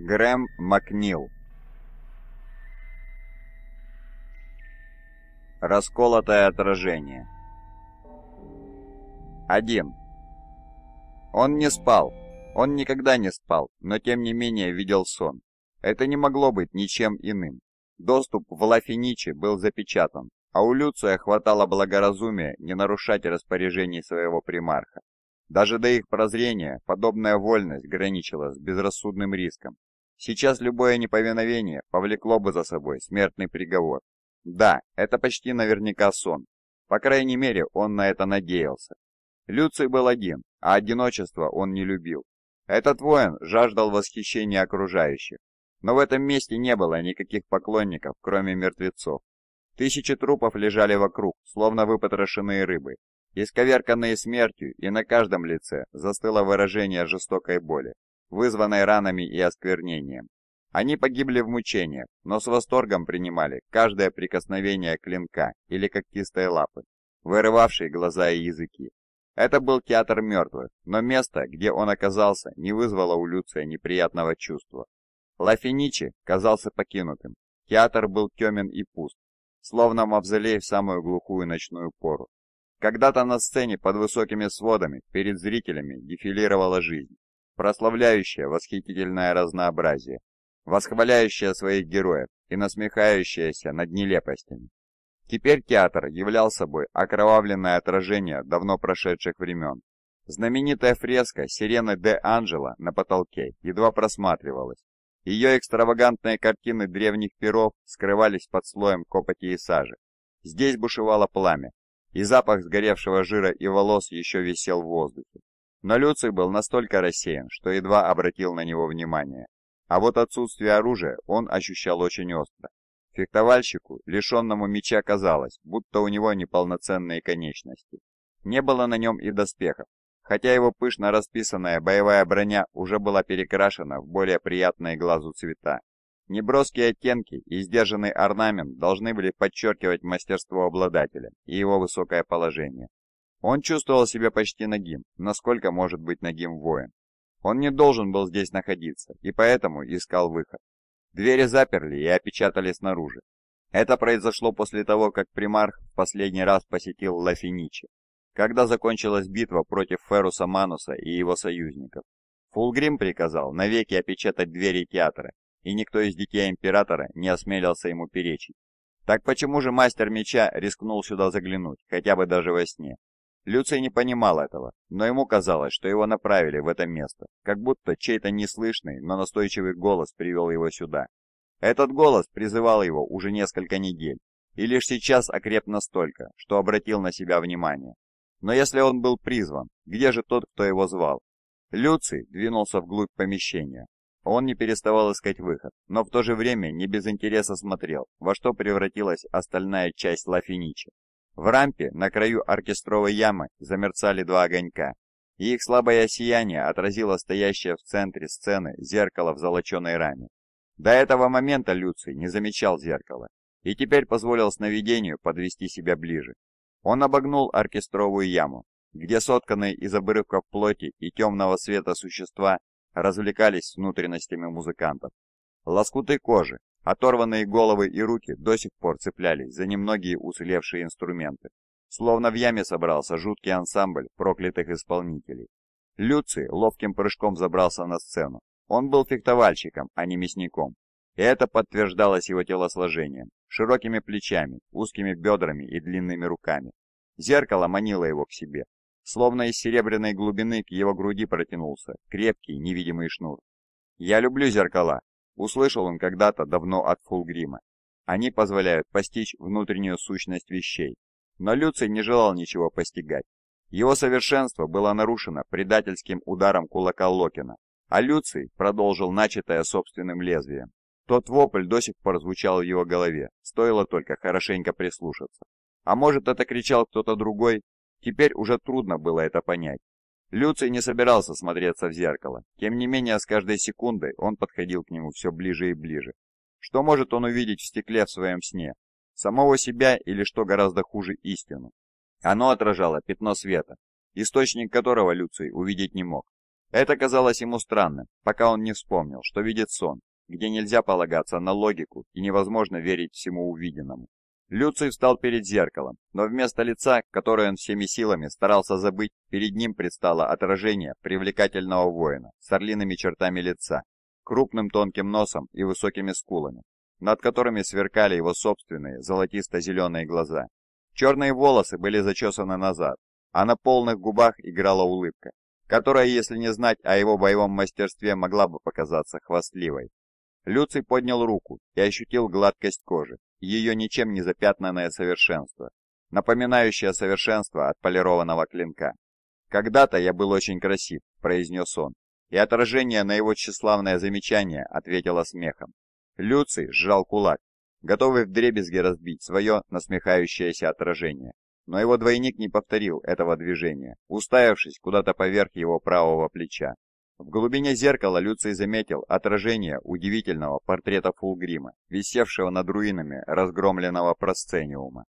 Грэм Макнил. Расколотое отражение. 1. Он не спал. Он никогда не спал, но тем не менее видел сон. Это не могло быть ничем иным. Доступ в Лафиничи был запечатан, а у Люция хватало благоразумия не нарушать распоряжений своего примарха. Даже до их прозрения подобная вольность граничила с безрассудным риском, Сейчас любое неповиновение повлекло бы за собой смертный приговор. Да, это почти наверняка сон. По крайней мере, он на это надеялся. Люций был один, а одиночество он не любил. Этот воин жаждал восхищения окружающих. Но в этом месте не было никаких поклонников, кроме мертвецов. Тысячи трупов лежали вокруг, словно выпотрошенные рыбы, исковерканные смертью, и на каждом лице застыло выражение жестокой боли вызванной ранами и осквернением. Они погибли в мучениях, но с восторгом принимали каждое прикосновение клинка или когтистой лапы, вырывавшей глаза и языки. Это был театр мертвых, но место, где он оказался, не вызвало у Люция неприятного чувства. Лафиничи казался покинутым. Театр был темен и пуст, словно мавзолей в самую глухую ночную пору. Когда-то на сцене под высокими сводами перед зрителями дефилировала жизнь прославляющая восхитительное разнообразие, восхваляющая своих героев и насмехающаяся над нелепостями. Теперь театр являл собой окровавленное отражение давно прошедших времен. Знаменитая фреска «Сирены де Анджело» на потолке едва просматривалась. Ее экстравагантные картины древних перов скрывались под слоем копоти и сажи. Здесь бушевало пламя, и запах сгоревшего жира и волос еще висел в воздухе. Но Люций был настолько рассеян, что едва обратил на него внимание. А вот отсутствие оружия он ощущал очень остро. Фехтовальщику, лишенному меча, казалось, будто у него неполноценные конечности. Не было на нем и доспехов, хотя его пышно расписанная боевая броня уже была перекрашена в более приятные глазу цвета. Неброские оттенки и сдержанный орнамент должны были подчеркивать мастерство обладателя и его высокое положение. Он чувствовал себя почти нагим, насколько может быть нагим воин. Он не должен был здесь находиться, и поэтому искал выход. Двери заперли и опечатали снаружи. Это произошло после того, как примарх в последний раз посетил Лафиничи, когда закончилась битва против Феруса Мануса и его союзников. Фулгрим приказал навеки опечатать двери театра, и никто из детей Императора не осмелился ему перечить. Так почему же мастер меча рискнул сюда заглянуть, хотя бы даже во сне? Люций не понимал этого, но ему казалось, что его направили в это место, как будто чей-то неслышный, но настойчивый голос привел его сюда. Этот голос призывал его уже несколько недель, и лишь сейчас окреп настолько, что обратил на себя внимание. Но если он был призван, где же тот, кто его звал? Люций двинулся вглубь помещения. Он не переставал искать выход, но в то же время не без интереса смотрел, во что превратилась остальная часть Лафиничи. В рампе на краю оркестровой ямы замерцали два огонька, и их слабое сияние отразило стоящее в центре сцены зеркало в золоченой раме. До этого момента Люций не замечал зеркала, и теперь позволил сновидению подвести себя ближе. Он обогнул оркестровую яму, где сотканные из обрывков плоти и темного света существа развлекались с внутренностями музыкантов. Лоскуты кожи, Оторванные головы и руки до сих пор цеплялись за немногие уцелевшие инструменты. Словно в яме собрался жуткий ансамбль проклятых исполнителей. Люци ловким прыжком забрался на сцену. Он был фехтовальщиком, а не мясником. И это подтверждалось его телосложением, широкими плечами, узкими бедрами и длинными руками. Зеркало манило его к себе. Словно из серебряной глубины к его груди протянулся крепкий невидимый шнур. «Я люблю зеркала», Услышал он когда-то давно от Фулгрима. Они позволяют постичь внутреннюю сущность вещей. Но Люций не желал ничего постигать. Его совершенство было нарушено предательским ударом кулака Локина, а Люций продолжил начатое собственным лезвием. Тот вопль до сих пор звучал в его голове, стоило только хорошенько прислушаться. А может, это кричал кто-то другой? Теперь уже трудно было это понять. Люций не собирался смотреться в зеркало. Тем не менее, с каждой секундой он подходил к нему все ближе и ближе. Что может он увидеть в стекле в своем сне? Самого себя или, что гораздо хуже, истину? Оно отражало пятно света, источник которого Люций увидеть не мог. Это казалось ему странным, пока он не вспомнил, что видит сон, где нельзя полагаться на логику и невозможно верить всему увиденному. Люций встал перед зеркалом, но вместо лица, которое он всеми силами старался забыть, перед ним предстало отражение привлекательного воина с орлиными чертами лица, крупным тонким носом и высокими скулами, над которыми сверкали его собственные золотисто-зеленые глаза. Черные волосы были зачесаны назад, а на полных губах играла улыбка, которая, если не знать о его боевом мастерстве, могла бы показаться хвастливой. Люций поднял руку и ощутил гладкость кожи, ее ничем не запятнанное совершенство, напоминающее совершенство отполированного клинка. «Когда-то я был очень красив», — произнес он, и отражение на его тщеславное замечание ответило смехом. Люций сжал кулак, готовый вдребезги разбить свое насмехающееся отражение. Но его двойник не повторил этого движения, уставившись куда-то поверх его правого плеча. В глубине зеркала Люций заметил отражение удивительного портрета Фулгрима, висевшего над руинами разгромленного просцениума.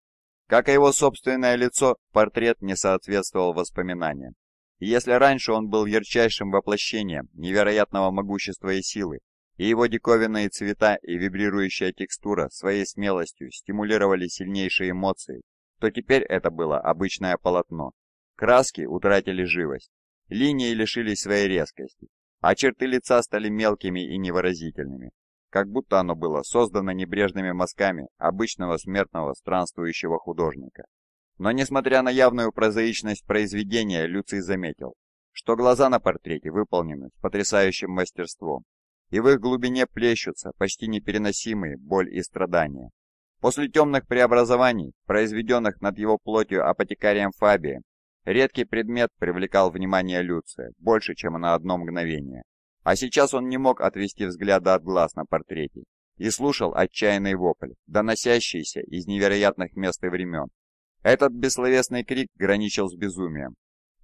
Как и его собственное лицо, портрет не соответствовал воспоминаниям. И если раньше он был ярчайшим воплощением невероятного могущества и силы, и его диковинные цвета и вибрирующая текстура своей смелостью стимулировали сильнейшие эмоции, то теперь это было обычное полотно. Краски утратили живость, Линии лишились своей резкости, а черты лица стали мелкими и невыразительными, как будто оно было создано небрежными мазками обычного смертного странствующего художника. Но несмотря на явную прозаичность произведения, Люций заметил, что глаза на портрете выполнены с потрясающим мастерством, и в их глубине плещутся почти непереносимые боль и страдания. После темных преобразований, произведенных над его плотью апотекарием Фабием, Редкий предмет привлекал внимание Люция больше, чем на одно мгновение. А сейчас он не мог отвести взгляда от глаз на портрете и слушал отчаянный вопль, доносящийся из невероятных мест и времен. Этот бессловесный крик граничил с безумием,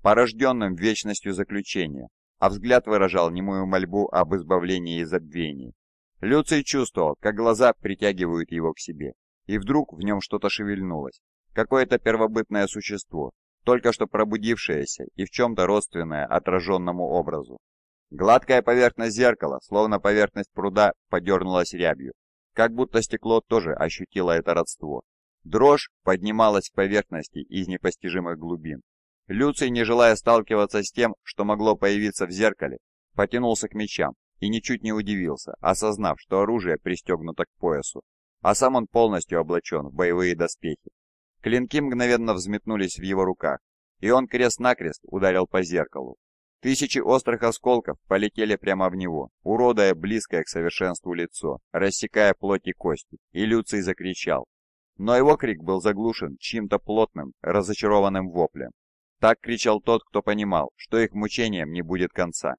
порожденным вечностью заключения, а взгляд выражал немую мольбу об избавлении и забвении. Люций чувствовал, как глаза притягивают его к себе, и вдруг в нем что-то шевельнулось, какое-то первобытное существо, только что пробудившаяся и в чем-то родственная отраженному образу. Гладкая поверхность зеркала, словно поверхность пруда, подернулась рябью, как будто стекло тоже ощутило это родство. Дрожь поднималась к поверхности из непостижимых глубин. Люций, не желая сталкиваться с тем, что могло появиться в зеркале, потянулся к мечам и ничуть не удивился, осознав, что оружие пристегнуто к поясу, а сам он полностью облачен в боевые доспехи. Клинки мгновенно взметнулись в его руках, и он крест-накрест ударил по зеркалу. Тысячи острых осколков полетели прямо в него, уродая близкое к совершенству лицо, рассекая плоть и кости, и Люций закричал. Но его крик был заглушен чьим-то плотным, разочарованным воплем. Так кричал тот, кто понимал, что их мучениям не будет конца.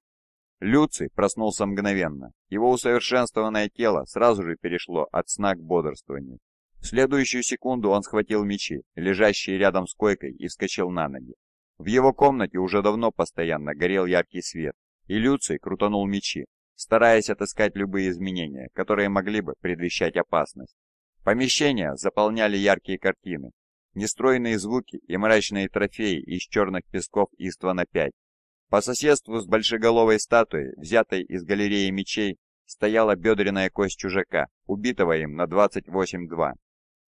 Люций проснулся мгновенно. Его усовершенствованное тело сразу же перешло от сна к бодрствованию. В следующую секунду он схватил мечи, лежащие рядом с койкой, и вскочил на ноги. В его комнате уже давно постоянно горел яркий свет, и Люций крутанул мечи, стараясь отыскать любые изменения, которые могли бы предвещать опасность. Помещение заполняли яркие картины, нестройные звуки и мрачные трофеи из черных песков Иствана-5. По соседству с большеголовой статуей, взятой из галереи мечей, стояла бедренная кость чужака, убитого им на 28-2.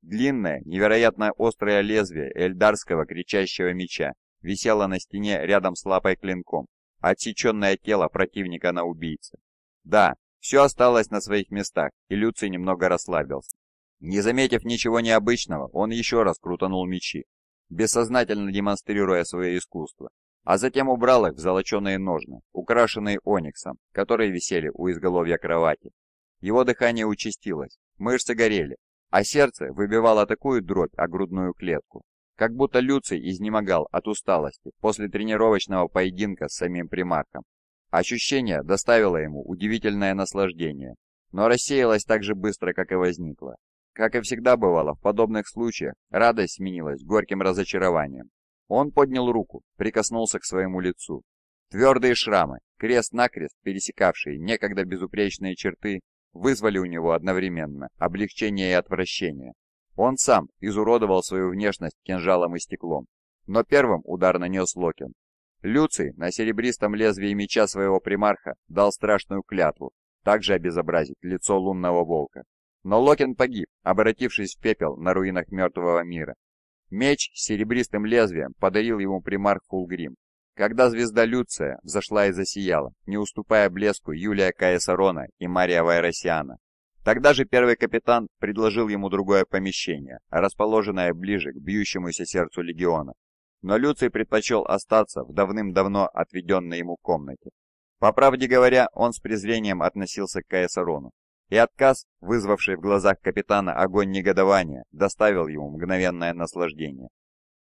Длинное, невероятно острое лезвие эльдарского кричащего меча висело на стене рядом с лапой клинком, отсеченное тело противника на убийце. Да, все осталось на своих местах, и Люций немного расслабился. Не заметив ничего необычного, он еще раз крутанул мечи, бессознательно демонстрируя свое искусство, а затем убрал их в золоченые ножны, украшенные ониксом, которые висели у изголовья кровати. Его дыхание участилось, мышцы горели, а сердце выбивало такую дробь о грудную клетку, как будто Люций изнемогал от усталости после тренировочного поединка с самим примарком. Ощущение доставило ему удивительное наслаждение, но рассеялось так же быстро, как и возникло. Как и всегда бывало, в подобных случаях радость сменилась горьким разочарованием. Он поднял руку, прикоснулся к своему лицу. Твердые шрамы, крест-накрест пересекавшие некогда безупречные черты, вызвали у него одновременно облегчение и отвращение. Он сам изуродовал свою внешность кинжалом и стеклом, но первым удар нанес Локин. Люций на серебристом лезвии меча своего примарха дал страшную клятву, также обезобразить лицо лунного волка. Но Локин погиб, обратившись в пепел на руинах мертвого мира. Меч с серебристым лезвием подарил ему примарх Фулгрим, когда звезда Люция взошла и засияла, не уступая блеску Юлия Каесарона и Мария Вайросиана, тогда же первый капитан предложил ему другое помещение, расположенное ближе к бьющемуся сердцу легиона. Но Люций предпочел остаться в давным-давно отведенной ему комнате. По правде говоря, он с презрением относился к Каесарону, и отказ, вызвавший в глазах капитана огонь негодования, доставил ему мгновенное наслаждение.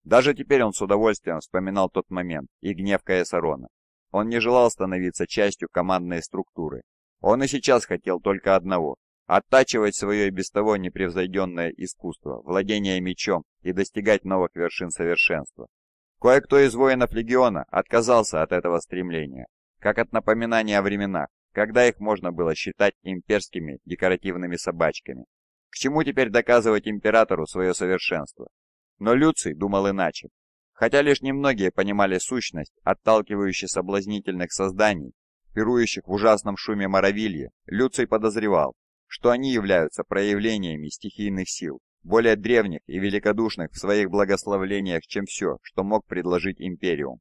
Даже теперь он с удовольствием вспоминал тот момент и гнев Каесарона. Он не желал становиться частью командной структуры. Он и сейчас хотел только одного – оттачивать свое и без того непревзойденное искусство, владение мечом и достигать новых вершин совершенства. Кое-кто из воинов легиона отказался от этого стремления, как от напоминания о временах, когда их можно было считать имперскими декоративными собачками. К чему теперь доказывать императору свое совершенство? Но Люций думал иначе. Хотя лишь немногие понимали сущность, отталкивающей соблазнительных созданий, пирующих в ужасном шуме Моровилья, Люций подозревал, что они являются проявлениями стихийных сил, более древних и великодушных в своих благословлениях, чем все, что мог предложить Империум.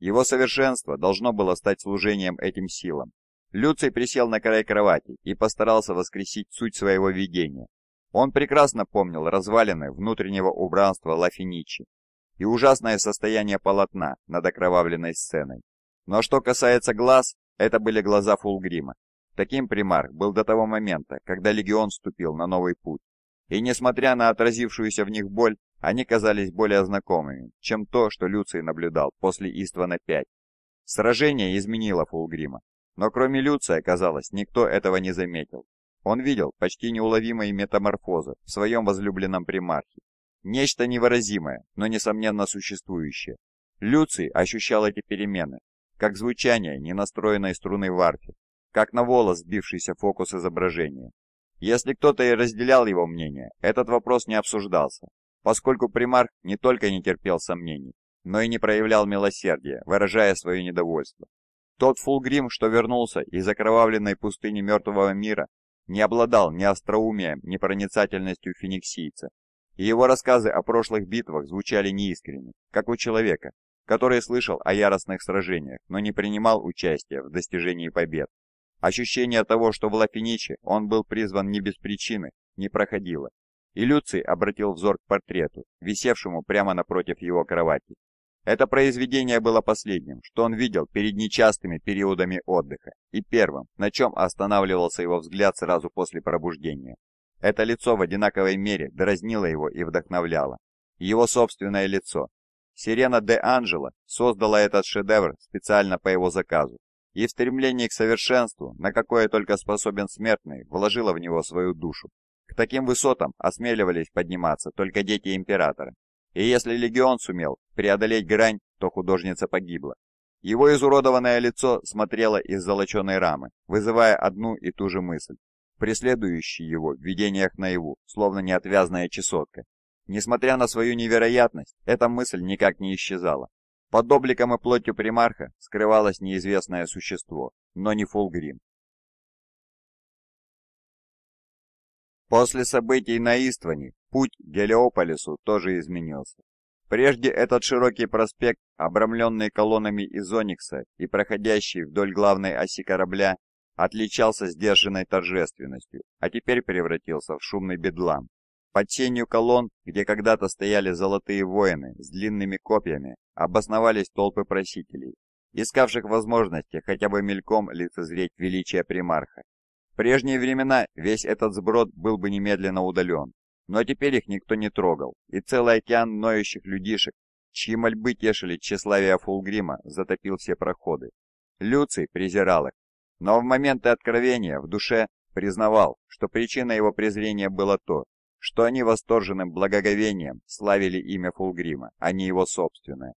Его совершенство должно было стать служением этим силам. Люций присел на край кровати и постарался воскресить суть своего видения. Он прекрасно помнил развалины внутреннего убранства Лафиничи и ужасное состояние полотна над окровавленной сценой. Но что касается глаз, это были глаза Фулгрима. Таким примарх был до того момента, когда легион вступил на новый путь. И несмотря на отразившуюся в них боль, они казались более знакомыми, чем то, что Люций наблюдал после Иствана 5. Сражение изменило Фулгрима, но кроме Люция, казалось, никто этого не заметил. Он видел почти неуловимые метаморфозы в своем возлюбленном примархе. Нечто невыразимое, но несомненно существующее. Люций ощущал эти перемены, как звучание ненастроенной струны в арфе, как на волос сбившийся фокус изображения. Если кто-то и разделял его мнение, этот вопрос не обсуждался, поскольку примарх не только не терпел сомнений, но и не проявлял милосердия, выражая свое недовольство. Тот фулгрим, что вернулся из окровавленной пустыни мертвого мира, не обладал ни остроумием, ни проницательностью фениксийца, и его рассказы о прошлых битвах звучали неискренне, как у человека, который слышал о яростных сражениях, но не принимал участия в достижении побед. Ощущение того, что в Лафиниче он был призван не без причины, не проходило, и Люций обратил взор к портрету, висевшему прямо напротив его кровати. Это произведение было последним, что он видел перед нечастыми периодами отдыха, и первым, на чем останавливался его взгляд сразу после пробуждения. Это лицо в одинаковой мере дразнило его и вдохновляло. Его собственное лицо. Сирена де Анджело создала этот шедевр специально по его заказу, и в стремлении к совершенству, на какое только способен смертный, вложила в него свою душу. К таким высотам осмеливались подниматься только дети императора, и если легион сумел преодолеть грань, то художница погибла. Его изуродованное лицо смотрело из золоченой рамы, вызывая одну и ту же мысль, преследующий его в видениях наяву, словно неотвязная чесотка. Несмотря на свою невероятность, эта мысль никак не исчезала. Под обликом и плотью примарха скрывалось неизвестное существо, но не Фулгрим. После событий на Истване путь к Гелиополису тоже изменился. Прежде этот широкий проспект, обрамленный колоннами из оникса и проходящий вдоль главной оси корабля, отличался сдержанной торжественностью, а теперь превратился в шумный бедлам. Под тенью колонн, где когда-то стояли золотые воины с длинными копьями, обосновались толпы просителей, искавших возможности хотя бы мельком лицезреть величие примарха прежние времена весь этот сброд был бы немедленно удален, но теперь их никто не трогал, и целый океан ноющих людишек, чьи мольбы тешили тщеславие Фулгрима, затопил все проходы. Люций презирал их, но в моменты откровения в душе признавал, что причина его презрения была то, что они восторженным благоговением славили имя Фулгрима, а не его собственное.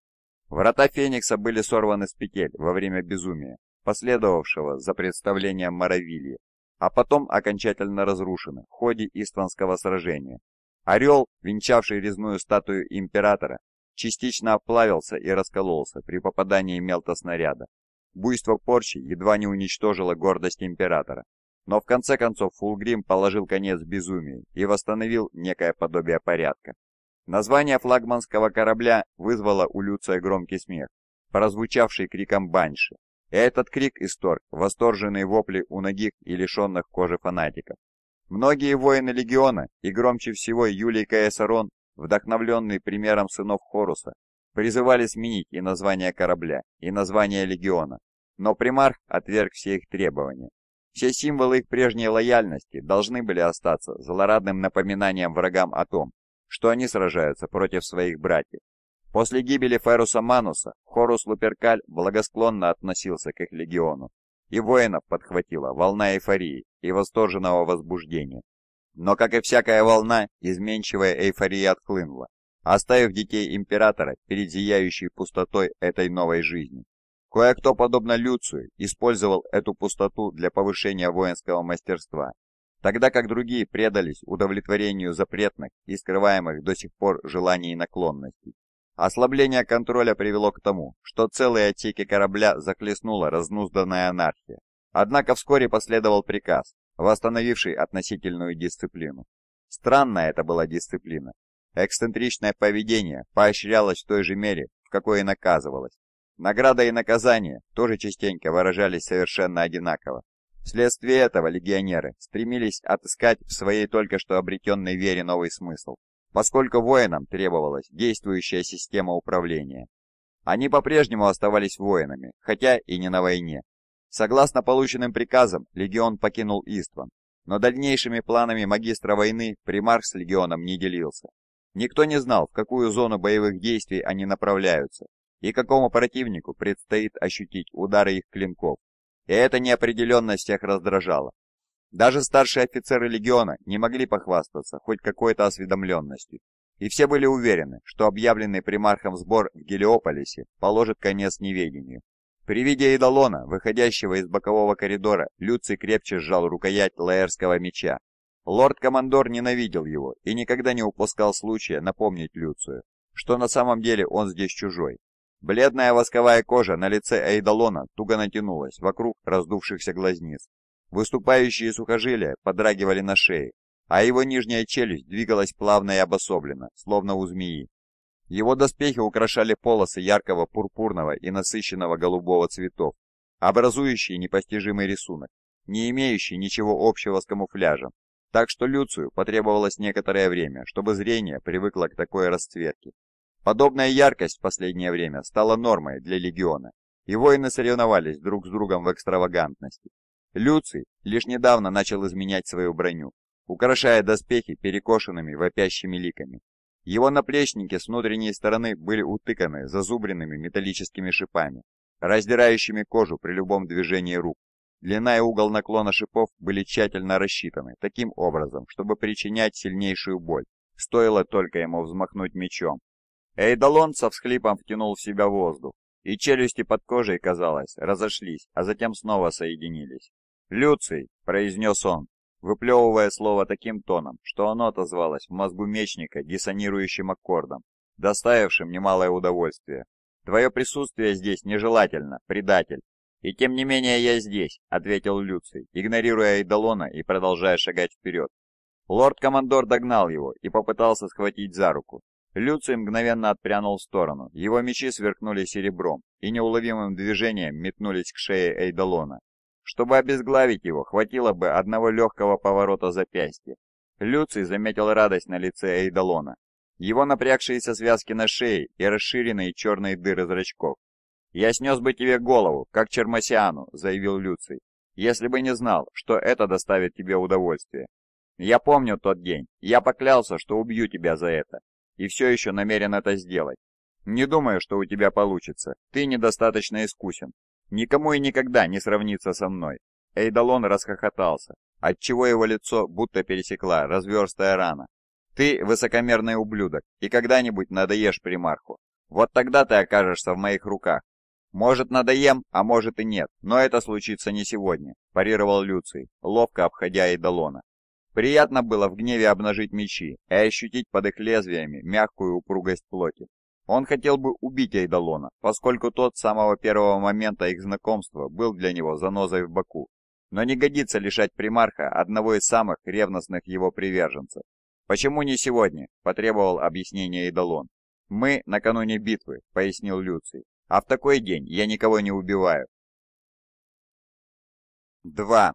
Врата Феникса были сорваны с петель во время безумия, последовавшего за представлением Моровилья, а потом окончательно разрушены в ходе Истванского сражения. Орел, венчавший резную статую императора, частично оплавился и раскололся при попадании мелтоснаряда. Буйство порчи едва не уничтожило гордость императора. Но в конце концов Фулгрим положил конец безумию и восстановил некое подобие порядка. Название флагманского корабля вызвало у Люция громкий смех, прозвучавший криком банши. Этот крик исторг восторженные вопли у ногих и лишенных кожи фанатиков. Многие воины легиона и громче всего Юлий Каесарон, вдохновленный примером сынов Хоруса, призывали сменить и название корабля, и название легиона, но примарх отверг все их требования. Все символы их прежней лояльности должны были остаться злорадным напоминанием врагам о том, что они сражаются против своих братьев, После гибели Феруса Мануса Хорус Луперкаль благосклонно относился к их легиону, и воинов подхватила волна эйфории и восторженного возбуждения. Но, как и всякая волна, изменчивая эйфория отхлынула, оставив детей императора перед зияющей пустотой этой новой жизни. Кое-кто, подобно Люцию, использовал эту пустоту для повышения воинского мастерства, тогда как другие предались удовлетворению запретных и скрываемых до сих пор желаний и наклонностей. Ослабление контроля привело к тому, что целые отсеки корабля захлестнула разнузданная анархия. Однако вскоре последовал приказ, восстановивший относительную дисциплину. Странная это была дисциплина. Эксцентричное поведение поощрялось в той же мере, в какой и наказывалось. Награда и наказание тоже частенько выражались совершенно одинаково. Вследствие этого легионеры стремились отыскать в своей только что обретенной вере новый смысл, поскольку воинам требовалась действующая система управления. Они по-прежнему оставались воинами, хотя и не на войне. Согласно полученным приказам, легион покинул Истван, но дальнейшими планами магистра войны примарх с легионом не делился. Никто не знал, в какую зону боевых действий они направляются и какому противнику предстоит ощутить удары их клинков. И эта неопределенность всех раздражала. Даже старшие офицеры легиона не могли похвастаться хоть какой-то осведомленностью, и все были уверены, что объявленный примархом сбор в Гелиополисе положит конец неведению. При виде Эдалона, выходящего из бокового коридора, Люций крепче сжал рукоять лаэрского меча. Лорд-командор ненавидел его и никогда не упускал случая напомнить Люцию, что на самом деле он здесь чужой. Бледная восковая кожа на лице Эйдалона туго натянулась вокруг раздувшихся глазниц, Выступающие сухожилия подрагивали на шее, а его нижняя челюсть двигалась плавно и обособленно, словно у змеи. Его доспехи украшали полосы яркого пурпурного и насыщенного голубого цветов, образующие непостижимый рисунок, не имеющий ничего общего с камуфляжем, так что Люцию потребовалось некоторое время, чтобы зрение привыкло к такой расцветке. Подобная яркость в последнее время стала нормой для легиона, и воины соревновались друг с другом в экстравагантности. Люций лишь недавно начал изменять свою броню, украшая доспехи перекошенными вопящими ликами. Его наплечники с внутренней стороны были утыканы зазубренными металлическими шипами, раздирающими кожу при любом движении рук. Длина и угол наклона шипов были тщательно рассчитаны таким образом, чтобы причинять сильнейшую боль, стоило только ему взмахнуть мечом. Эйдалон со всхлипом втянул в себя воздух, и челюсти под кожей, казалось, разошлись, а затем снова соединились. «Люций!» — произнес он, выплевывая слово таким тоном, что оно отозвалось в мозгу мечника диссонирующим аккордом, доставившим немалое удовольствие. «Твое присутствие здесь нежелательно, предатель!» «И тем не менее я здесь», — ответил Люций, игнорируя Эйдолона и продолжая шагать вперед. Лорд-командор догнал его и попытался схватить за руку. Люций мгновенно отпрянул в сторону, его мечи сверкнули серебром и неуловимым движением метнулись к шее Эйдолона. Чтобы обезглавить его, хватило бы одного легкого поворота запястья. Люций заметил радость на лице Эйдолона. Его напрягшиеся связки на шее и расширенные черные дыры зрачков. «Я снес бы тебе голову, как Чермасиану», — заявил Люций, «если бы не знал, что это доставит тебе удовольствие. Я помню тот день, я поклялся, что убью тебя за это, и все еще намерен это сделать. Не думаю, что у тебя получится, ты недостаточно искусен, Никому и никогда не сравнится со мной. Эйдалон расхохотался, отчего его лицо будто пересекла разверстая рана. Ты высокомерный ублюдок, и когда-нибудь надоешь примарху. Вот тогда ты окажешься в моих руках. Может, надоем, а может и нет, но это случится не сегодня, парировал Люций, ловко обходя Эйдалона. Приятно было в гневе обнажить мечи и ощутить под их лезвиями мягкую упругость плоти. Он хотел бы убить Эйдалона, поскольку тот с самого первого момента их знакомства был для него занозой в боку. Но не годится лишать примарха одного из самых ревностных его приверженцев. «Почему не сегодня?» – потребовал объяснение Эйдалон. «Мы накануне битвы», – пояснил Люций. «А в такой день я никого не убиваю». 2.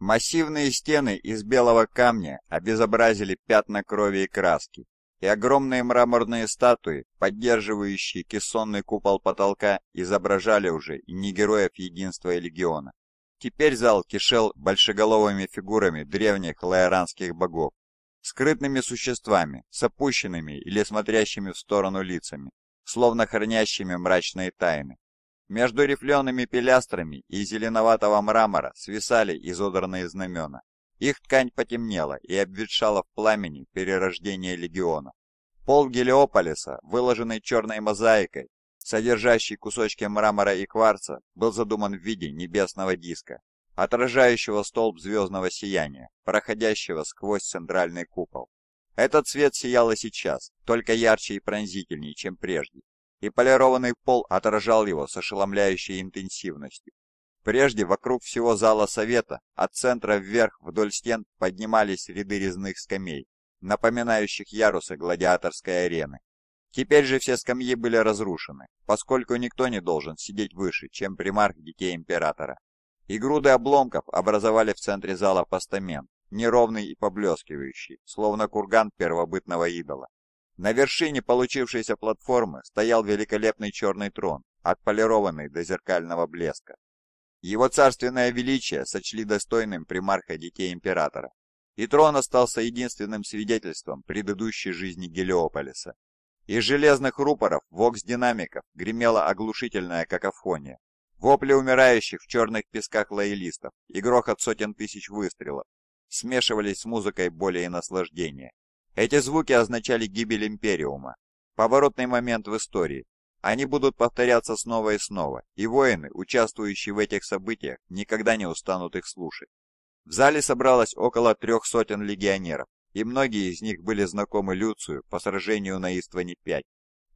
Массивные стены из белого камня обезобразили пятна крови и краски, и огромные мраморные статуи, поддерживающие кессонный купол потолка, изображали уже и не героев Единства и Легиона. Теперь зал кишел большеголовыми фигурами древних лаэранских богов, скрытными существами, с опущенными или смотрящими в сторону лицами, словно хранящими мрачные тайны. Между рифлеными пилястрами и зеленоватого мрамора свисали изодранные знамена. Их ткань потемнела и обветшала в пламени перерождения легиона. Пол Гелиополиса, выложенный черной мозаикой, содержащий кусочки мрамора и кварца, был задуман в виде небесного диска, отражающего столб звездного сияния, проходящего сквозь центральный купол. Этот свет сиял и сейчас, только ярче и пронзительнее, чем прежде, и полированный пол отражал его с ошеломляющей интенсивностью. Прежде вокруг всего зала совета, от центра вверх вдоль стен поднимались ряды резных скамей, напоминающих ярусы гладиаторской арены. Теперь же все скамьи были разрушены, поскольку никто не должен сидеть выше, чем примарх детей императора. И груды обломков образовали в центре зала постамент, неровный и поблескивающий, словно курган первобытного идола. На вершине получившейся платформы стоял великолепный черный трон, отполированный до зеркального блеска. Его царственное величие сочли достойным примарха детей императора, и трон остался единственным свидетельством предыдущей жизни Гелиополиса. Из железных рупоров вокс-динамиков гремела оглушительная какофония. Вопли умирающих в черных песках лоялистов и грохот сотен тысяч выстрелов смешивались с музыкой боли и наслаждения. Эти звуки означали гибель Империума, поворотный момент в истории, они будут повторяться снова и снова, и воины, участвующие в этих событиях, никогда не устанут их слушать. В зале собралось около трех сотен легионеров, и многие из них были знакомы Люцию по сражению на Истване-5.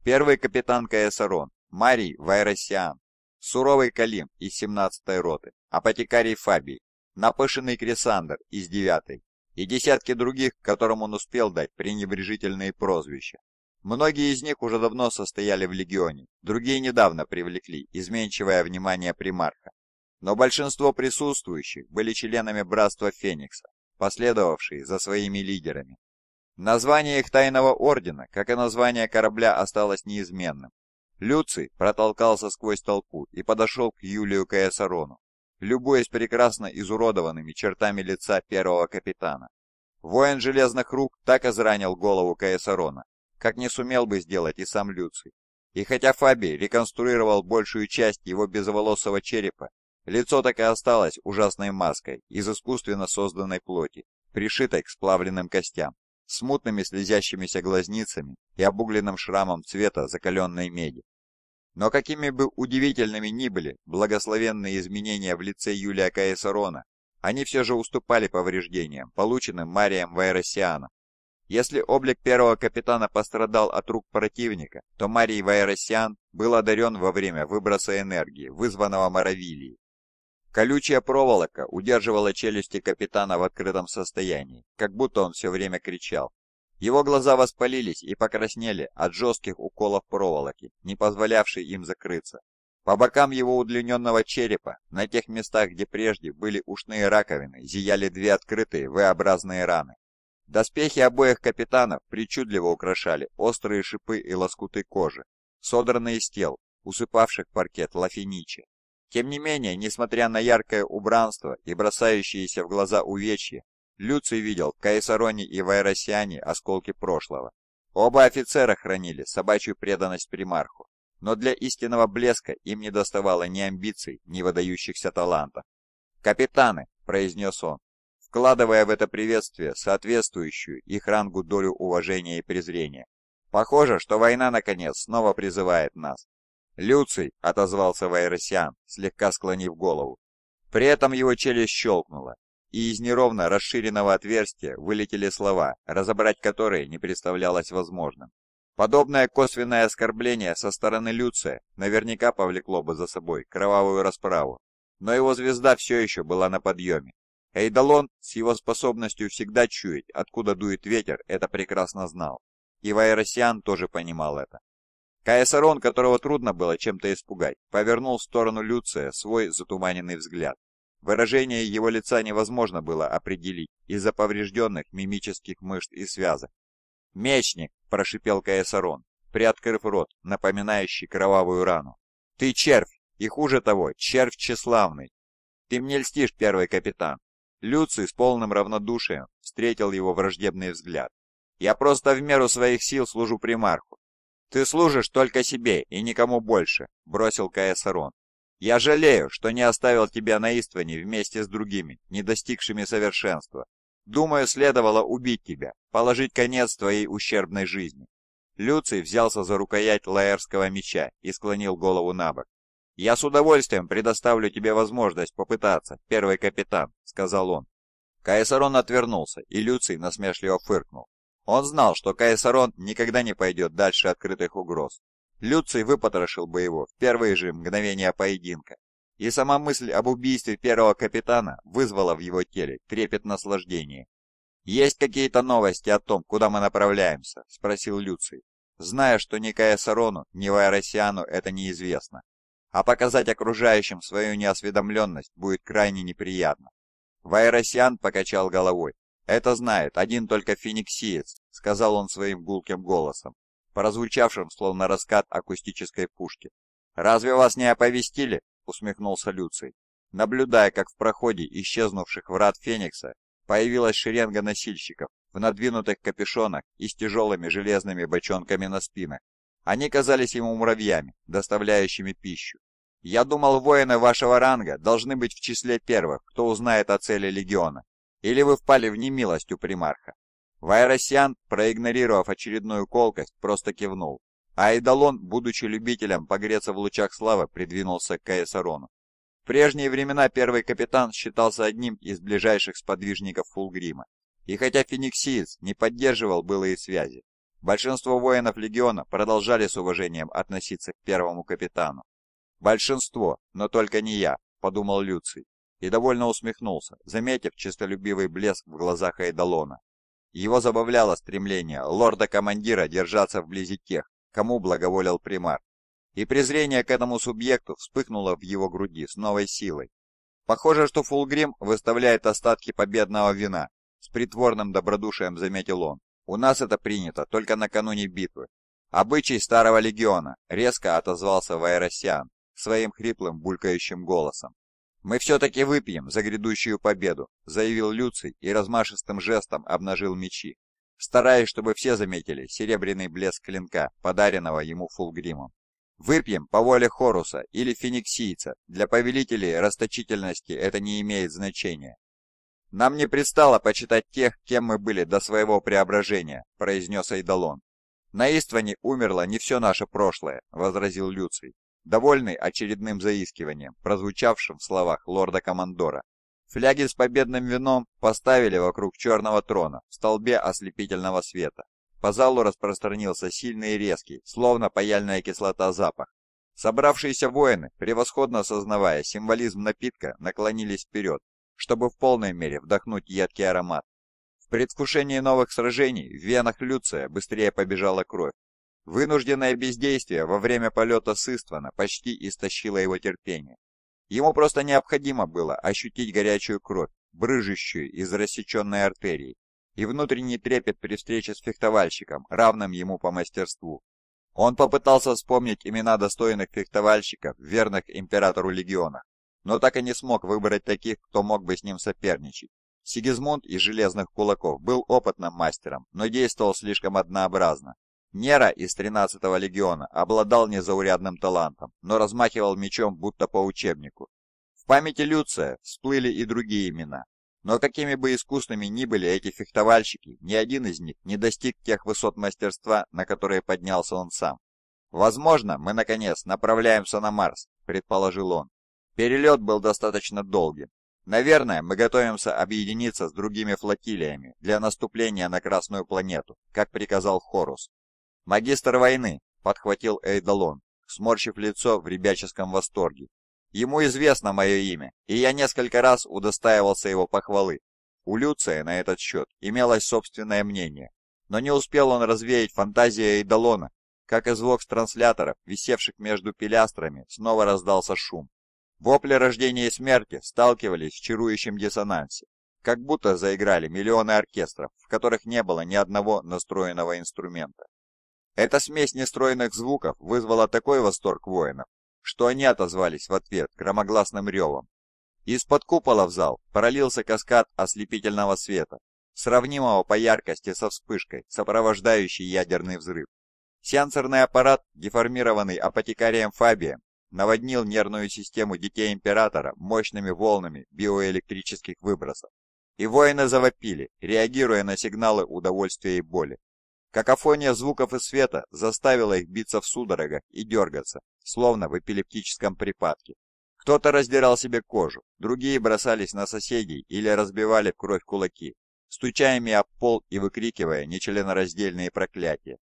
Первый капитан Каэсарон, Марий Вайросиан, суровый Калим из 17-й роты, апотекарий Фабий, напышенный Крисандр из 9-й и десятки других, которым он успел дать пренебрежительные прозвища, Многие из них уже давно состояли в легионе, другие недавно привлекли изменчивое внимание примарха. Но большинство присутствующих были членами Братства Феникса, последовавшие за своими лидерами. Название их тайного ордена, как и название корабля, осталось неизменным. Люций протолкался сквозь толпу и подошел к Юлию Каесарону, любуясь прекрасно изуродованными чертами лица первого капитана. Воин железных рук так изранил голову Каесарона, как не сумел бы сделать и сам Люций. И хотя Фаби реконструировал большую часть его безволосого черепа, лицо так и осталось ужасной маской из искусственно созданной плоти, пришитой к сплавленным костям, смутными слезящимися глазницами и обугленным шрамом цвета закаленной меди. Но какими бы удивительными ни были благословенные изменения в лице Юлия Каесарона, они все же уступали повреждениям, полученным Марием Вайросианом если облик первого капитана пострадал от рук противника, то Марий Вайросян был одарен во время выброса энергии, вызванного Моровилией. Колючая проволока удерживала челюсти капитана в открытом состоянии, как будто он все время кричал. Его глаза воспалились и покраснели от жестких уколов проволоки, не позволявшей им закрыться. По бокам его удлиненного черепа, на тех местах, где прежде были ушные раковины, зияли две открытые V-образные раны. Доспехи обоих капитанов причудливо украшали острые шипы и лоскуты кожи, содранные с тел, усыпавших паркет лафиничи. Тем не менее, несмотря на яркое убранство и бросающиеся в глаза увечья, Люций видел в Каесароне и Вайросиане осколки прошлого. Оба офицера хранили собачью преданность примарху, но для истинного блеска им не доставало ни амбиций, ни выдающихся талантов. «Капитаны», — произнес он, вкладывая в это приветствие соответствующую их рангу долю уважения и презрения. Похоже, что война, наконец, снова призывает нас. «Люций!» — отозвался Вайросиан, слегка склонив голову. При этом его челюсть щелкнула, и из неровно расширенного отверстия вылетели слова, разобрать которые не представлялось возможным. Подобное косвенное оскорбление со стороны Люция наверняка повлекло бы за собой кровавую расправу, но его звезда все еще была на подъеме, Эйдолон с его способностью всегда чуять, откуда дует ветер, это прекрасно знал. И Вайросиан тоже понимал это. Каэсарон, которого трудно было чем-то испугать, повернул в сторону Люция свой затуманенный взгляд. Выражение его лица невозможно было определить из-за поврежденных мимических мышц и связок. «Мечник!» – прошипел Каэсарон, приоткрыв рот, напоминающий кровавую рану. «Ты червь! И хуже того, червь тщеславный! Ты мне льстишь, первый капитан! Люций с полным равнодушием встретил его враждебный взгляд. «Я просто в меру своих сил служу примарху. Ты служишь только себе и никому больше», — бросил Каэсарон. «Я жалею, что не оставил тебя на Истване вместе с другими, не достигшими совершенства. Думаю, следовало убить тебя, положить конец твоей ущербной жизни». Люций взялся за рукоять лаэрского меча и склонил голову на бок. «Я с удовольствием предоставлю тебе возможность попытаться, первый капитан», — сказал он. Каесарон отвернулся, и Люций насмешливо фыркнул. Он знал, что Каесарон никогда не пойдет дальше открытых угроз. Люций выпотрошил бы его в первые же мгновения поединка, и сама мысль об убийстве первого капитана вызвала в его теле трепет наслаждения. «Есть какие-то новости о том, куда мы направляемся?» – спросил Люций, зная, что ни Каэсарону, ни Вайросиану это неизвестно а показать окружающим свою неосведомленность будет крайне неприятно. Вайросиан покачал головой. «Это знает один только фениксиец», — сказал он своим гулким голосом, прозвучавшим словно раскат акустической пушки. «Разве вас не оповестили?» — усмехнулся Люций, наблюдая, как в проходе исчезнувших врат Феникса появилась шеренга носильщиков в надвинутых капюшонах и с тяжелыми железными бочонками на спинах. Они казались ему муравьями, доставляющими пищу. Я думал, воины вашего ранга должны быть в числе первых, кто узнает о цели легиона. Или вы впали в немилость у примарха. Вайросиан, проигнорировав очередную колкость, просто кивнул. А Эдалон, будучи любителем погреться в лучах славы, придвинулся к Каесарону. В прежние времена первый капитан считался одним из ближайших сподвижников Фулгрима. И хотя фениксиец не поддерживал былые связи, Большинство воинов легиона продолжали с уважением относиться к первому капитану. «Большинство, но только не я», — подумал Люций, и довольно усмехнулся, заметив честолюбивый блеск в глазах Эйдолона. Его забавляло стремление лорда-командира держаться вблизи тех, кому благоволил примар. И презрение к этому субъекту вспыхнуло в его груди с новой силой. Похоже, что Фулгрим выставляет остатки победного вина, с притворным добродушием заметил он. У нас это принято только накануне битвы. Обычай старого легиона, резко отозвался Вайросян своим хриплым булькающим голосом. «Мы все-таки выпьем за грядущую победу», — заявил Люций и размашистым жестом обнажил мечи, стараясь, чтобы все заметили серебряный блеск клинка, подаренного ему фулгримом. «Выпьем по воле Хоруса или Фениксийца. Для повелителей расточительности это не имеет значения. «Нам не пристало почитать тех, кем мы были до своего преображения», — произнес Айдалон. «На Истване умерло не все наше прошлое», — возразил Люций, довольный очередным заискиванием, прозвучавшим в словах лорда-командора. Фляги с победным вином поставили вокруг черного трона в столбе ослепительного света. По залу распространился сильный и резкий, словно паяльная кислота запах. Собравшиеся воины, превосходно осознавая символизм напитка, наклонились вперед, чтобы в полной мере вдохнуть едкий аромат. В предвкушении новых сражений в венах Люция быстрее побежала кровь. Вынужденное бездействие во время полета Сыствана почти истощило его терпение. Ему просто необходимо было ощутить горячую кровь, брыжущую из рассеченной артерии, и внутренний трепет при встрече с фехтовальщиком, равным ему по мастерству. Он попытался вспомнить имена достойных фехтовальщиков, верных императору легиона, но так и не смог выбрать таких, кто мог бы с ним соперничать. Сигизмунд из «Железных кулаков» был опытным мастером, но действовал слишком однообразно. Нера из 13-го легиона обладал незаурядным талантом, но размахивал мечом будто по учебнику. В памяти Люция всплыли и другие имена. Но какими бы искусными ни были эти фехтовальщики, ни один из них не достиг тех высот мастерства, на которые поднялся он сам. «Возможно, мы, наконец, направляемся на Марс», — предположил он. Перелет был достаточно долгим. Наверное, мы готовимся объединиться с другими флотилиями для наступления на Красную планету, как приказал Хорус. Магистр войны, подхватил Эйдалон, сморщив лицо в ребяческом восторге. Ему известно мое имя, и я несколько раз удостаивался его похвалы. У Люция на этот счет имелось собственное мнение, но не успел он развеять фантазии Эйдалона, как из вокс-трансляторов, висевших между пилястрами, снова раздался шум. Вопли рождения и смерти сталкивались в чарующем диссонансе, как будто заиграли миллионы оркестров, в которых не было ни одного настроенного инструмента. Эта смесь нестроенных звуков вызвала такой восторг воинов, что они отозвались в ответ громогласным ревом. Из-под купола в зал пролился каскад ослепительного света, сравнимого по яркости со вспышкой, сопровождающей ядерный взрыв. Сенсорный аппарат, деформированный апотекарием Фабием, наводнил нервную систему детей императора мощными волнами биоэлектрических выбросов. И воины завопили, реагируя на сигналы удовольствия и боли. Какофония звуков и света заставила их биться в судорогах и дергаться, словно в эпилептическом припадке. Кто-то раздирал себе кожу, другие бросались на соседей или разбивали в кровь кулаки, стучаями об пол и выкрикивая нечленораздельные проклятия.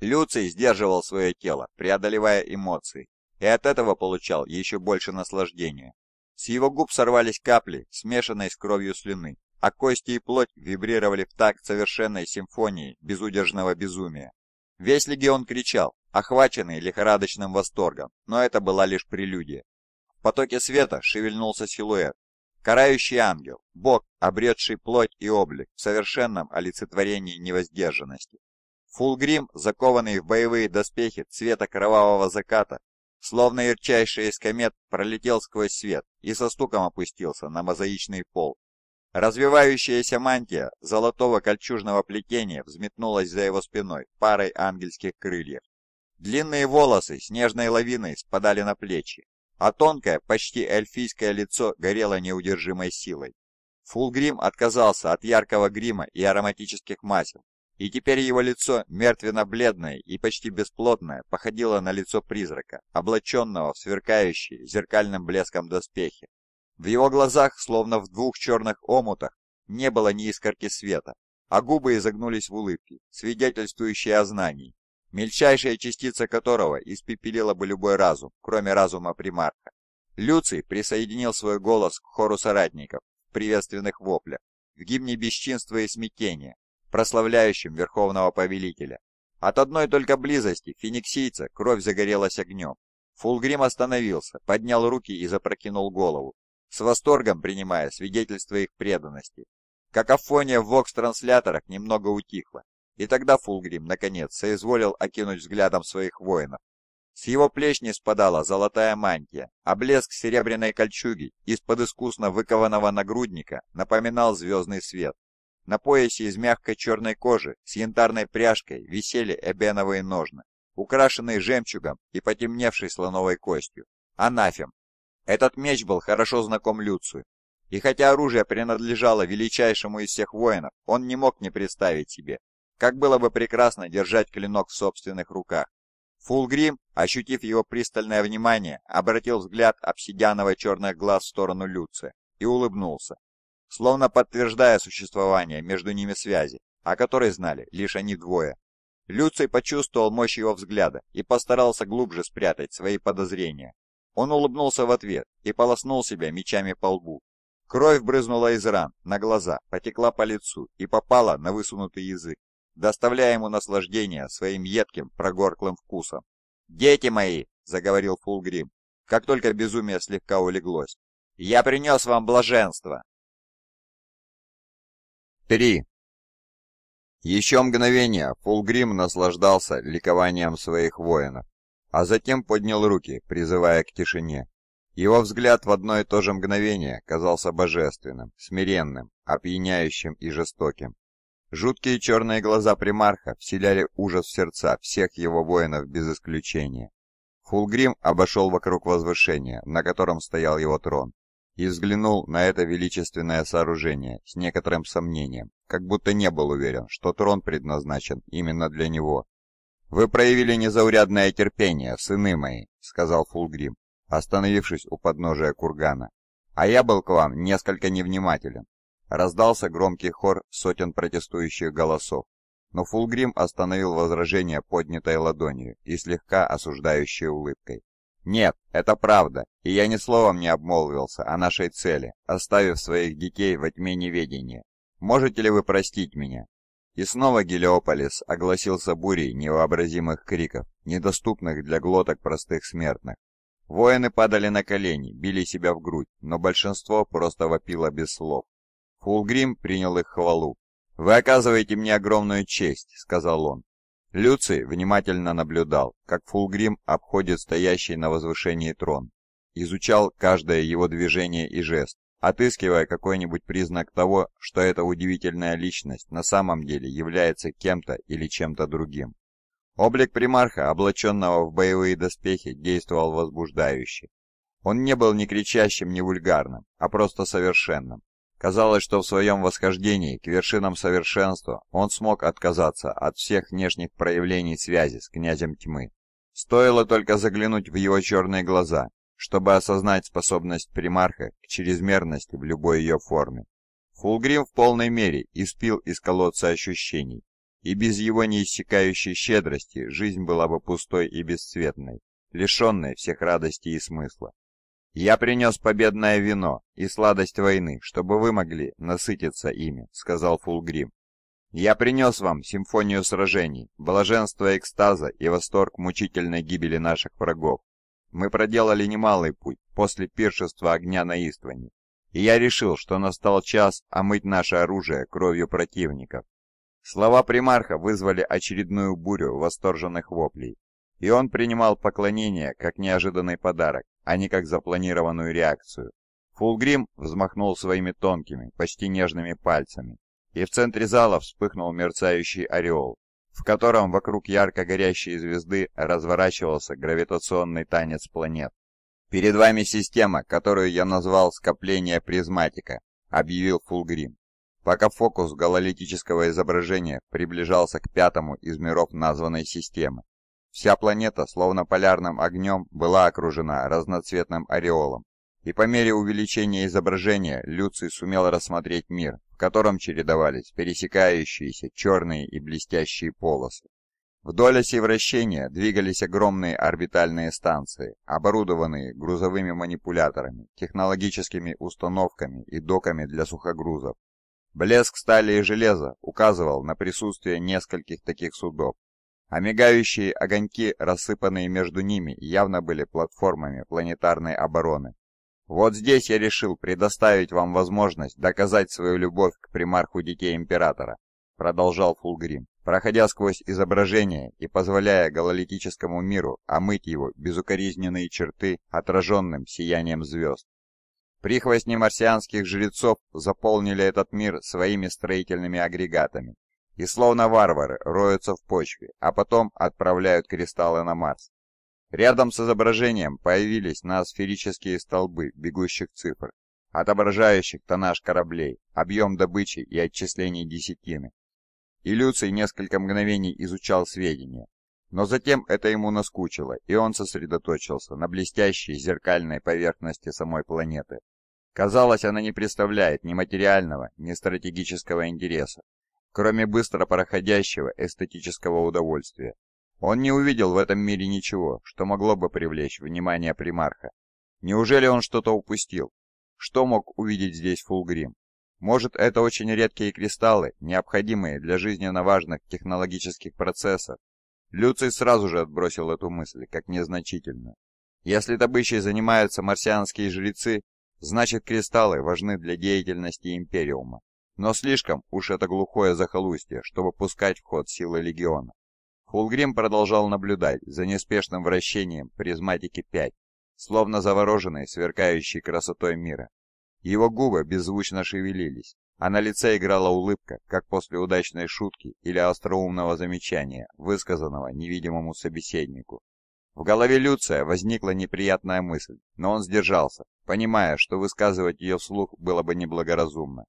Люций сдерживал свое тело, преодолевая эмоции, и от этого получал еще больше наслаждения. С его губ сорвались капли, смешанные с кровью слюны, а кости и плоть вибрировали в такт совершенной симфонии безудержного безумия. Весь легион кричал, охваченный лихорадочным восторгом, но это была лишь прелюдия. В потоке света шевельнулся силуэт. Карающий ангел, бог, обретший плоть и облик в совершенном олицетворении невоздержанности. Фулгрим, закованный в боевые доспехи цвета кровавого заката, словно ярчайший из комет, пролетел сквозь свет и со стуком опустился на мозаичный пол. Развивающаяся мантия золотого кольчужного плетения взметнулась за его спиной парой ангельских крыльев. Длинные волосы снежной лавиной спадали на плечи, а тонкое, почти эльфийское лицо горело неудержимой силой. Фулгрим отказался от яркого грима и ароматических масел и теперь его лицо, мертвенно-бледное и почти бесплотное, походило на лицо призрака, облаченного в сверкающий зеркальным блеском доспехи. В его глазах, словно в двух черных омутах, не было ни искорки света, а губы изогнулись в улыбке, свидетельствующие о знании, мельчайшая частица которого испепелила бы любой разум, кроме разума примарха. Люций присоединил свой голос к хору соратников в приветственных воплях, в гимне бесчинства и смятения, прославляющим верховного повелителя. От одной только близости фениксийца кровь загорелась огнем. Фулгрим остановился, поднял руки и запрокинул голову, с восторгом принимая свидетельство их преданности. Какофония в вокс-трансляторах немного утихла, и тогда Фулгрим, наконец, соизволил окинуть взглядом своих воинов. С его плеч не спадала золотая мантия, а блеск серебряной кольчуги из-под искусно выкованного нагрудника напоминал звездный свет, на поясе из мягкой черной кожи с янтарной пряжкой висели эбеновые ножны, украшенные жемчугом и потемневшей слоновой костью. Анафем. Этот меч был хорошо знаком Люцию. И хотя оружие принадлежало величайшему из всех воинов, он не мог не представить себе, как было бы прекрасно держать клинок в собственных руках. Фулгрим, ощутив его пристальное внимание, обратил взгляд обсидианово-черных глаз в сторону Люция и улыбнулся словно подтверждая существование между ними связи, о которой знали лишь они двое. Люций почувствовал мощь его взгляда и постарался глубже спрятать свои подозрения. Он улыбнулся в ответ и полоснул себя мечами по лбу. Кровь брызнула из ран, на глаза, потекла по лицу и попала на высунутый язык, доставляя ему наслаждение своим едким прогорклым вкусом. «Дети мои!» — заговорил Фулгрим, как только безумие слегка улеглось. «Я принес вам блаженство!» Три. Еще мгновение Фулгрим наслаждался ликованием своих воинов, а затем поднял руки, призывая к тишине. Его взгляд в одно и то же мгновение казался божественным, смиренным, опьяняющим и жестоким. Жуткие черные глаза примарха вселяли ужас в сердца всех его воинов без исключения. Фулгрим обошел вокруг возвышения, на котором стоял его трон, и взглянул на это величественное сооружение с некоторым сомнением, как будто не был уверен, что трон предназначен именно для него. «Вы проявили незаурядное терпение, сыны мои», — сказал Фулгрим, остановившись у подножия кургана. «А я был к вам несколько невнимателен». Раздался громкий хор сотен протестующих голосов, но Фулгрим остановил возражение поднятой ладонью и слегка осуждающей улыбкой. «Нет, это правда. И я ни словом не обмолвился о нашей цели, оставив своих детей во тьме неведения. Можете ли вы простить меня?» И снова Гелиополис огласился бурей невообразимых криков, недоступных для глоток простых смертных. Воины падали на колени, били себя в грудь, но большинство просто вопило без слов. Фулгрим принял их хвалу. «Вы оказываете мне огромную честь», — сказал он. Люций внимательно наблюдал, как Фулгрим обходит стоящий на возвышении трон, изучал каждое его движение и жест, отыскивая какой-нибудь признак того, что эта удивительная личность на самом деле является кем-то или чем-то другим. Облик примарха, облаченного в боевые доспехи, действовал возбуждающе. Он не был ни кричащим, ни вульгарным, а просто совершенным. Казалось, что в своем восхождении к вершинам совершенства он смог отказаться от всех внешних проявлений связи с князем тьмы. Стоило только заглянуть в его черные глаза, чтобы осознать способность примарха к чрезмерности в любой ее форме. Фулгрим в полной мере испил из колодца ощущений, и без его неиссякающей щедрости жизнь была бы пустой и бесцветной, лишенной всех радостей и смысла. «Я принес победное вино и сладость войны, чтобы вы могли насытиться ими», — сказал Фулгрим. «Я принес вам симфонию сражений, блаженство экстаза и восторг мучительной гибели наших врагов. Мы проделали немалый путь после пиршества огня на Истване, и я решил, что настал час омыть наше оружие кровью противников. Слова примарха вызвали очередную бурю восторженных воплей, и он принимал поклонение как неожиданный подарок, а не как запланированную реакцию. Фулгрим взмахнул своими тонкими, почти нежными пальцами, и в центре зала вспыхнул мерцающий ореол, в котором вокруг ярко горящей звезды разворачивался гравитационный танец планет. «Перед вами система, которую я назвал «Скопление призматика», — объявил Фулгрим, пока фокус гололитического изображения приближался к пятому из миров названной системы. Вся планета, словно полярным огнем, была окружена разноцветным ореолом, и по мере увеличения изображения Люций сумел рассмотреть мир, в котором чередовались пересекающиеся черные и блестящие полосы. Вдоль оси вращения двигались огромные орбитальные станции, оборудованные грузовыми манипуляторами, технологическими установками и доками для сухогрузов. Блеск стали и железа указывал на присутствие нескольких таких судов, а мигающие огоньки, рассыпанные между ними, явно были платформами планетарной обороны. Вот здесь я решил предоставить вам возможность доказать свою любовь к примарху детей Императора», продолжал Фулгрим, проходя сквозь изображение и позволяя гололитическому миру омыть его безукоризненные черты отраженным сиянием звезд. Прихвостни марсианских жрецов заполнили этот мир своими строительными агрегатами и словно варвары роются в почве, а потом отправляют кристаллы на Марс. Рядом с изображением появились ноосферические столбы бегущих цифр, отображающих тоннаж кораблей, объем добычи и отчислений десятины. И Люций несколько мгновений изучал сведения, но затем это ему наскучило, и он сосредоточился на блестящей зеркальной поверхности самой планеты. Казалось, она не представляет ни материального, ни стратегического интереса, кроме быстро проходящего эстетического удовольствия. Он не увидел в этом мире ничего, что могло бы привлечь внимание примарха. Неужели он что-то упустил? Что мог увидеть здесь Фулгрим? Может, это очень редкие кристаллы, необходимые для жизненно важных технологических процессов? Люций сразу же отбросил эту мысль, как незначительную. Если добычей занимаются марсианские жрецы, значит кристаллы важны для деятельности Империума. Но слишком уж это глухое захолустье, чтобы пускать в ход силы Легиона. Хулгрим продолжал наблюдать за неспешным вращением призматики 5, словно завороженной сверкающей красотой мира. Его губы беззвучно шевелились, а на лице играла улыбка, как после удачной шутки или остроумного замечания, высказанного невидимому собеседнику. В голове Люция возникла неприятная мысль, но он сдержался, понимая, что высказывать ее вслух было бы неблагоразумно.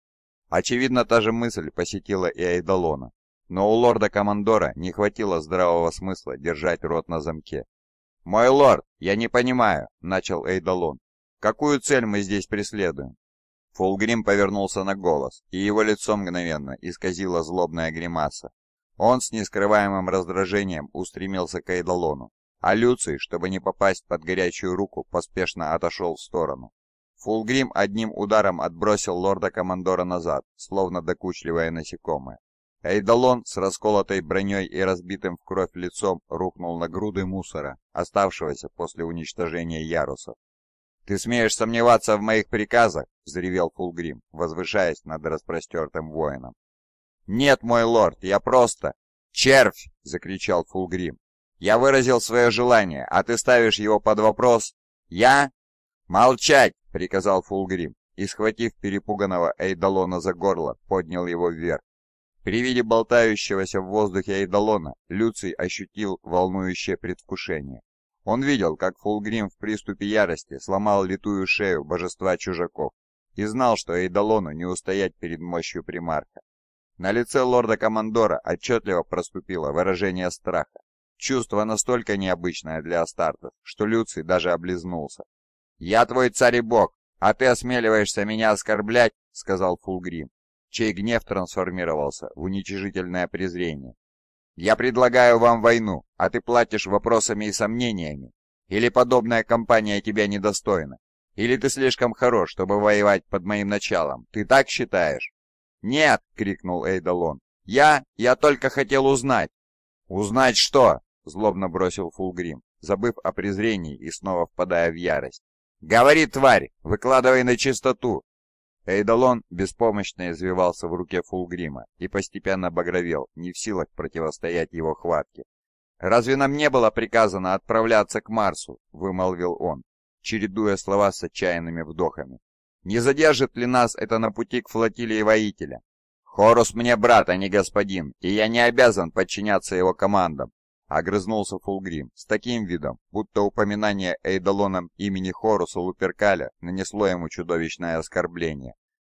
Очевидно, та же мысль посетила и Айдалона, но у лорда-командора не хватило здравого смысла держать рот на замке. «Мой лорд, я не понимаю», — начал Эйдалон. «Какую цель мы здесь преследуем?» Фулгрим повернулся на голос, и его лицо мгновенно исказило злобная гримаса. Он с нескрываемым раздражением устремился к Эйдалону, а Люций, чтобы не попасть под горячую руку, поспешно отошел в сторону. Фулгрим одним ударом отбросил лорда-командора назад, словно докучливое насекомое. Эйдалон с расколотой броней и разбитым в кровь лицом рухнул на груды мусора, оставшегося после уничтожения ярусов. «Ты смеешь сомневаться в моих приказах?» — взревел Фулгрим, возвышаясь над распростертым воином. «Нет, мой лорд, я просто...» «Червь!» — закричал Фулгрим. «Я выразил свое желание, а ты ставишь его под вопрос?» «Я...» «Молчать!» — приказал Фулгрим и, схватив перепуганного Эйдалона за горло, поднял его вверх. При виде болтающегося в воздухе Айдалона Люций ощутил волнующее предвкушение. Он видел, как Фулгрим в приступе ярости сломал литую шею божества чужаков и знал, что Эйдалону не устоять перед мощью примарха. На лице лорда-командора отчетливо проступило выражение страха. Чувство настолько необычное для Астартов, что Люций даже облизнулся. «Я твой царь и бог, а ты осмеливаешься меня оскорблять?» — сказал Фулгрим чей гнев трансформировался в уничижительное презрение. «Я предлагаю вам войну, а ты платишь вопросами и сомнениями. Или подобная компания тебя недостойна? Или ты слишком хорош, чтобы воевать под моим началом? Ты так считаешь?» «Нет!» — крикнул Эйдолон. «Я... я только хотел узнать!» «Узнать что?» — злобно бросил Фулгрим, забыв о презрении и снова впадая в ярость. «Говори, тварь! Выкладывай на чистоту! Эйдолон беспомощно извивался в руке Фулгрима и постепенно багровел, не в силах противостоять его хватке. «Разве нам не было приказано отправляться к Марсу?» — вымолвил он, чередуя слова с отчаянными вдохами. «Не задержит ли нас это на пути к флотилии воителя?» «Хорус мне брат, а не господин, и я не обязан подчиняться его командам», Огрызнулся Фулгрим с таким видом, будто упоминание Эйдолоном имени Хоруса Луперкаля нанесло ему чудовищное оскорбление.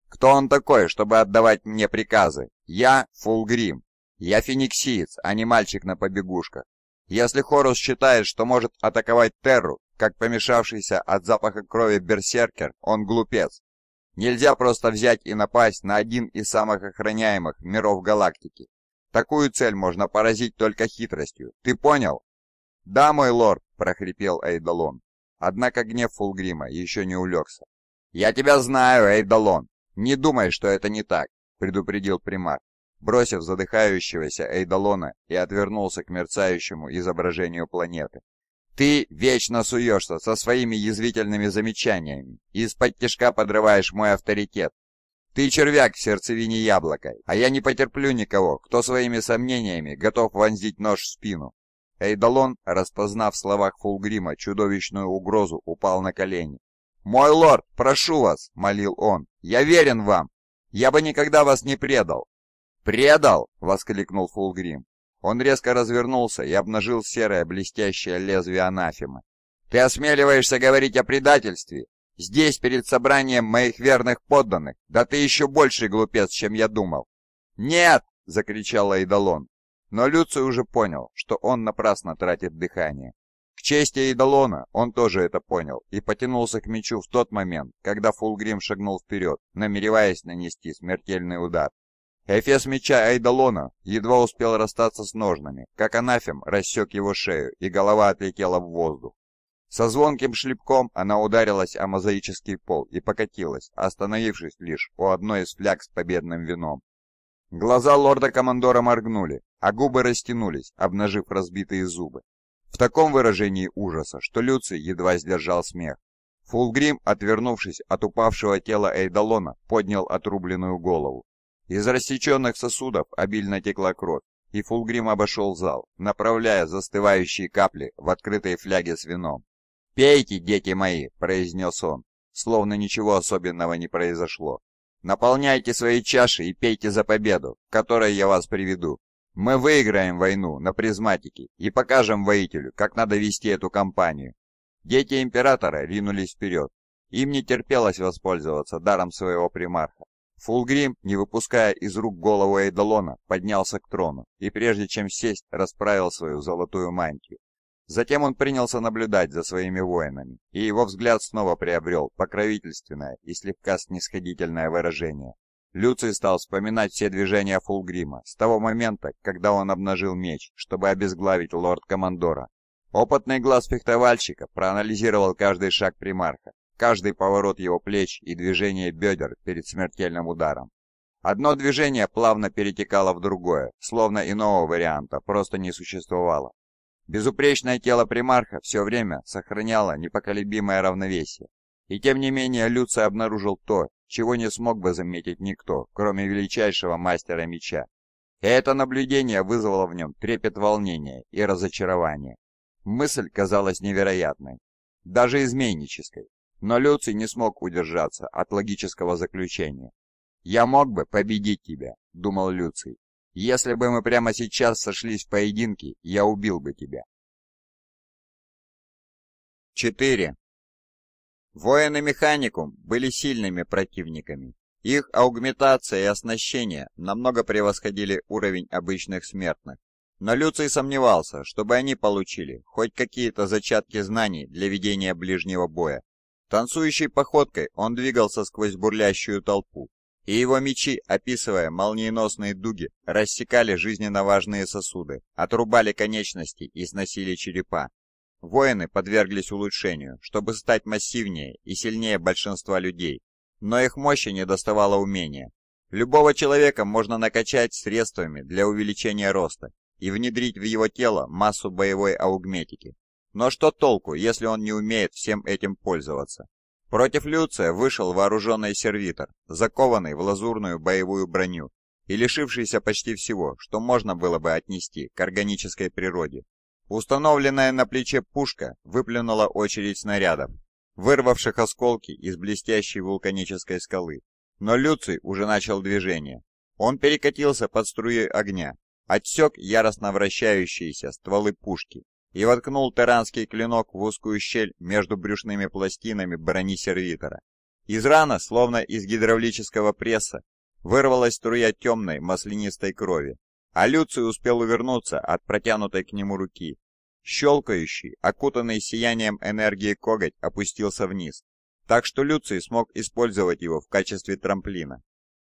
«Кто он такой, чтобы отдавать мне приказы? Я Фулгрим. Я фениксиец, а не мальчик на побегушках. Если Хорус считает, что может атаковать Терру, как помешавшийся от запаха крови берсеркер, он глупец. Нельзя просто взять и напасть на один из самых охраняемых миров галактики. Такую цель можно поразить только хитростью. Ты понял?» «Да, мой лорд!» — прохрипел Эйдолон. Однако гнев Фулгрима еще не улегся. «Я тебя знаю, Эйдолон! Не думай, что это не так!» — предупредил примар, бросив задыхающегося Эйдолона и отвернулся к мерцающему изображению планеты. «Ты вечно суешься со своими язвительными замечаниями и из-под тяжка подрываешь мой авторитет. Ты червяк в сердцевине яблока, а я не потерплю никого, кто своими сомнениями готов вонзить нож в спину». Эйдалон, распознав в словах Фулгрима чудовищную угрозу, упал на колени. «Мой лорд, прошу вас!» — молил он. «Я верен вам! Я бы никогда вас не предал!» «Предал!» — воскликнул Фулгрим. Он резко развернулся и обнажил серое блестящее лезвие анафемы. «Ты осмеливаешься говорить о предательстве? Здесь, перед собранием моих верных подданных, да ты еще больший глупец, чем я думал!» «Нет!» — закричал Эйдалон. Но Люций уже понял, что он напрасно тратит дыхание. К чести Эйдалона он тоже это понял и потянулся к мечу в тот момент, когда Фулгрим шагнул вперед, намереваясь нанести смертельный удар. Эфес меча Эйдалона едва успел расстаться с ножнами, как анафем рассек его шею, и голова отлетела в воздух. Со звонким шлепком она ударилась о мозаический пол и покатилась, остановившись лишь у одной из фляг с победным вином. Глаза лорда-командора моргнули, а губы растянулись, обнажив разбитые зубы. В таком выражении ужаса, что Люций едва сдержал смех. Фулгрим, отвернувшись от упавшего тела Эйдолона, поднял отрубленную голову. Из рассеченных сосудов обильно текла кровь, и Фулгрим обошел зал, направляя застывающие капли в открытые фляги с вином. «Пейте, дети мои!» — произнес он, словно ничего особенного не произошло. «Наполняйте свои чаши и пейте за победу, к которой я вас приведу. Мы выиграем войну на призматике и покажем воителю, как надо вести эту кампанию». Дети Императора ринулись вперед. Им не терпелось воспользоваться даром своего примарха. Фулгрим, не выпуская из рук голову Эйдолона, поднялся к трону и, прежде чем сесть, расправил свою золотую мантию. Затем он принялся наблюдать за своими воинами, и его взгляд снова приобрел покровительственное и слегка снисходительное выражение. Люций стал вспоминать все движения Фулгрима с того момента, когда он обнажил меч, чтобы обезглавить лорд-командора. Опытный глаз фехтовальщика проанализировал каждый шаг примарха, каждый поворот его плеч и движение бедер перед смертельным ударом. Одно движение плавно перетекало в другое, словно иного варианта просто не существовало. Безупречное тело примарха все время сохраняло непоколебимое равновесие. И тем не менее Люций обнаружил то, чего не смог бы заметить никто, кроме величайшего мастера меча. И это наблюдение вызвало в нем трепет волнения и разочарования. Мысль казалась невероятной, даже изменнической, но Люций не смог удержаться от логического заключения. «Я мог бы победить тебя», — думал Люций, если бы мы прямо сейчас сошлись в поединке, я убил бы тебя. 4. Воины Механикум были сильными противниками. Их аугментация и оснащение намного превосходили уровень обычных смертных. Но Люций сомневался, чтобы они получили хоть какие-то зачатки знаний для ведения ближнего боя. Танцующей походкой он двигался сквозь бурлящую толпу, и его мечи, описывая молниеносные дуги, рассекали жизненно важные сосуды, отрубали конечности и сносили черепа. Воины подверглись улучшению, чтобы стать массивнее и сильнее большинства людей, но их мощи не доставало умения. Любого человека можно накачать средствами для увеличения роста и внедрить в его тело массу боевой аугметики. Но что толку, если он не умеет всем этим пользоваться? Против Люция вышел вооруженный сервитор, закованный в лазурную боевую броню и лишившийся почти всего, что можно было бы отнести к органической природе. Установленная на плече пушка выплюнула очередь снарядов, вырвавших осколки из блестящей вулканической скалы. Но Люций уже начал движение. Он перекатился под струей огня, отсек яростно вращающиеся стволы пушки и воткнул таранский клинок в узкую щель между брюшными пластинами брони сервитора. Из рана, словно из гидравлического пресса, вырвалась струя темной маслянистой крови, а Люций успел увернуться от протянутой к нему руки. Щелкающий, окутанный сиянием энергии коготь опустился вниз, так что Люций смог использовать его в качестве трамплина.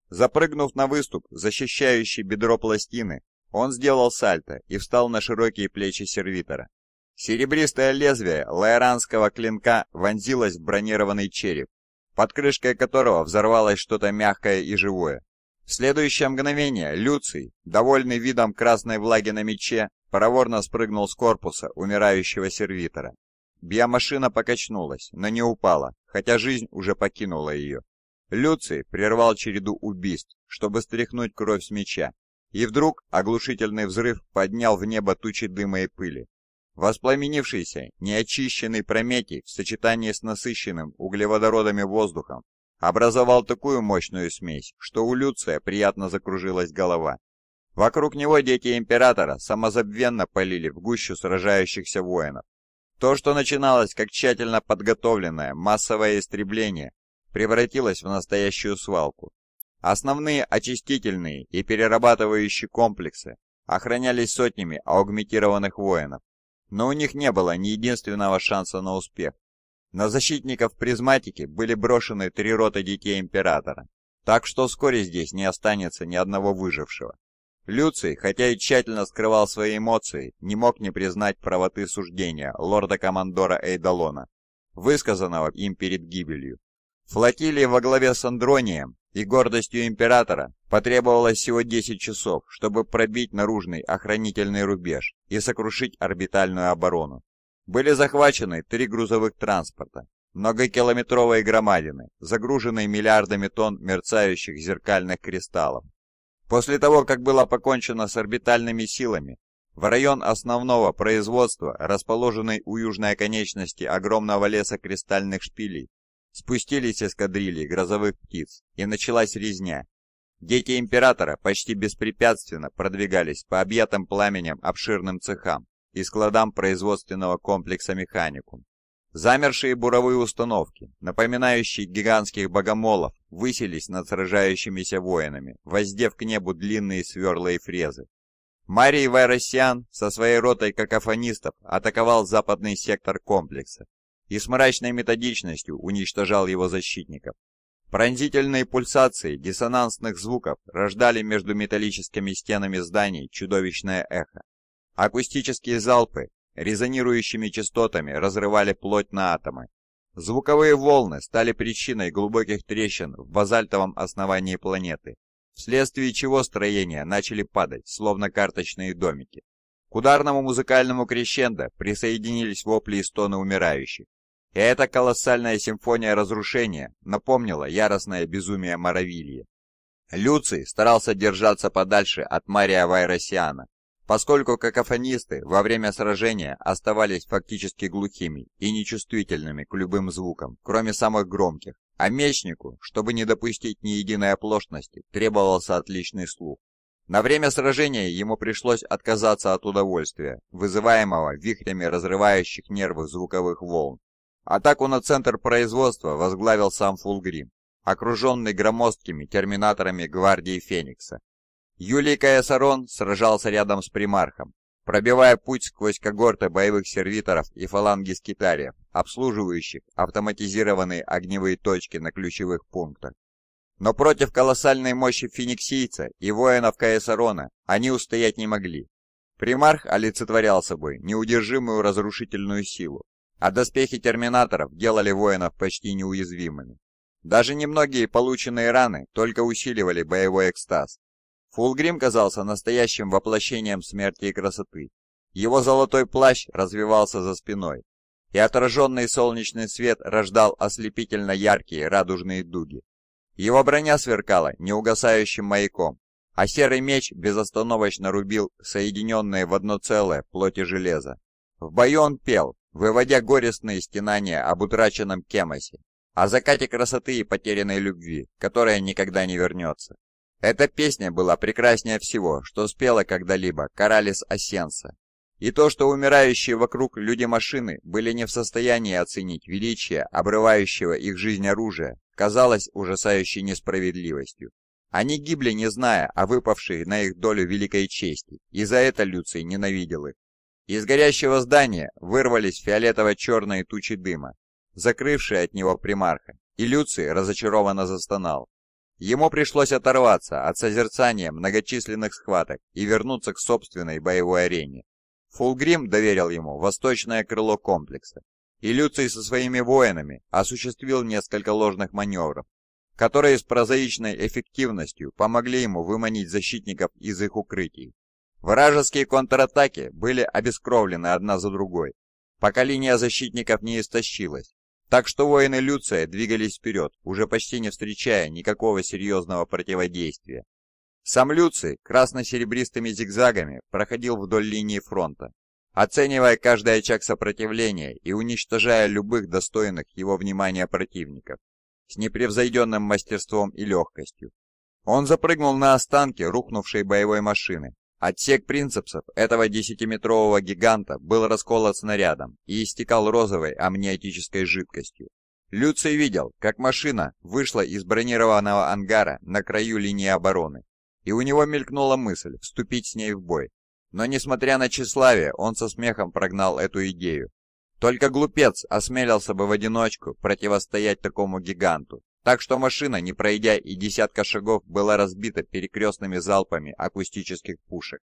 Запрыгнув на выступ, защищающий бедро пластины, он сделал сальто и встал на широкие плечи сервитора. Серебристое лезвие лайранского клинка вонзилось в бронированный череп, под крышкой которого взорвалось что-то мягкое и живое. В следующее мгновение Люций, довольный видом красной влаги на мече, проворно спрыгнул с корпуса умирающего сервитора. Биомашина покачнулась, но не упала, хотя жизнь уже покинула ее. Люций прервал череду убийств, чтобы стряхнуть кровь с меча, и вдруг оглушительный взрыв поднял в небо тучи дыма и пыли, Воспламенившийся, неочищенный прометий в сочетании с насыщенным углеводородами воздухом образовал такую мощную смесь, что у Люция приятно закружилась голова. Вокруг него дети Императора самозабвенно полили в гущу сражающихся воинов. То, что начиналось как тщательно подготовленное массовое истребление, превратилось в настоящую свалку. Основные очистительные и перерабатывающие комплексы охранялись сотнями аугментированных воинов, но у них не было ни единственного шанса на успех. На защитников призматики были брошены три рота детей Императора, так что вскоре здесь не останется ни одного выжившего. Люций, хотя и тщательно скрывал свои эмоции, не мог не признать правоты суждения лорда-командора Эйдалона, высказанного им перед гибелью. Флотилии во главе с Андронием и гордостью императора потребовалось всего 10 часов, чтобы пробить наружный охранительный рубеж и сокрушить орбитальную оборону. Были захвачены три грузовых транспорта, многокилометровые громадины, загруженные миллиардами тонн мерцающих зеркальных кристаллов. После того, как было покончено с орбитальными силами, в район основного производства, расположенный у южной оконечности огромного леса кристальных шпилей, Спустились эскадрильи грозовых птиц, и началась резня. Дети Императора почти беспрепятственно продвигались по объятым пламенем обширным цехам и складам производственного комплекса «Механикум». Замершие буровые установки, напоминающие гигантских богомолов, высились над сражающимися воинами, воздев к небу длинные сверла и фрезы. Марий Вайросян со своей ротой какофонистов атаковал западный сектор комплекса, и с мрачной методичностью уничтожал его защитников. Пронзительные пульсации диссонансных звуков рождали между металлическими стенами зданий чудовищное эхо. Акустические залпы резонирующими частотами разрывали плоть на атомы. Звуковые волны стали причиной глубоких трещин в базальтовом основании планеты, вследствие чего строения начали падать, словно карточные домики. К ударному музыкальному крещендо присоединились вопли и стоны умирающих. И эта колоссальная симфония разрушения напомнила яростное безумие Моровильи. Люций старался держаться подальше от Мария Вайросиана, поскольку какофонисты во время сражения оставались фактически глухими и нечувствительными к любым звукам, кроме самых громких, а мечнику, чтобы не допустить ни единой оплошности, требовался отличный слух. На время сражения ему пришлось отказаться от удовольствия, вызываемого вихрями разрывающих нервы звуковых волн, Атаку на центр производства возглавил сам Фулгрим, окруженный громоздкими терминаторами гвардии Феникса. Юлий Каесарон сражался рядом с примархом, пробивая путь сквозь когорты боевых сервиторов и фаланги скитариев, обслуживающих автоматизированные огневые точки на ключевых пунктах. Но против колоссальной мощи фениксийца и воинов Каесарона они устоять не могли. Примарх олицетворял собой неудержимую разрушительную силу, а доспехи терминаторов делали воинов почти неуязвимыми. Даже немногие полученные раны только усиливали боевой экстаз. Фулгрим казался настоящим воплощением смерти и красоты. Его золотой плащ развивался за спиной, и отраженный солнечный свет рождал ослепительно яркие радужные дуги. Его броня сверкала неугасающим маяком, а серый меч безостановочно рубил соединенные в одно целое плоти железа. В бою он пел, выводя горестные стенания об утраченном Кемосе, о закате красоты и потерянной любви, которая никогда не вернется. Эта песня была прекраснее всего, что спела когда-либо Коралис Осенса. И то, что умирающие вокруг люди-машины были не в состоянии оценить величие обрывающего их жизнь оружия, казалось ужасающей несправедливостью. Они гибли, не зная о выпавшей на их долю великой чести, и за это Люций ненавидел их. Из горящего здания вырвались фиолетово-черные тучи дыма, закрывшие от него примарха, и Люций разочарованно застонал. Ему пришлось оторваться от созерцания многочисленных схваток и вернуться к собственной боевой арене. Фулгрим доверил ему восточное крыло комплекса, и Люций со своими воинами осуществил несколько ложных маневров, которые с прозаичной эффективностью помогли ему выманить защитников из их укрытий. Вражеские контратаки были обескровлены одна за другой, пока линия защитников не истощилась, так что воины Люция двигались вперед, уже почти не встречая никакого серьезного противодействия. Сам Люций красно-серебристыми зигзагами проходил вдоль линии фронта, оценивая каждый очаг сопротивления и уничтожая любых достойных его внимания противников с непревзойденным мастерством и легкостью. Он запрыгнул на останки рухнувшей боевой машины, Отсек принципсов этого десятиметрового гиганта был расколот снарядом и истекал розовой амниотической жидкостью. Люций видел, как машина вышла из бронированного ангара на краю линии обороны, и у него мелькнула мысль вступить с ней в бой. Но несмотря на тщеславие, он со смехом прогнал эту идею. Только глупец осмелился бы в одиночку противостоять такому гиганту, так что машина, не пройдя и десятка шагов, была разбита перекрестными залпами акустических пушек.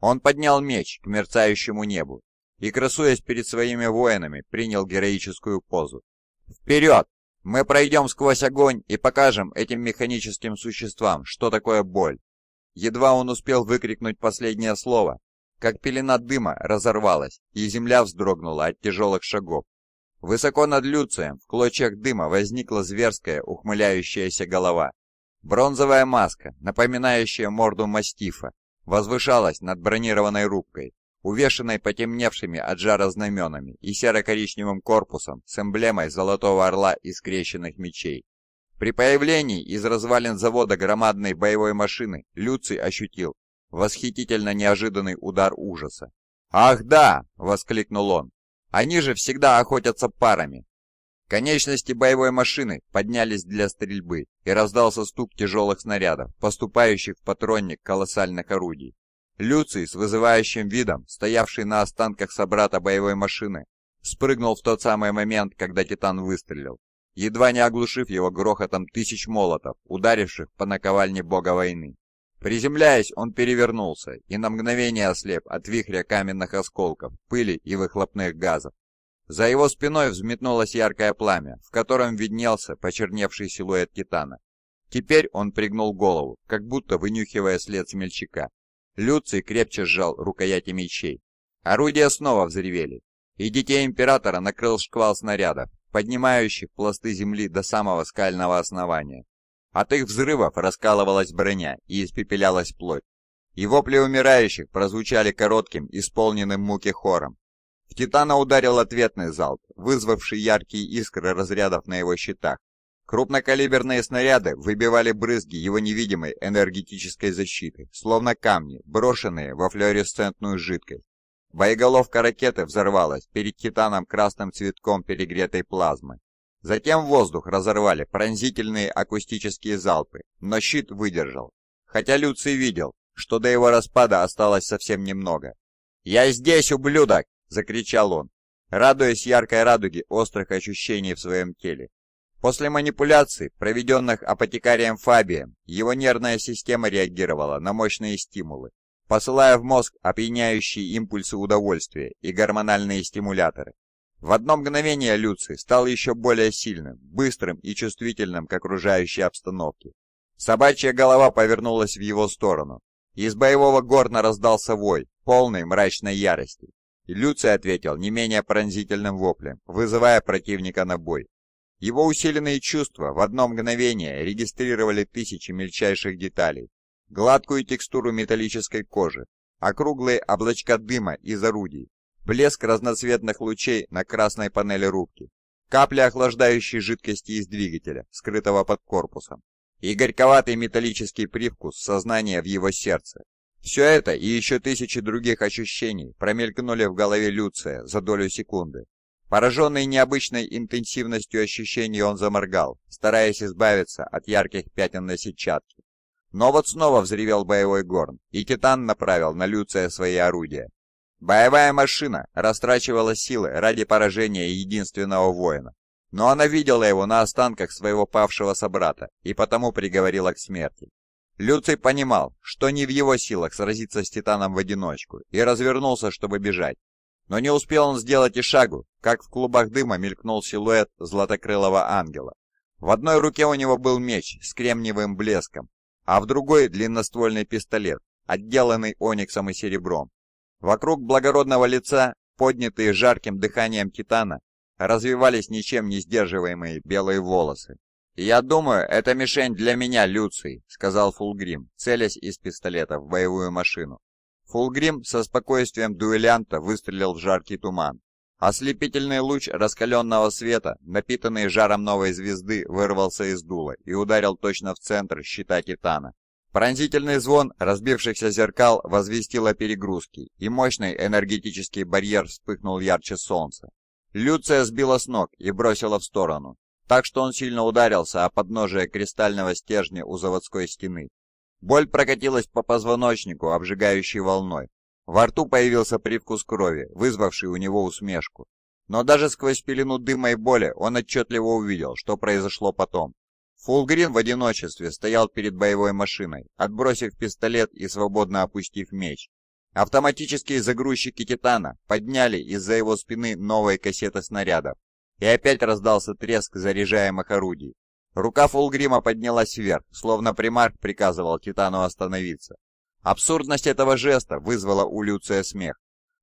Он поднял меч к мерцающему небу и, красуясь перед своими воинами, принял героическую позу. «Вперед! Мы пройдем сквозь огонь и покажем этим механическим существам, что такое боль!» Едва он успел выкрикнуть последнее слово, как пелена дыма разорвалась, и земля вздрогнула от тяжелых шагов, Высоко над Люцием, в клочьях дыма, возникла зверская, ухмыляющаяся голова. Бронзовая маска, напоминающая морду мастифа, возвышалась над бронированной рубкой, увешанной потемневшими от жара знаменами и серо-коричневым корпусом с эмблемой золотого орла и скрещенных мечей. При появлении из развалин завода громадной боевой машины Люций ощутил восхитительно неожиданный удар ужаса. «Ах да!» — воскликнул он. Они же всегда охотятся парами. Конечности боевой машины поднялись для стрельбы, и раздался стук тяжелых снарядов, поступающих в патронник колоссальных орудий. Люций с вызывающим видом, стоявший на останках собрата боевой машины, спрыгнул в тот самый момент, когда Титан выстрелил, едва не оглушив его грохотом тысяч молотов, ударивших по наковальне бога войны. Приземляясь, он перевернулся и на мгновение ослеп от вихря каменных осколков, пыли и выхлопных газов. За его спиной взметнулось яркое пламя, в котором виднелся почерневший силуэт Титана. Теперь он пригнул голову, как будто вынюхивая след смельчака. Люций крепче сжал рукояти мечей. Орудия снова взревели, и детей Императора накрыл шквал снарядов, поднимающих пласты земли до самого скального основания. От их взрывов раскалывалась броня и испепелялась плоть. И вопли умирающих прозвучали коротким, исполненным муки хором. В Титана ударил ответный залп, вызвавший яркие искры разрядов на его щитах. Крупнокалиберные снаряды выбивали брызги его невидимой энергетической защиты, словно камни, брошенные во флуоресцентную жидкость. Боеголовка ракеты взорвалась перед Титаном красным цветком перегретой плазмы. Затем воздух разорвали пронзительные акустические залпы, но щит выдержал. Хотя Люций видел, что до его распада осталось совсем немного. «Я здесь, ублюдок!» — закричал он, радуясь яркой радуге острых ощущений в своем теле. После манипуляций, проведенных апотекарием Фабием, его нервная система реагировала на мощные стимулы, посылая в мозг опьяняющие импульсы удовольствия и гормональные стимуляторы. В одно мгновение Люций стал еще более сильным, быстрым и чувствительным к окружающей обстановке. Собачья голова повернулась в его сторону. Из боевого горна раздался вой, полный мрачной ярости. И Люций ответил не менее пронзительным воплем, вызывая противника на бой. Его усиленные чувства в одно мгновение регистрировали тысячи мельчайших деталей. Гладкую текстуру металлической кожи, округлые облачка дыма из орудий, блеск разноцветных лучей на красной панели рубки, капли охлаждающей жидкости из двигателя, скрытого под корпусом, и горьковатый металлический привкус сознания в его сердце. Все это и еще тысячи других ощущений промелькнули в голове Люция за долю секунды. Пораженный необычной интенсивностью ощущений он заморгал, стараясь избавиться от ярких пятен на сетчатке. Но вот снова взревел боевой горн, и Титан направил на Люция свои орудия. Боевая машина растрачивала силы ради поражения единственного воина, но она видела его на останках своего павшего собрата и потому приговорила к смерти. Люций понимал, что не в его силах сразиться с Титаном в одиночку, и развернулся, чтобы бежать. Но не успел он сделать и шагу, как в клубах дыма мелькнул силуэт златокрылого ангела. В одной руке у него был меч с кремниевым блеском, а в другой длинноствольный пистолет, отделанный ониксом и серебром. Вокруг благородного лица, поднятые жарким дыханием титана, развивались ничем не сдерживаемые белые волосы. «Я думаю, это мишень для меня, Люций», — сказал Фулгрим, целясь из пистолета в боевую машину. Фулгрим со спокойствием дуэлянта выстрелил в жаркий туман. Ослепительный луч раскаленного света, напитанный жаром новой звезды, вырвался из дула и ударил точно в центр щита Китана. Пронзительный звон разбившихся зеркал возвестил о перегрузке, и мощный энергетический барьер вспыхнул ярче солнца. Люция сбила с ног и бросила в сторону, так что он сильно ударился о подножие кристального стержня у заводской стены. Боль прокатилась по позвоночнику, обжигающей волной. Во рту появился привкус крови, вызвавший у него усмешку. Но даже сквозь пелену дыма и боли он отчетливо увидел, что произошло потом. Фулгрин в одиночестве стоял перед боевой машиной, отбросив пистолет и свободно опустив меч. Автоматические загрузчики «Титана» подняли из-за его спины новые кассеты снарядов, и опять раздался треск заряжаемых орудий. Рука Фулгрима поднялась вверх, словно примарк приказывал Титану остановиться. Абсурдность этого жеста вызвала у Люция смех.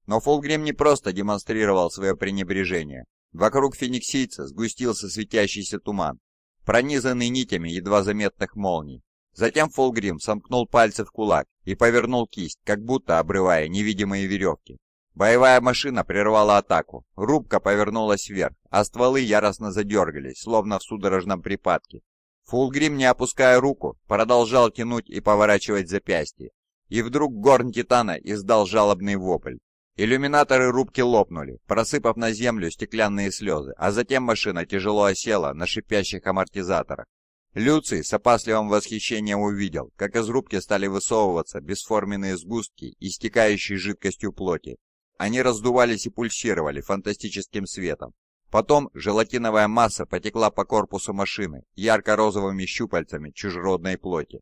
Но Фулгрим не просто демонстрировал свое пренебрежение. Вокруг фениксийца сгустился светящийся туман, пронизанный нитями едва заметных молний. Затем Фолгрим сомкнул пальцы в кулак и повернул кисть, как будто обрывая невидимые веревки. Боевая машина прервала атаку, рубка повернулась вверх, а стволы яростно задергались, словно в судорожном припадке. Фулгрим, не опуская руку, продолжал тянуть и поворачивать запястье, и вдруг горн Титана издал жалобный вопль. Иллюминаторы рубки лопнули, просыпав на землю стеклянные слезы, а затем машина тяжело осела на шипящих амортизаторах. Люций с опасливым восхищением увидел, как из рубки стали высовываться бесформенные сгустки, истекающие жидкостью плоти. Они раздувались и пульсировали фантастическим светом. Потом желатиновая масса потекла по корпусу машины ярко-розовыми щупальцами чужеродной плоти.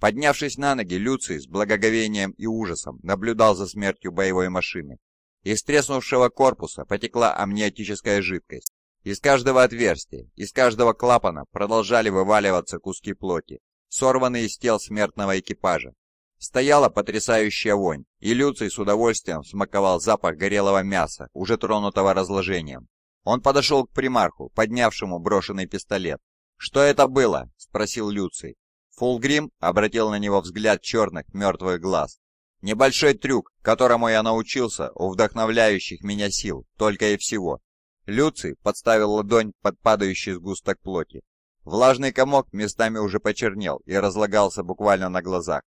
Поднявшись на ноги, Люций с благоговением и ужасом наблюдал за смертью боевой машины. Из треснувшего корпуса потекла амниотическая жидкость. Из каждого отверстия, из каждого клапана продолжали вываливаться куски плоти, сорванные из тел смертного экипажа. Стояла потрясающая вонь, и Люций с удовольствием смаковал запах горелого мяса, уже тронутого разложением. Он подошел к примарху, поднявшему брошенный пистолет. «Что это было?» – спросил Люций. Фулгрим обратил на него взгляд черных мертвых глаз. «Небольшой трюк, которому я научился у вдохновляющих меня сил, только и всего». Люци подставил ладонь под падающий сгусток плоти. Влажный комок местами уже почернел и разлагался буквально на глазах.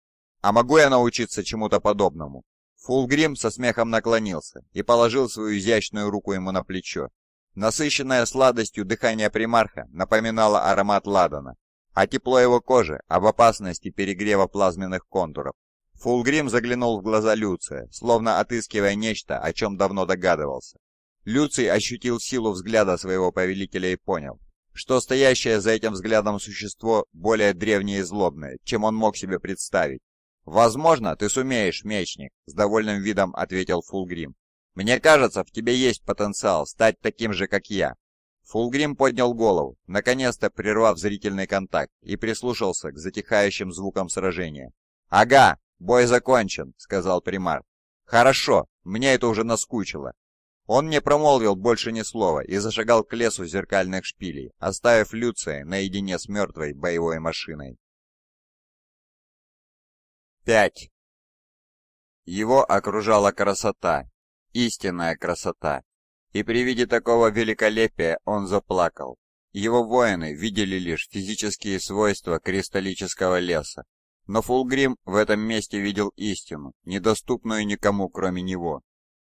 «А могу я научиться чему-то подобному?» Фулгрим со смехом наклонился и положил свою изящную руку ему на плечо. Насыщенное сладостью дыхание примарха напоминало аромат ладана, о а тепло его кожи об опасности перегрева плазменных контуров. Фулгрим заглянул в глаза Люция, словно отыскивая нечто, о чем давно догадывался. Люций ощутил силу взгляда своего повелителя и понял, что стоящее за этим взглядом существо более древнее и злобное, чем он мог себе представить. «Возможно, ты сумеешь, мечник», — с довольным видом ответил Фулгрим. «Мне кажется, в тебе есть потенциал стать таким же, как я». Фулгрим поднял голову, наконец-то прервав зрительный контакт, и прислушался к затихающим звукам сражения. «Ага, бой закончен», — сказал примар. «Хорошо, мне это уже наскучило». Он не промолвил больше ни слова и зашагал к лесу зеркальных шпилей, оставив Люция наедине с мертвой боевой машиной. 5. Его окружала красота, истинная красота, и при виде такого великолепия он заплакал. Его воины видели лишь физические свойства кристаллического леса, но Фулгрим в этом месте видел истину, недоступную никому, кроме него.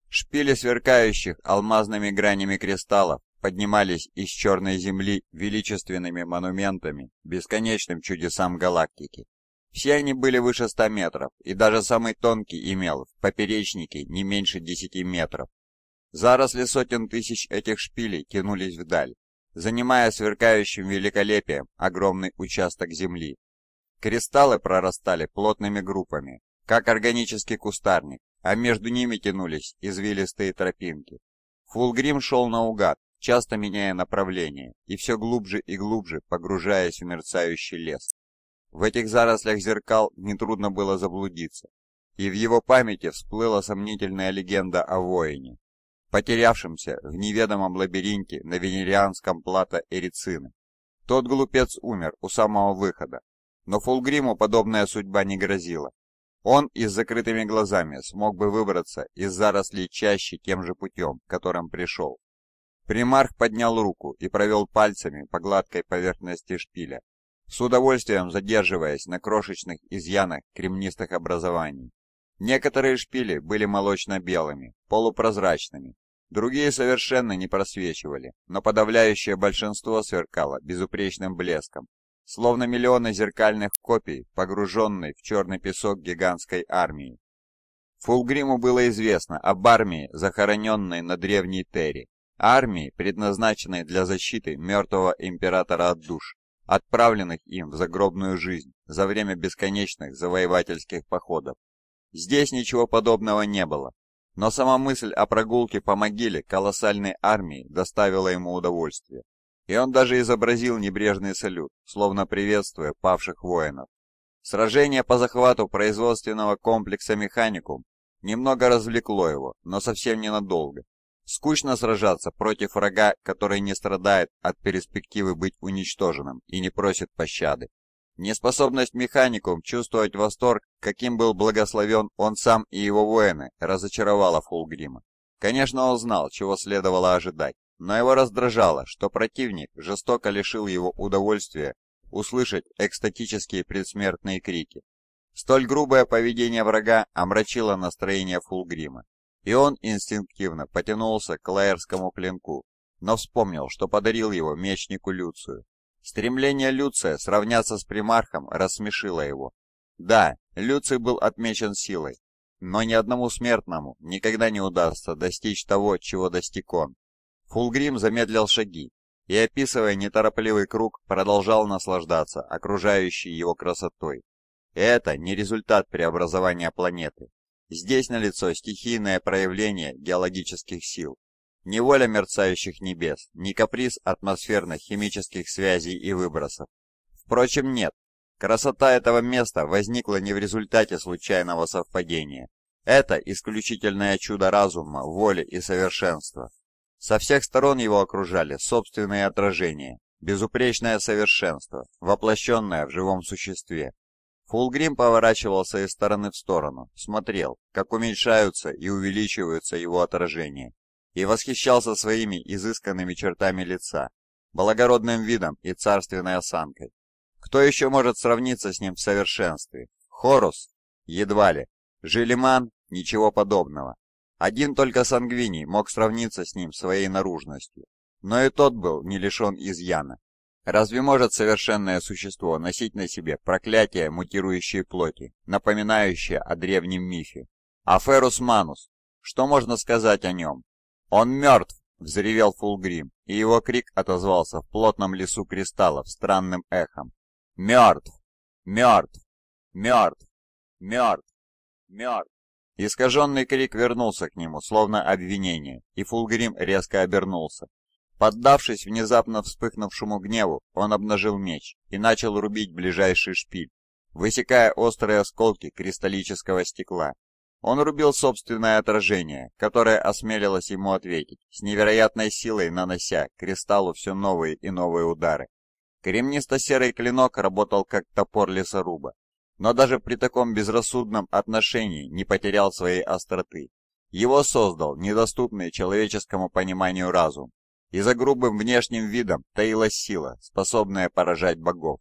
Шпили сверкающих алмазными гранями кристаллов поднимались из черной земли величественными монументами, бесконечным чудесам галактики. Все они были выше 100 метров, и даже самый тонкий имел в поперечнике не меньше 10 метров. Заросли сотен тысяч этих шпилей тянулись вдаль, занимая сверкающим великолепием огромный участок земли. Кристаллы прорастали плотными группами, как органический кустарник, а между ними тянулись извилистые тропинки. Фулгрим шел наугад, часто меняя направление, и все глубже и глубже погружаясь в мерцающий лес. В этих зарослях зеркал нетрудно было заблудиться, и в его памяти всплыла сомнительная легенда о воине, потерявшимся в неведомом лабиринте на венерианском плато Эрицины. Тот глупец умер у самого выхода, но Фулгриму подобная судьба не грозила. Он и с закрытыми глазами смог бы выбраться из зарослей чаще тем же путем, которым пришел. Примарх поднял руку и провел пальцами по гладкой поверхности шпиля, с удовольствием задерживаясь на крошечных изъянах кремнистых образований. Некоторые шпили были молочно-белыми, полупрозрачными, Другие совершенно не просвечивали, но подавляющее большинство сверкало безупречным блеском, словно миллионы зеркальных копий, погруженные в черный песок гигантской армии. Фулгриму было известно об армии, захороненной на древней Терри, армии, предназначенной для защиты мертвого императора от душ, отправленных им в загробную жизнь за время бесконечных завоевательских походов. Здесь ничего подобного не было, но сама мысль о прогулке по могиле колоссальной армии доставила ему удовольствие. И он даже изобразил небрежный салют, словно приветствуя павших воинов. Сражение по захвату производственного комплекса «Механикум» немного развлекло его, но совсем ненадолго. Скучно сражаться против врага, который не страдает от перспективы быть уничтоженным и не просит пощады. Неспособность механикум чувствовать восторг, каким был благословен он сам и его воины, разочаровала Фулгрима. Конечно, он знал, чего следовало ожидать, но его раздражало, что противник жестоко лишил его удовольствия услышать экстатические предсмертные крики. Столь грубое поведение врага омрачило настроение Фулгрима, и он инстинктивно потянулся к лаерскому клинку, но вспомнил, что подарил его мечнику Люцию. Стремление Люция сравняться с примархом рассмешило его. Да, Люций был отмечен силой, но ни одному смертному никогда не удастся достичь того, чего достиг он. Фулгрим замедлил шаги и, описывая неторопливый круг, продолжал наслаждаться окружающей его красотой. это не результат преобразования планеты. Здесь налицо стихийное проявление геологических сил. Ни воля мерцающих небес, ни каприз атмосферных химических связей и выбросов. Впрочем, нет. Красота этого места возникла не в результате случайного совпадения. Это исключительное чудо разума, воли и совершенства. Со всех сторон его окружали собственные отражения, безупречное совершенство, воплощенное в живом существе. Фулгрим поворачивался из стороны в сторону, смотрел, как уменьшаются и увеличиваются его отражения, и восхищался своими изысканными чертами лица, благородным видом и царственной осанкой. Кто еще может сравниться с ним в совершенстве? Хорус? Едва ли. Желеман? Ничего подобного. Один только Сангвини мог сравниться с ним своей наружностью, но и тот был не лишен изъяна. Разве может совершенное существо носить на себе проклятие мутирующей плоти, напоминающее о древнем мифе? А Ферус Манус? Что можно сказать о нем? «Он мертв!» — взревел Фулгрим, и его крик отозвался в плотном лесу кристаллов странным эхом. «Мертв! Мертв! Мертв! Мертв! Мертв!» Искаженный крик вернулся к нему, словно обвинение, и Фулгрим резко обернулся. Поддавшись внезапно вспыхнувшему гневу, он обнажил меч и начал рубить ближайший шпиль, высекая острые осколки кристаллического стекла он рубил собственное отражение, которое осмелилось ему ответить, с невероятной силой нанося кристаллу все новые и новые удары. Кремнисто-серый клинок работал как топор лесоруба, но даже при таком безрассудном отношении не потерял своей остроты. Его создал недоступный человеческому пониманию разум, и за грубым внешним видом таилась сила, способная поражать богов.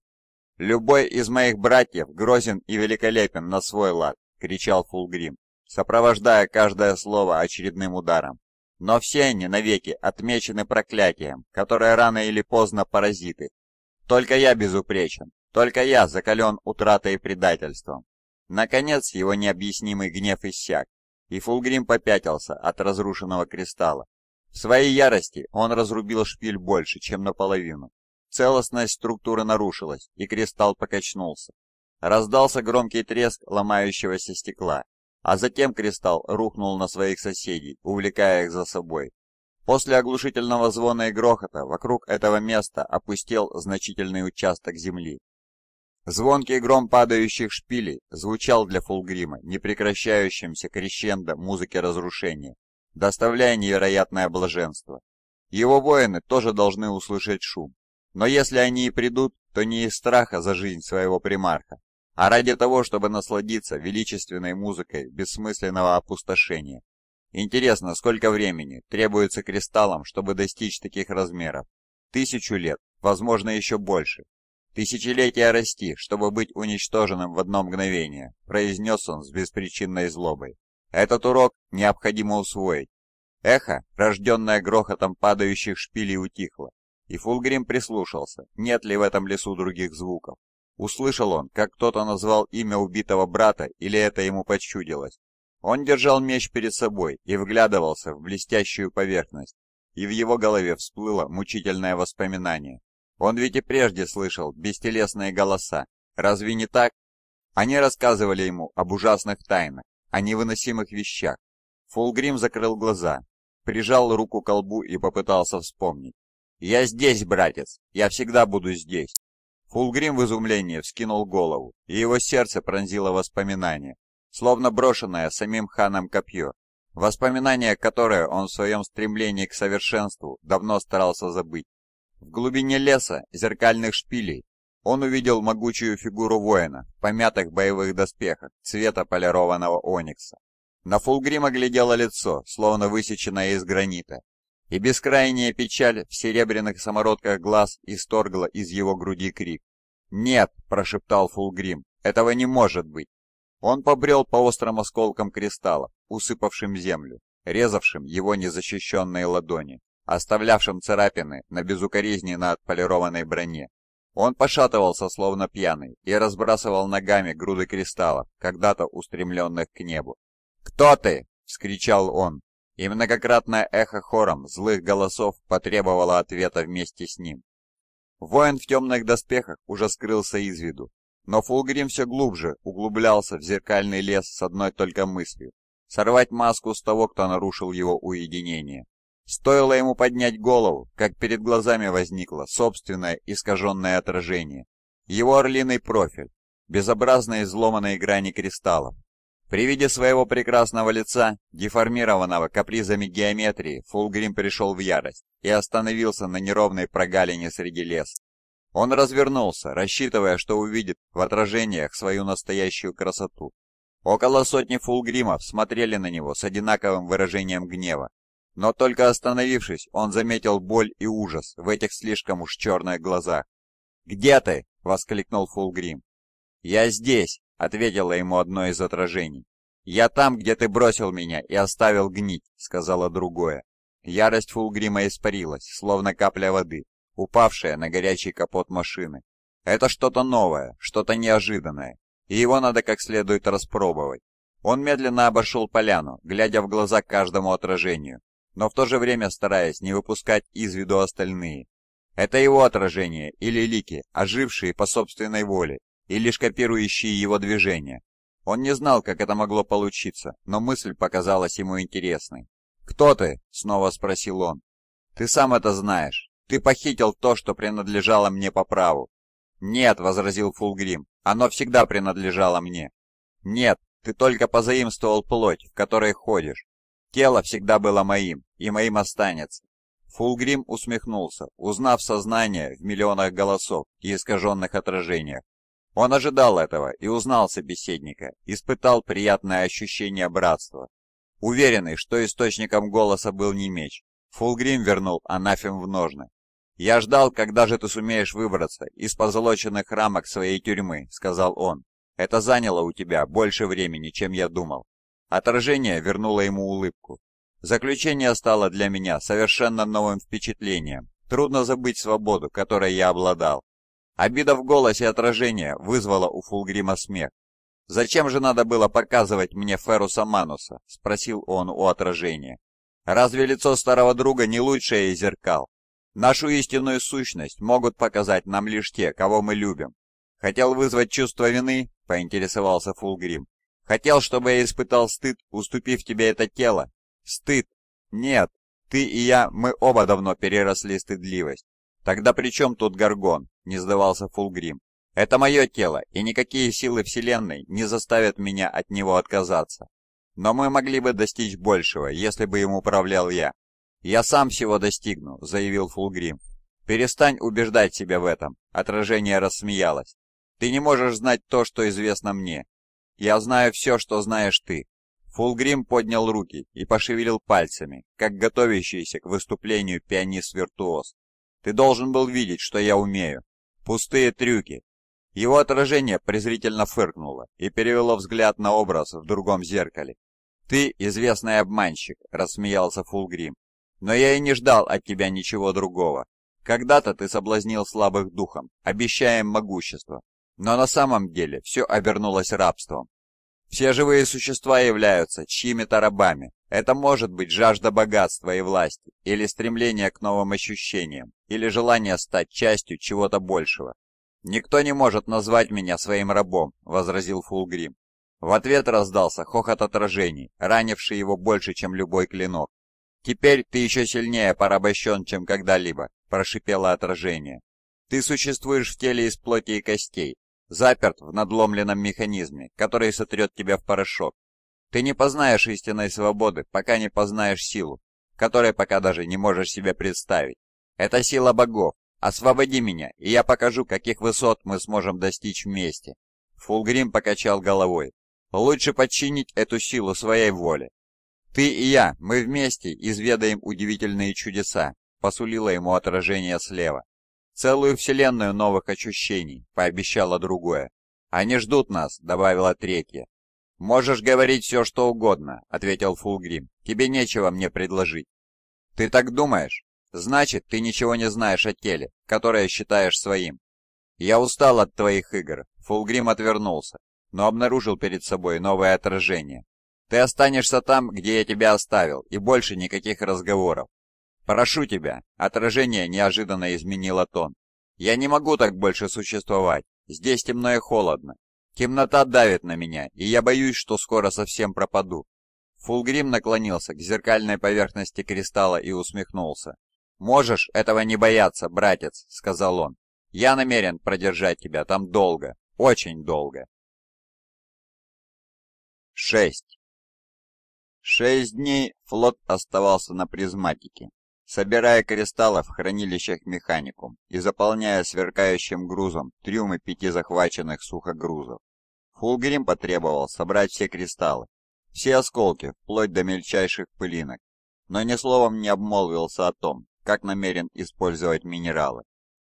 «Любой из моих братьев грозен и великолепен на свой лад!» — кричал Фулгрим, сопровождая каждое слово очередным ударом. Но все они навеки отмечены проклятием, которое рано или поздно паразиты. Только я безупречен, только я закален утратой и предательством. Наконец его необъяснимый гнев иссяк, и Фулгрим попятился от разрушенного кристалла. В своей ярости он разрубил шпиль больше, чем наполовину. Целостность структуры нарушилась, и кристалл покачнулся. Раздался громкий треск ломающегося стекла, а затем кристалл рухнул на своих соседей, увлекая их за собой. После оглушительного звона и грохота вокруг этого места опустел значительный участок земли. Звонкий гром падающих шпилей звучал для Фулгрима непрекращающимся крещендо музыки разрушения, доставляя невероятное блаженство. Его воины тоже должны услышать шум, но если они и придут, то не из страха за жизнь своего примарха, а ради того, чтобы насладиться величественной музыкой бессмысленного опустошения. Интересно, сколько времени требуется кристаллам, чтобы достичь таких размеров? Тысячу лет, возможно, еще больше. «Тысячелетия расти, чтобы быть уничтоженным в одно мгновение», произнес он с беспричинной злобой. «Этот урок необходимо усвоить». Эхо, рожденное грохотом падающих шпилей, утихло, и Фулгрим прислушался, нет ли в этом лесу других звуков. Услышал он, как кто-то назвал имя убитого брата, или это ему почудилось. Он держал меч перед собой и вглядывался в блестящую поверхность, и в его голове всплыло мучительное воспоминание. Он ведь и прежде слышал бестелесные голоса, разве не так? Они рассказывали ему об ужасных тайнах, о невыносимых вещах. Фулгрим закрыл глаза, прижал руку к колбу и попытался вспомнить. «Я здесь, братец! Я всегда буду здесь!» Фулгрим в изумлении вскинул голову, и его сердце пронзило воспоминание, словно брошенное самим ханом копье, воспоминание, которое он в своем стремлении к совершенству давно старался забыть. В глубине леса, зеркальных шпилей, он увидел могучую фигуру воина в помятых боевых доспехах цвета полированного оникса. На Фулгрима глядело лицо, словно высеченное из гранита, и бескрайняя печаль в серебряных самородках глаз исторгла из его груди крик. «Нет!» – прошептал Фулгрим. «Этого не может быть!» Он побрел по острым осколкам кристалла, усыпавшим землю, резавшим его незащищенные ладони, оставлявшим царапины на безукоризненно отполированной броне. Он пошатывался, словно пьяный, и разбрасывал ногами груды кристаллов, когда-то устремленных к небу. «Кто ты?» — вскричал он, и многократное эхо хором злых голосов потребовало ответа вместе с ним. Воин в темных доспехах уже скрылся из виду, но Фулгрим все глубже углублялся в зеркальный лес с одной только мыслью — сорвать маску с того, кто нарушил его уединение. Стоило ему поднять голову, как перед глазами возникло собственное искаженное отражение. Его орлиный профиль, безобразные изломанные грани кристаллов, при виде своего прекрасного лица, деформированного капризами геометрии, Фулгрим пришел в ярость и остановился на неровной прогалине среди леса. Он развернулся, рассчитывая, что увидит в отражениях свою настоящую красоту. Около сотни фулгримов смотрели на него с одинаковым выражением гнева. Но только остановившись, он заметил боль и ужас в этих слишком уж черных глазах. «Где ты?» — воскликнул фулгрим. «Я здесь!» ответило ему одно из отражений. «Я там, где ты бросил меня и оставил гнить», — сказала другое. Ярость Фулгрима испарилась, словно капля воды, упавшая на горячий капот машины. Это что-то новое, что-то неожиданное, и его надо как следует распробовать. Он медленно обошел поляну, глядя в глаза каждому отражению, но в то же время стараясь не выпускать из виду остальные. Это его отражение или лики, ожившие по собственной воле и лишь копирующие его движения. Он не знал, как это могло получиться, но мысль показалась ему интересной. «Кто ты?» — снова спросил он. «Ты сам это знаешь. Ты похитил то, что принадлежало мне по праву». «Нет», — возразил Фулгрим, — «оно всегда принадлежало мне». «Нет, ты только позаимствовал плоть, в которой ходишь. Тело всегда было моим, и моим останется». Фулгрим усмехнулся, узнав сознание в миллионах голосов и искаженных отражениях. Он ожидал этого и узнал собеседника, испытал приятное ощущение братства. Уверенный, что источником голоса был не меч, Фулгрим вернул анафем в ножны. «Я ждал, когда же ты сумеешь выбраться из позолоченных рамок своей тюрьмы», — сказал он. «Это заняло у тебя больше времени, чем я думал». Отражение вернуло ему улыбку. Заключение стало для меня совершенно новым впечатлением. Трудно забыть свободу, которой я обладал. Обида в голосе отражения вызвала у Фулгрима смех. «Зачем же надо было показывать мне Феруса Мануса?» — спросил он у отражения. «Разве лицо старого друга не лучшее из зеркал? Нашу истинную сущность могут показать нам лишь те, кого мы любим. Хотел вызвать чувство вины?» — поинтересовался Фулгрим. «Хотел, чтобы я испытал стыд, уступив тебе это тело?» «Стыд? Нет. Ты и я, мы оба давно переросли стыдливость. Тогда при чем тут Гаргон?» — не сдавался Фулгрим. «Это мое тело, и никакие силы Вселенной не заставят меня от него отказаться. Но мы могли бы достичь большего, если бы им управлял я». «Я сам всего достигну», — заявил Фулгрим. «Перестань убеждать себя в этом», — отражение рассмеялось. «Ты не можешь знать то, что известно мне. Я знаю все, что знаешь ты». Фулгрим поднял руки и пошевелил пальцами, как готовящийся к выступлению пианист-виртуоз. «Ты должен был видеть, что я умею. Пустые трюки. Его отражение презрительно фыркнуло и перевело взгляд на образ в другом зеркале. «Ты известный обманщик», — рассмеялся Фулгрим. «Но я и не ждал от тебя ничего другого. Когда-то ты соблазнил слабых духом, обещая им могущество. Но на самом деле все обернулось рабством. Все живые существа являются чьими-то рабами, это может быть жажда богатства и власти, или стремление к новым ощущениям, или желание стать частью чего-то большего. «Никто не может назвать меня своим рабом», — возразил Фулгрим. В ответ раздался хохот отражений, ранивший его больше, чем любой клинок. «Теперь ты еще сильнее порабощен, чем когда-либо», — прошипело отражение. «Ты существуешь в теле из плоти и костей, заперт в надломленном механизме, который сотрет тебя в порошок. Ты не познаешь истинной свободы, пока не познаешь силу, которой пока даже не можешь себе представить. Это сила богов. Освободи меня, и я покажу, каких высот мы сможем достичь вместе. Фулгрим покачал головой. Лучше подчинить эту силу своей воле. Ты и я, мы вместе изведаем удивительные чудеса, посулило ему отражение слева. Целую вселенную новых ощущений, пообещало другое. Они ждут нас, добавила третья. «Можешь говорить все, что угодно», — ответил Фулгрим. «Тебе нечего мне предложить». «Ты так думаешь? Значит, ты ничего не знаешь о теле, которое считаешь своим». «Я устал от твоих игр», — Фулгрим отвернулся, но обнаружил перед собой новое отражение. «Ты останешься там, где я тебя оставил, и больше никаких разговоров. «Прошу тебя!» — отражение неожиданно изменило тон. «Я не могу так больше существовать. Здесь темно и холодно. Темнота давит на меня, и я боюсь, что скоро совсем пропаду. Фулгрим наклонился к зеркальной поверхности кристалла и усмехнулся. «Можешь этого не бояться, братец», — сказал он. «Я намерен продержать тебя там долго, очень долго». 6. Шесть дней флот оставался на призматике собирая кристаллы в хранилищах механикум и заполняя сверкающим грузом трюмы пяти захваченных сухогрузов. Фулгрим потребовал собрать все кристаллы, все осколки, вплоть до мельчайших пылинок, но ни словом не обмолвился о том, как намерен использовать минералы.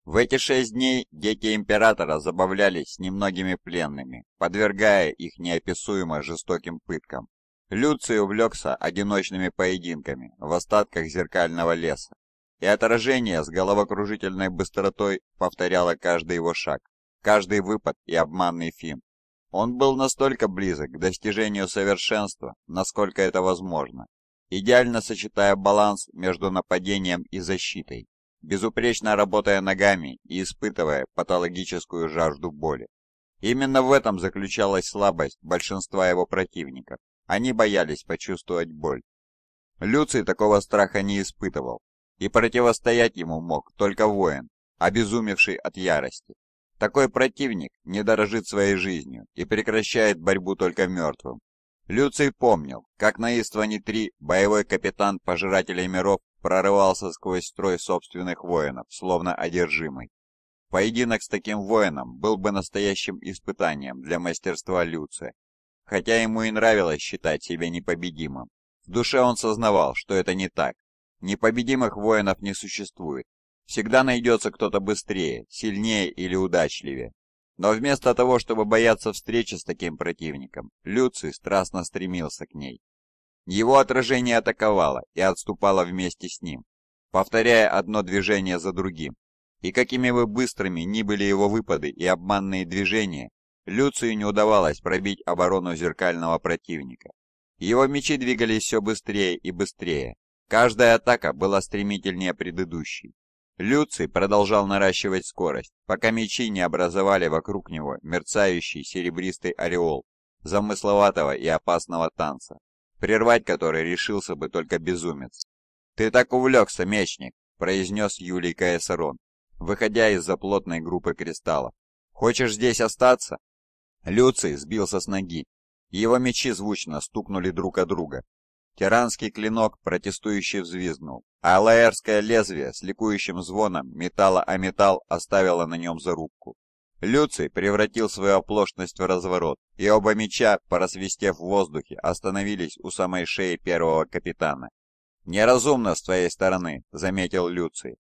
В эти шесть дней дети Императора забавлялись с немногими пленными, подвергая их неописуемо жестоким пыткам. Люций увлекся одиночными поединками в остатках зеркального леса, и отражение с головокружительной быстротой повторяло каждый его шаг, каждый выпад и обманный финт. Он был настолько близок к достижению совершенства, насколько это возможно, идеально сочетая баланс между нападением и защитой, безупречно работая ногами и испытывая патологическую жажду боли. Именно в этом заключалась слабость большинства его противников. Они боялись почувствовать боль. Люций такого страха не испытывал, и противостоять ему мог только воин, обезумевший от ярости. Такой противник не дорожит своей жизнью и прекращает борьбу только мертвым. Люций помнил, как на Истване-3 боевой капитан Пожирателей миров прорывался сквозь строй собственных воинов, словно одержимый. Поединок с таким воином был бы настоящим испытанием для мастерства Люция Хотя ему и нравилось считать себя непобедимым. В душе он сознавал, что это не так. Непобедимых воинов не существует. Всегда найдется кто-то быстрее, сильнее или удачливее. Но вместо того, чтобы бояться встречи с таким противником, Люций страстно стремился к ней. Его отражение атаковало и отступало вместе с ним, повторяя одно движение за другим. И какими бы быстрыми ни были его выпады и обманные движения, Люцию не удавалось пробить оборону зеркального противника. Его мечи двигались все быстрее и быстрее. Каждая атака была стремительнее предыдущей. Люций продолжал наращивать скорость, пока мечи не образовали вокруг него мерцающий серебристый ореол, замысловатого и опасного танца, прервать который решился бы только безумец. «Ты так увлекся, мечник!» – произнес Юлий Каесарон, выходя из-за плотной группы кристаллов. «Хочешь здесь остаться?» Люций сбился с ноги. Его мечи звучно стукнули друг о друга. Тиранский клинок протестующий взвизгнул, а лаэрское лезвие с ликующим звоном металла о металл оставило на нем зарубку. Люций превратил свою оплошность в разворот, и оба меча, просвистев в воздухе, остановились у самой шеи первого капитана. «Неразумно с твоей стороны», — заметил Люций.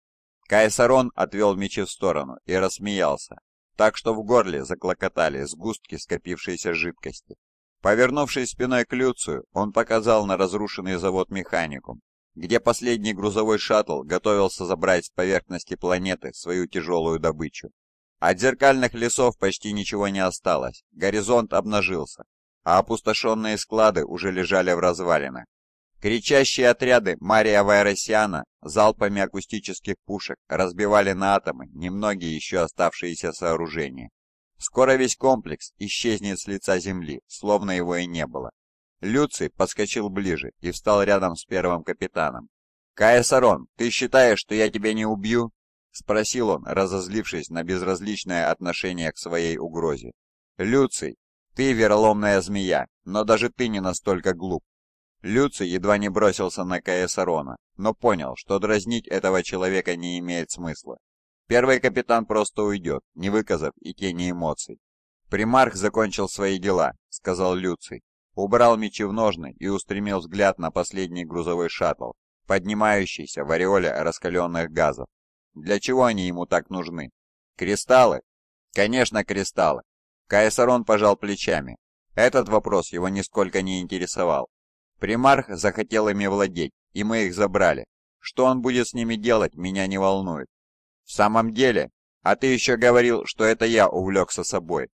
Кайсарон отвел мечи в сторону и рассмеялся, так что в горле заклокотали сгустки скопившейся жидкости. Повернувшись спиной к Люцию, он показал на разрушенный завод «Механикум», где последний грузовой шаттл готовился забрать с поверхности планеты свою тяжелую добычу. От зеркальных лесов почти ничего не осталось, горизонт обнажился, а опустошенные склады уже лежали в развалинах. Кричащие отряды Мария Вайросиана залпами акустических пушек разбивали на атомы немногие еще оставшиеся сооружения. Скоро весь комплекс исчезнет с лица земли, словно его и не было. Люций подскочил ближе и встал рядом с первым капитаном. «Каесарон, ты считаешь, что я тебя не убью?» — спросил он, разозлившись на безразличное отношение к своей угрозе. «Люций, ты вероломная змея, но даже ты не настолько глуп. Люци едва не бросился на Каэсарона, но понял, что дразнить этого человека не имеет смысла. Первый капитан просто уйдет, не выказав и тени эмоций. «Примарх закончил свои дела», — сказал Люций. Убрал мечи в ножны и устремил взгляд на последний грузовой шаттл, поднимающийся в ореоле раскаленных газов. Для чего они ему так нужны? Кристаллы? Конечно, кристаллы. Каэсарон пожал плечами. Этот вопрос его нисколько не интересовал. Примарх захотел ими владеть, и мы их забрали. Что он будет с ними делать, меня не волнует. В самом деле, а ты еще говорил, что это я увлекся собой.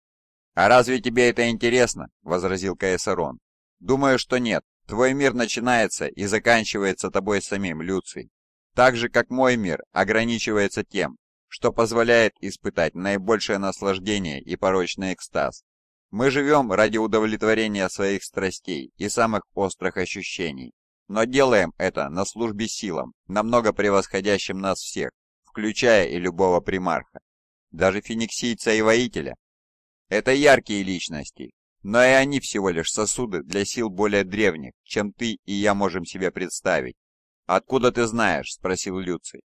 А разве тебе это интересно? Возразил Каесарон. Думаю, что нет. Твой мир начинается и заканчивается тобой самим, Люций. Так же, как мой мир ограничивается тем, что позволяет испытать наибольшее наслаждение и порочный экстаз. Мы живем ради удовлетворения своих страстей и самых острых ощущений, но делаем это на службе силам, намного превосходящим нас всех, включая и любого примарха, даже фениксийца и воителя. Это яркие личности, но и они всего лишь сосуды для сил более древних, чем ты и я можем себе представить. «Откуда ты знаешь?» – спросил Люций.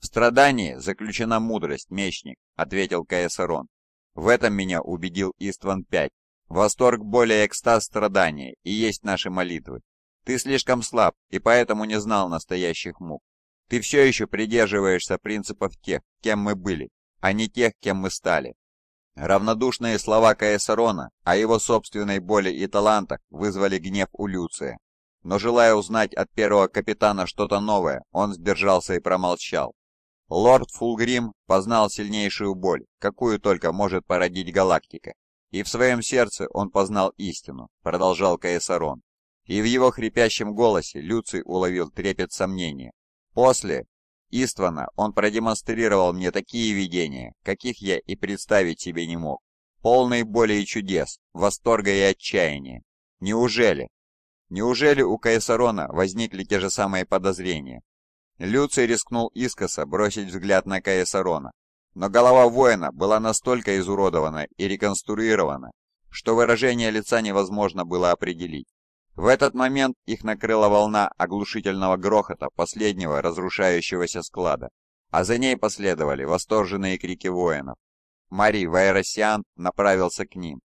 «В страдании заключена мудрость, мечник», – ответил Каесарон. В этом меня убедил Истван 5. Восторг, более экстаз страдания и есть наши молитвы. Ты слишком слаб и поэтому не знал настоящих мук. Ты все еще придерживаешься принципов тех, кем мы были, а не тех, кем мы стали. Равнодушные слова Каесарона о его собственной боли и талантах вызвали гнев у Люция. Но желая узнать от первого капитана что-то новое, он сдержался и промолчал. Лорд Фулгрим познал сильнейшую боль, какую только может породить галактика. И в своем сердце он познал истину, продолжал Каесарон. И в его хрипящем голосе Люций уловил трепет сомнения. После Иствана он продемонстрировал мне такие видения, каких я и представить себе не мог. Полные боли и чудес, восторга и отчаяния. Неужели? Неужели у Каесарона возникли те же самые подозрения? Люций рискнул искоса бросить взгляд на Каесарона, но голова воина была настолько изуродована и реконструирована, что выражение лица невозможно было определить. В этот момент их накрыла волна оглушительного грохота последнего разрушающегося склада, а за ней последовали восторженные крики воинов. Мари Вайросиан направился к ним,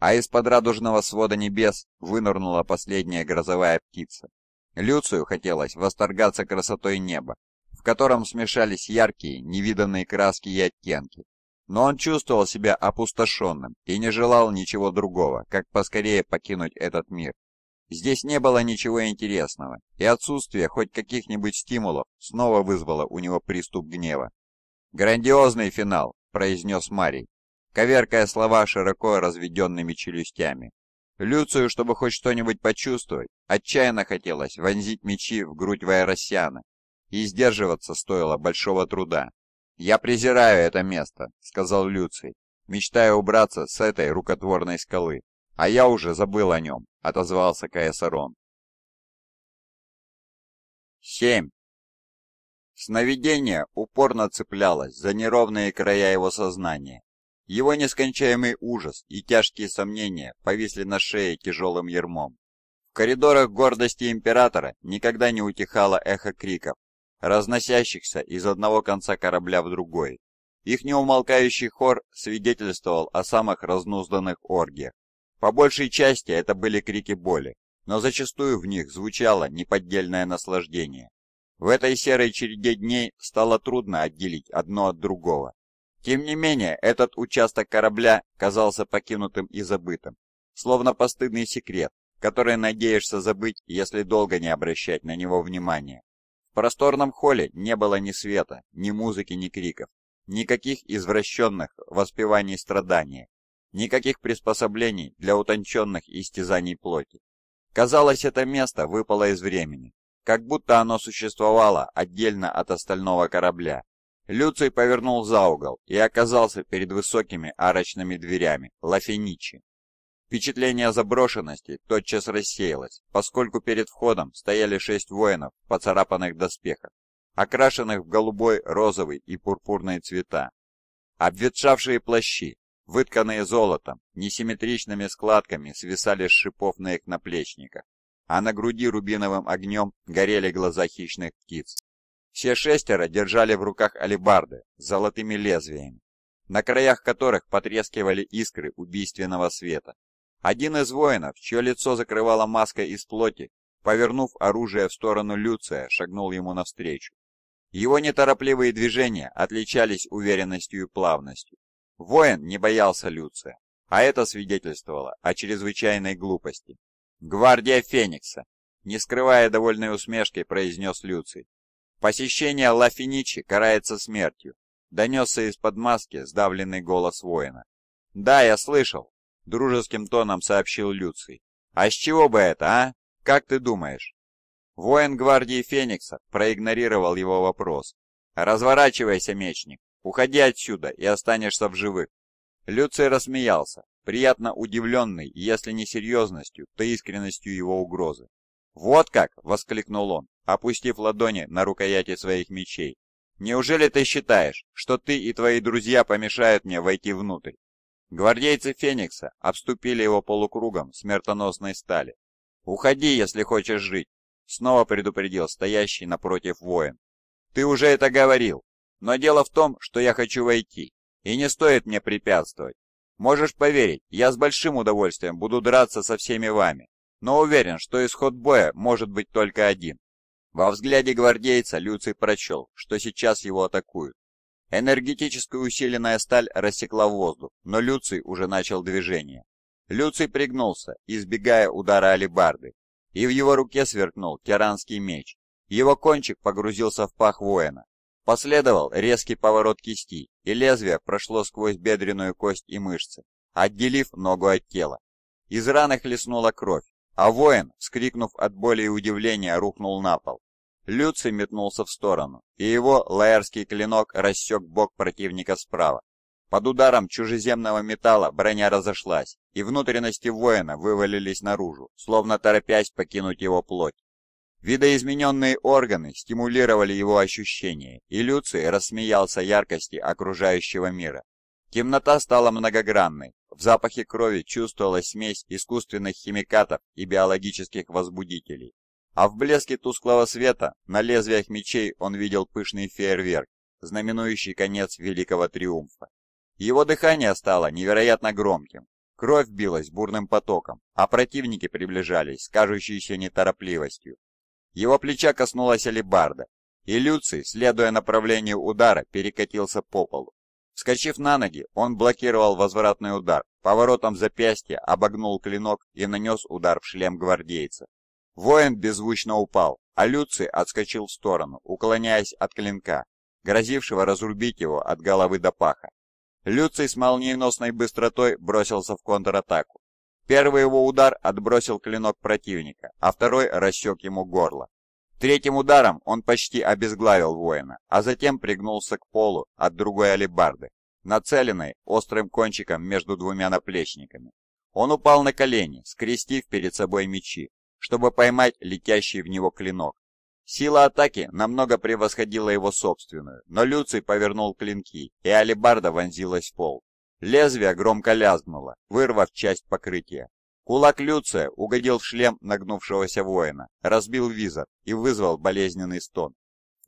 а из-под радужного свода небес вынырнула последняя грозовая птица. Люцию хотелось восторгаться красотой неба, в котором смешались яркие, невиданные краски и оттенки. Но он чувствовал себя опустошенным и не желал ничего другого, как поскорее покинуть этот мир. Здесь не было ничего интересного, и отсутствие хоть каких-нибудь стимулов снова вызвало у него приступ гнева. «Грандиозный финал», — произнес Марий, коверкая слова широко разведенными челюстями. Люцию, чтобы хоть что-нибудь почувствовать, отчаянно хотелось вонзить мечи в грудь Вайросяна, и сдерживаться стоило большого труда. «Я презираю это место», — сказал Люций, мечтая убраться с этой рукотворной скалы. «А я уже забыл о нем», — отозвался Каэсарон. 7. Сновидение упорно цеплялось за неровные края его сознания, его нескончаемый ужас и тяжкие сомнения повисли на шее тяжелым ермом. В коридорах гордости императора никогда не утихало эхо криков, разносящихся из одного конца корабля в другой. Их неумолкающий хор свидетельствовал о самых разнузданных оргиях. По большей части это были крики боли, но зачастую в них звучало неподдельное наслаждение. В этой серой череде дней стало трудно отделить одно от другого. Тем не менее, этот участок корабля казался покинутым и забытым, словно постыдный секрет, который надеешься забыть, если долго не обращать на него внимания. В просторном холле не было ни света, ни музыки, ни криков, никаких извращенных воспеваний страдания, никаких приспособлений для утонченных истязаний плоти. Казалось, это место выпало из времени, как будто оно существовало отдельно от остального корабля, Люций повернул за угол и оказался перед высокими арочными дверями Лафиничи. Впечатление заброшенности тотчас рассеялось, поскольку перед входом стояли шесть воинов в поцарапанных доспехах, окрашенных в голубой, розовый и пурпурные цвета. Обветшавшие плащи, вытканные золотом, несимметричными складками свисали с шипов на их наплечниках, а на груди рубиновым огнем горели глаза хищных птиц. Все шестеро держали в руках алебарды с золотыми лезвиями, на краях которых потрескивали искры убийственного света. Один из воинов, чье лицо закрывала маска из плоти, повернув оружие в сторону Люция, шагнул ему навстречу. Его неторопливые движения отличались уверенностью и плавностью. Воин не боялся Люция, а это свидетельствовало о чрезвычайной глупости. «Гвардия Феникса!» Не скрывая довольной усмешки, произнес Люций. «Посещение Лафиничи карается смертью», — донесся из-под маски сдавленный голос воина. «Да, я слышал», — дружеским тоном сообщил Люций. «А с чего бы это, а? Как ты думаешь?» Воин гвардии Феникса проигнорировал его вопрос. «Разворачивайся, мечник, уходи отсюда и останешься в живых». Люций рассмеялся, приятно удивленный, если не серьезностью, то искренностью его угрозы. «Вот как!» — воскликнул он опустив ладони на рукояти своих мечей. «Неужели ты считаешь, что ты и твои друзья помешают мне войти внутрь?» Гвардейцы Феникса обступили его полукругом смертоносной стали. «Уходи, если хочешь жить», — снова предупредил стоящий напротив воин. «Ты уже это говорил, но дело в том, что я хочу войти, и не стоит мне препятствовать. Можешь поверить, я с большим удовольствием буду драться со всеми вами, но уверен, что исход боя может быть только один. Во взгляде гвардейца Люций прочел, что сейчас его атакуют. Энергетически усиленная сталь рассекла воздух, но Люций уже начал движение. Люций пригнулся, избегая удара алебарды, и в его руке сверкнул тиранский меч. Его кончик погрузился в пах воина. Последовал резкий поворот кисти, и лезвие прошло сквозь бедренную кость и мышцы, отделив ногу от тела. Из раны хлестнула кровь, а воин, вскрикнув от боли и удивления, рухнул на пол. Люций метнулся в сторону, и его лаэрский клинок рассек бок противника справа. Под ударом чужеземного металла броня разошлась, и внутренности воина вывалились наружу, словно торопясь покинуть его плоть. Видоизмененные органы стимулировали его ощущения, и Люций рассмеялся яркости окружающего мира. Темнота стала многогранной, в запахе крови чувствовалась смесь искусственных химикатов и биологических возбудителей а в блеске тусклого света на лезвиях мечей он видел пышный фейерверк, знаменующий конец великого триумфа. Его дыхание стало невероятно громким, кровь билась бурным потоком, а противники приближались с кажущейся неторопливостью. Его плеча коснулась алебарда, и Люций, следуя направлению удара, перекатился по полу. Вскочив на ноги, он блокировал возвратный удар, поворотом запястья обогнул клинок и нанес удар в шлем гвардейца. Воин беззвучно упал, а Люций отскочил в сторону, уклоняясь от клинка, грозившего разрубить его от головы до паха. Люций с молниеносной быстротой бросился в контратаку. Первый его удар отбросил клинок противника, а второй рассек ему горло. Третьим ударом он почти обезглавил воина, а затем пригнулся к полу от другой алебарды, нацеленной острым кончиком между двумя наплечниками. Он упал на колени, скрестив перед собой мечи, чтобы поймать летящий в него клинок. Сила атаки намного превосходила его собственную, но Люций повернул клинки, и алебарда вонзилась в пол. Лезвие громко лязгнуло, вырвав часть покрытия. Кулак Люция угодил в шлем нагнувшегося воина, разбил визор и вызвал болезненный стон.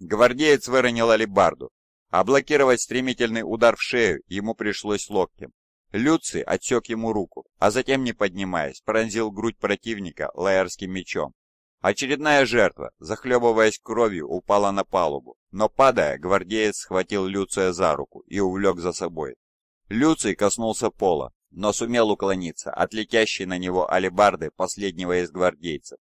Гвардеец выронил алебарду, а блокировать стремительный удар в шею ему пришлось локтем. Люци отсек ему руку, а затем, не поднимаясь, пронзил грудь противника лаерским мечом. Очередная жертва, захлебываясь кровью, упала на палубу, но падая, гвардеец схватил Люция за руку и увлек за собой. Люций коснулся пола, но сумел уклониться от летящей на него алебарды последнего из гвардейцев.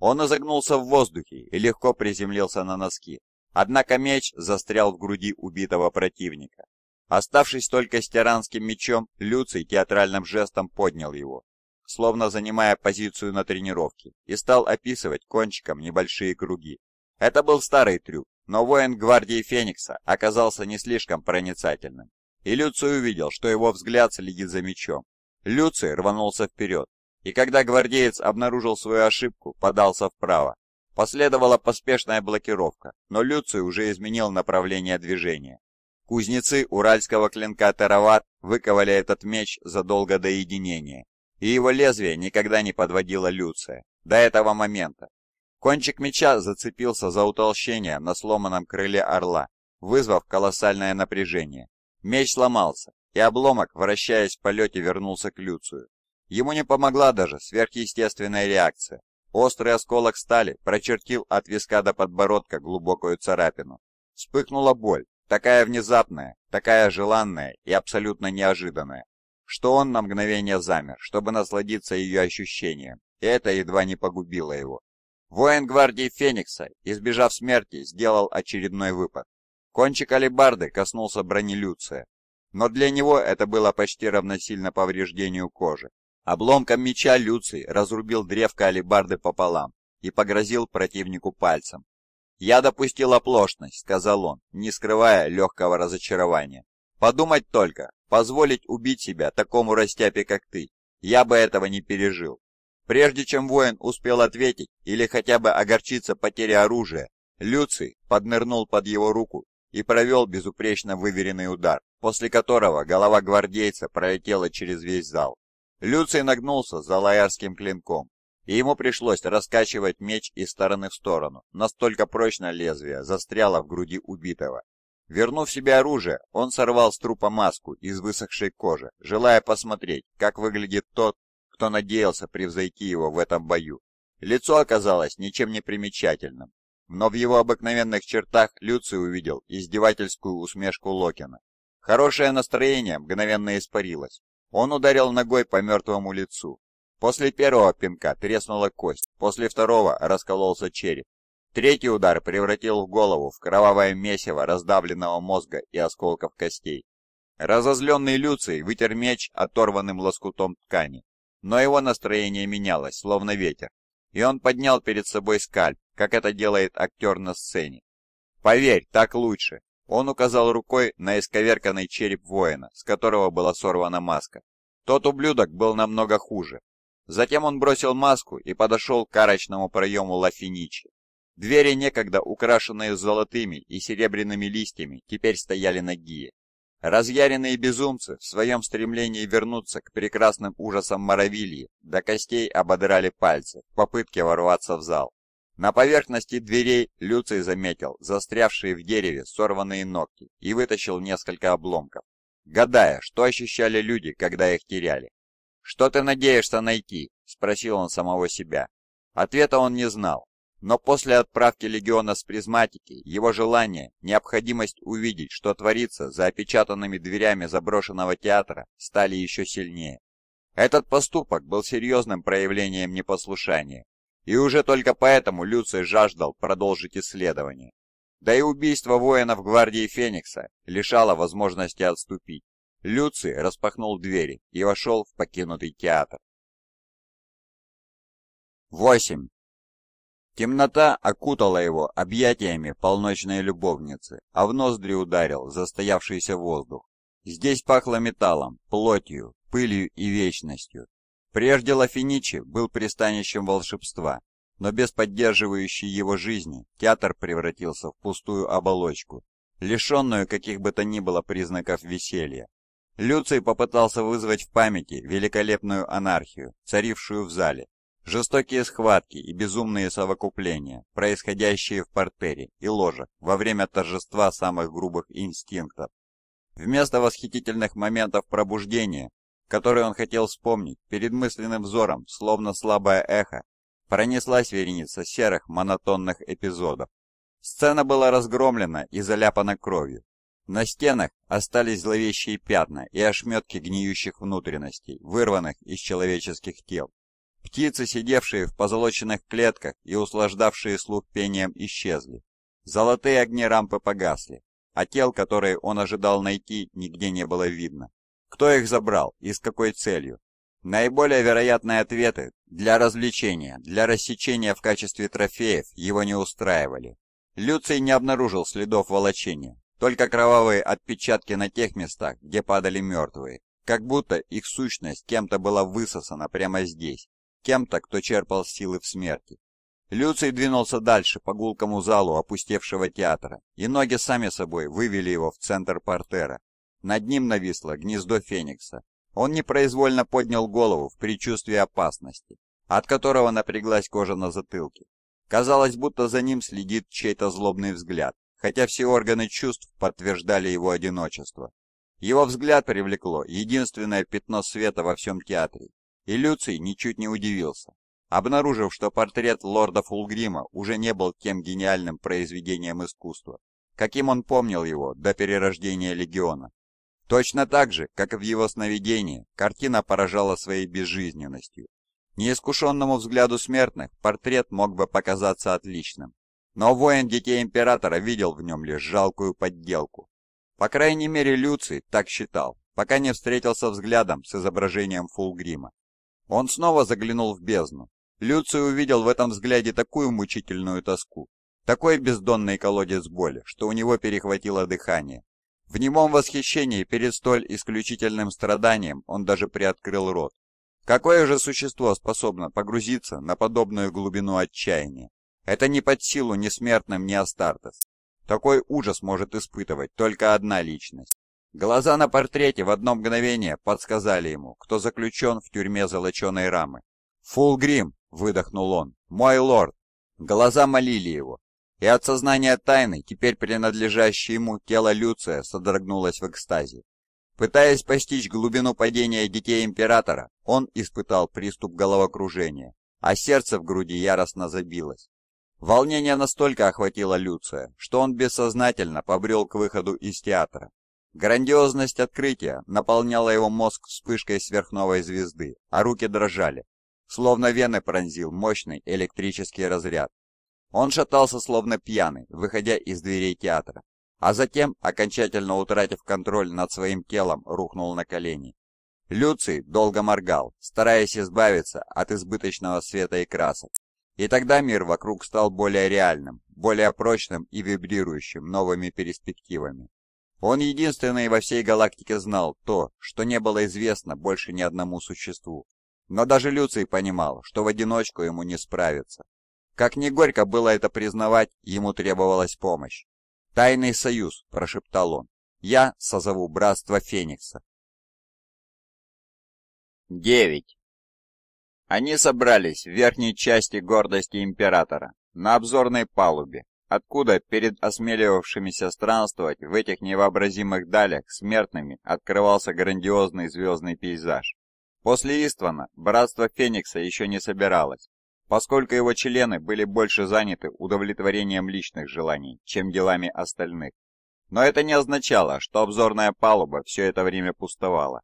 Он изогнулся в воздухе и легко приземлился на носки, однако меч застрял в груди убитого противника. Оставшись только с тиранским мечом, Люций театральным жестом поднял его, словно занимая позицию на тренировке, и стал описывать кончиком небольшие круги. Это был старый трюк, но воин гвардии Феникса оказался не слишком проницательным, и Люций увидел, что его взгляд следит за мечом. Люций рванулся вперед, и когда гвардеец обнаружил свою ошибку, подался вправо. Последовала поспешная блокировка, но Люций уже изменил направление движения. Кузнецы уральского клинка Тарават выковали этот меч задолго до единения, и его лезвие никогда не подводило Люция до этого момента. Кончик меча зацепился за утолщение на сломанном крыле орла, вызвав колоссальное напряжение. Меч сломался, и обломок, вращаясь в полете, вернулся к Люцию. Ему не помогла даже сверхъестественная реакция. Острый осколок стали прочертил от виска до подбородка глубокую царапину. Вспыхнула боль, Такая внезапная, такая желанная и абсолютно неожиданная, что он на мгновение замер, чтобы насладиться ее ощущением, и это едва не погубило его. Воин гвардии Феникса, избежав смерти, сделал очередной выпад. Кончик алебарды коснулся брони Люция, но для него это было почти равносильно повреждению кожи. Обломком меча Люций разрубил древко алебарды пополам и погрозил противнику пальцем, «Я допустил оплошность», — сказал он, не скрывая легкого разочарования. «Подумать только, позволить убить себя такому растяпе, как ты. Я бы этого не пережил». Прежде чем воин успел ответить или хотя бы огорчиться потере оружия, Люций поднырнул под его руку и провел безупречно выверенный удар, после которого голова гвардейца пролетела через весь зал. Люций нагнулся за лаярским клинком и ему пришлось раскачивать меч из стороны в сторону, настолько прочно лезвие застряло в груди убитого. Вернув себе оружие, он сорвал с трупа маску из высохшей кожи, желая посмотреть, как выглядит тот, кто надеялся превзойти его в этом бою. Лицо оказалось ничем не примечательным, но в его обыкновенных чертах Люций увидел издевательскую усмешку Локина. Хорошее настроение мгновенно испарилось. Он ударил ногой по мертвому лицу, После первого пинка треснула кость, после второго раскололся череп. Третий удар превратил голову в кровавое месиво раздавленного мозга и осколков костей. Разозленный Люций вытер меч оторванным лоскутом ткани, но его настроение менялось, словно ветер, и он поднял перед собой скальп, как это делает актер на сцене. «Поверь, так лучше!» Он указал рукой на исковерканный череп воина, с которого была сорвана маска. Тот ублюдок был намного хуже. Затем он бросил маску и подошел к арочному проему Лафиничи. Двери, некогда украшенные золотыми и серебряными листьями, теперь стояли нагие. Разъяренные безумцы в своем стремлении вернуться к прекрасным ужасам Моровильи до костей ободрали пальцы в попытке ворваться в зал. На поверхности дверей Люций заметил застрявшие в дереве сорванные ногти и вытащил несколько обломков, гадая, что ощущали люди, когда их теряли. «Что ты надеешься найти?» – спросил он самого себя. Ответа он не знал, но после отправки легиона с призматики его желание, необходимость увидеть, что творится за опечатанными дверями заброшенного театра, стали еще сильнее. Этот поступок был серьезным проявлением непослушания, и уже только поэтому Люций жаждал продолжить исследование. Да и убийство воинов гвардии Феникса лишало возможности отступить. Люций распахнул двери и вошел в покинутый театр. 8. Темнота окутала его объятиями полночной любовницы, а в ноздри ударил застоявшийся воздух. Здесь пахло металлом, плотью, пылью и вечностью. Прежде Лафиничи был пристанищем волшебства, но без поддерживающей его жизни театр превратился в пустую оболочку, лишенную каких бы то ни было признаков веселья. Люций попытался вызвать в памяти великолепную анархию, царившую в зале, жестокие схватки и безумные совокупления, происходящие в портере и ложах во время торжества самых грубых инстинктов. Вместо восхитительных моментов пробуждения, которые он хотел вспомнить, перед мысленным взором, словно слабое эхо, пронеслась вереница серых монотонных эпизодов. Сцена была разгромлена и заляпана кровью. На стенах остались зловещие пятна и ошметки гниющих внутренностей, вырванных из человеческих тел. Птицы, сидевшие в позолоченных клетках и услаждавшие слух пением, исчезли. Золотые огни рампы погасли, а тел, которые он ожидал найти, нигде не было видно. Кто их забрал и с какой целью? Наиболее вероятные ответы для развлечения, для рассечения в качестве трофеев его не устраивали. Люций не обнаружил следов волочения, только кровавые отпечатки на тех местах, где падали мертвые. Как будто их сущность кем-то была высосана прямо здесь. Кем-то, кто черпал силы в смерти. Люций двинулся дальше по гулкому залу опустевшего театра, и ноги сами собой вывели его в центр портера. Над ним нависло гнездо Феникса. Он непроизвольно поднял голову в предчувствии опасности, от которого напряглась кожа на затылке. Казалось, будто за ним следит чей-то злобный взгляд хотя все органы чувств подтверждали его одиночество. Его взгляд привлекло единственное пятно света во всем театре, и Люций ничуть не удивился. Обнаружив, что портрет лорда Фулгрима уже не был тем гениальным произведением искусства, каким он помнил его до перерождения Легиона. Точно так же, как и в его сновидении, картина поражала своей безжизненностью. Неискушенному взгляду смертных портрет мог бы показаться отличным, но воин детей императора видел в нем лишь жалкую подделку. По крайней мере, Люций так считал, пока не встретился взглядом с изображением Фулгрима. Он снова заглянул в бездну. Люций увидел в этом взгляде такую мучительную тоску, такой бездонный колодец боли, что у него перехватило дыхание. В немом восхищении перед столь исключительным страданием он даже приоткрыл рот. Какое же существо способно погрузиться на подобную глубину отчаяния? Это не под силу ни смертным, ни Астартес. Такой ужас может испытывать только одна личность. Глаза на портрете в одно мгновение подсказали ему, кто заключен в тюрьме золоченой рамы. «Фулгрим!» — выдохнул он. «Мой лорд!» Глаза молили его, и от сознания тайны, теперь принадлежащей ему, тело Люция содрогнулось в экстазе. Пытаясь постичь глубину падения детей императора, он испытал приступ головокружения, а сердце в груди яростно забилось. Волнение настолько охватило Люция, что он бессознательно побрел к выходу из театра. Грандиозность открытия наполняла его мозг вспышкой сверхновой звезды, а руки дрожали, словно вены пронзил мощный электрический разряд. Он шатался словно пьяный, выходя из дверей театра, а затем, окончательно утратив контроль над своим телом, рухнул на колени. Люций долго моргал, стараясь избавиться от избыточного света и красок. И тогда мир вокруг стал более реальным, более прочным и вибрирующим новыми перспективами. Он единственный во всей галактике знал то, что не было известно больше ни одному существу. Но даже Люций понимал, что в одиночку ему не справиться. Как ни горько было это признавать, ему требовалась помощь. «Тайный союз», — прошептал он. «Я созову братство Феникса». 9. Они собрались в верхней части гордости императора, на обзорной палубе, откуда перед осмеливавшимися странствовать в этих невообразимых далях смертными открывался грандиозный звездный пейзаж. После Иствана Братство Феникса еще не собиралось, поскольку его члены были больше заняты удовлетворением личных желаний, чем делами остальных. Но это не означало, что обзорная палуба все это время пустовала.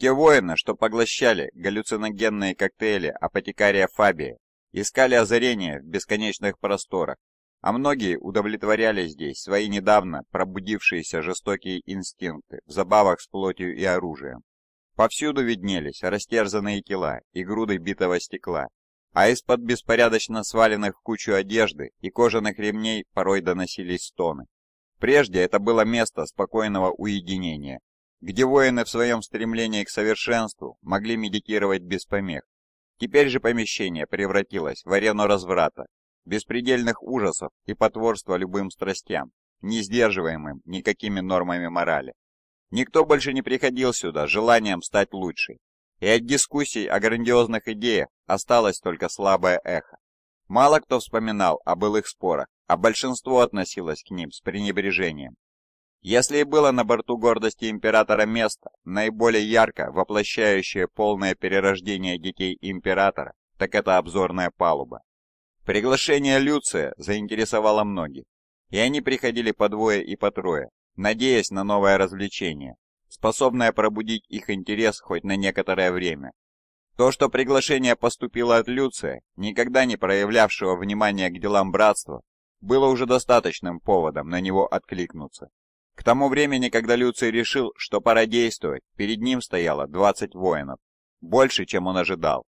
Те воины, что поглощали галлюциногенные коктейли апотекария Фабии, искали озарение в бесконечных просторах, а многие удовлетворяли здесь свои недавно пробудившиеся жестокие инстинкты в забавах с плотью и оружием. Повсюду виднелись растерзанные тела и груды битого стекла, а из-под беспорядочно сваленных в кучу одежды и кожаных ремней порой доносились стоны. Прежде это было место спокойного уединения, где воины в своем стремлении к совершенству могли медитировать без помех. Теперь же помещение превратилось в арену разврата, беспредельных ужасов и потворства любым страстям, не сдерживаемым никакими нормами морали. Никто больше не приходил сюда с желанием стать лучше, и от дискуссий о грандиозных идеях осталось только слабое эхо. Мало кто вспоминал о былых спорах, а большинство относилось к ним с пренебрежением. Если и было на борту гордости императора место, наиболее ярко воплощающее полное перерождение детей императора, так это обзорная палуба. Приглашение Люция заинтересовало многих, и они приходили по двое и по трое, надеясь на новое развлечение, способное пробудить их интерес хоть на некоторое время. То, что приглашение поступило от Люция, никогда не проявлявшего внимания к делам братства, было уже достаточным поводом на него откликнуться. К тому времени, когда Люций решил, что пора действовать, перед ним стояло 20 воинов, больше, чем он ожидал.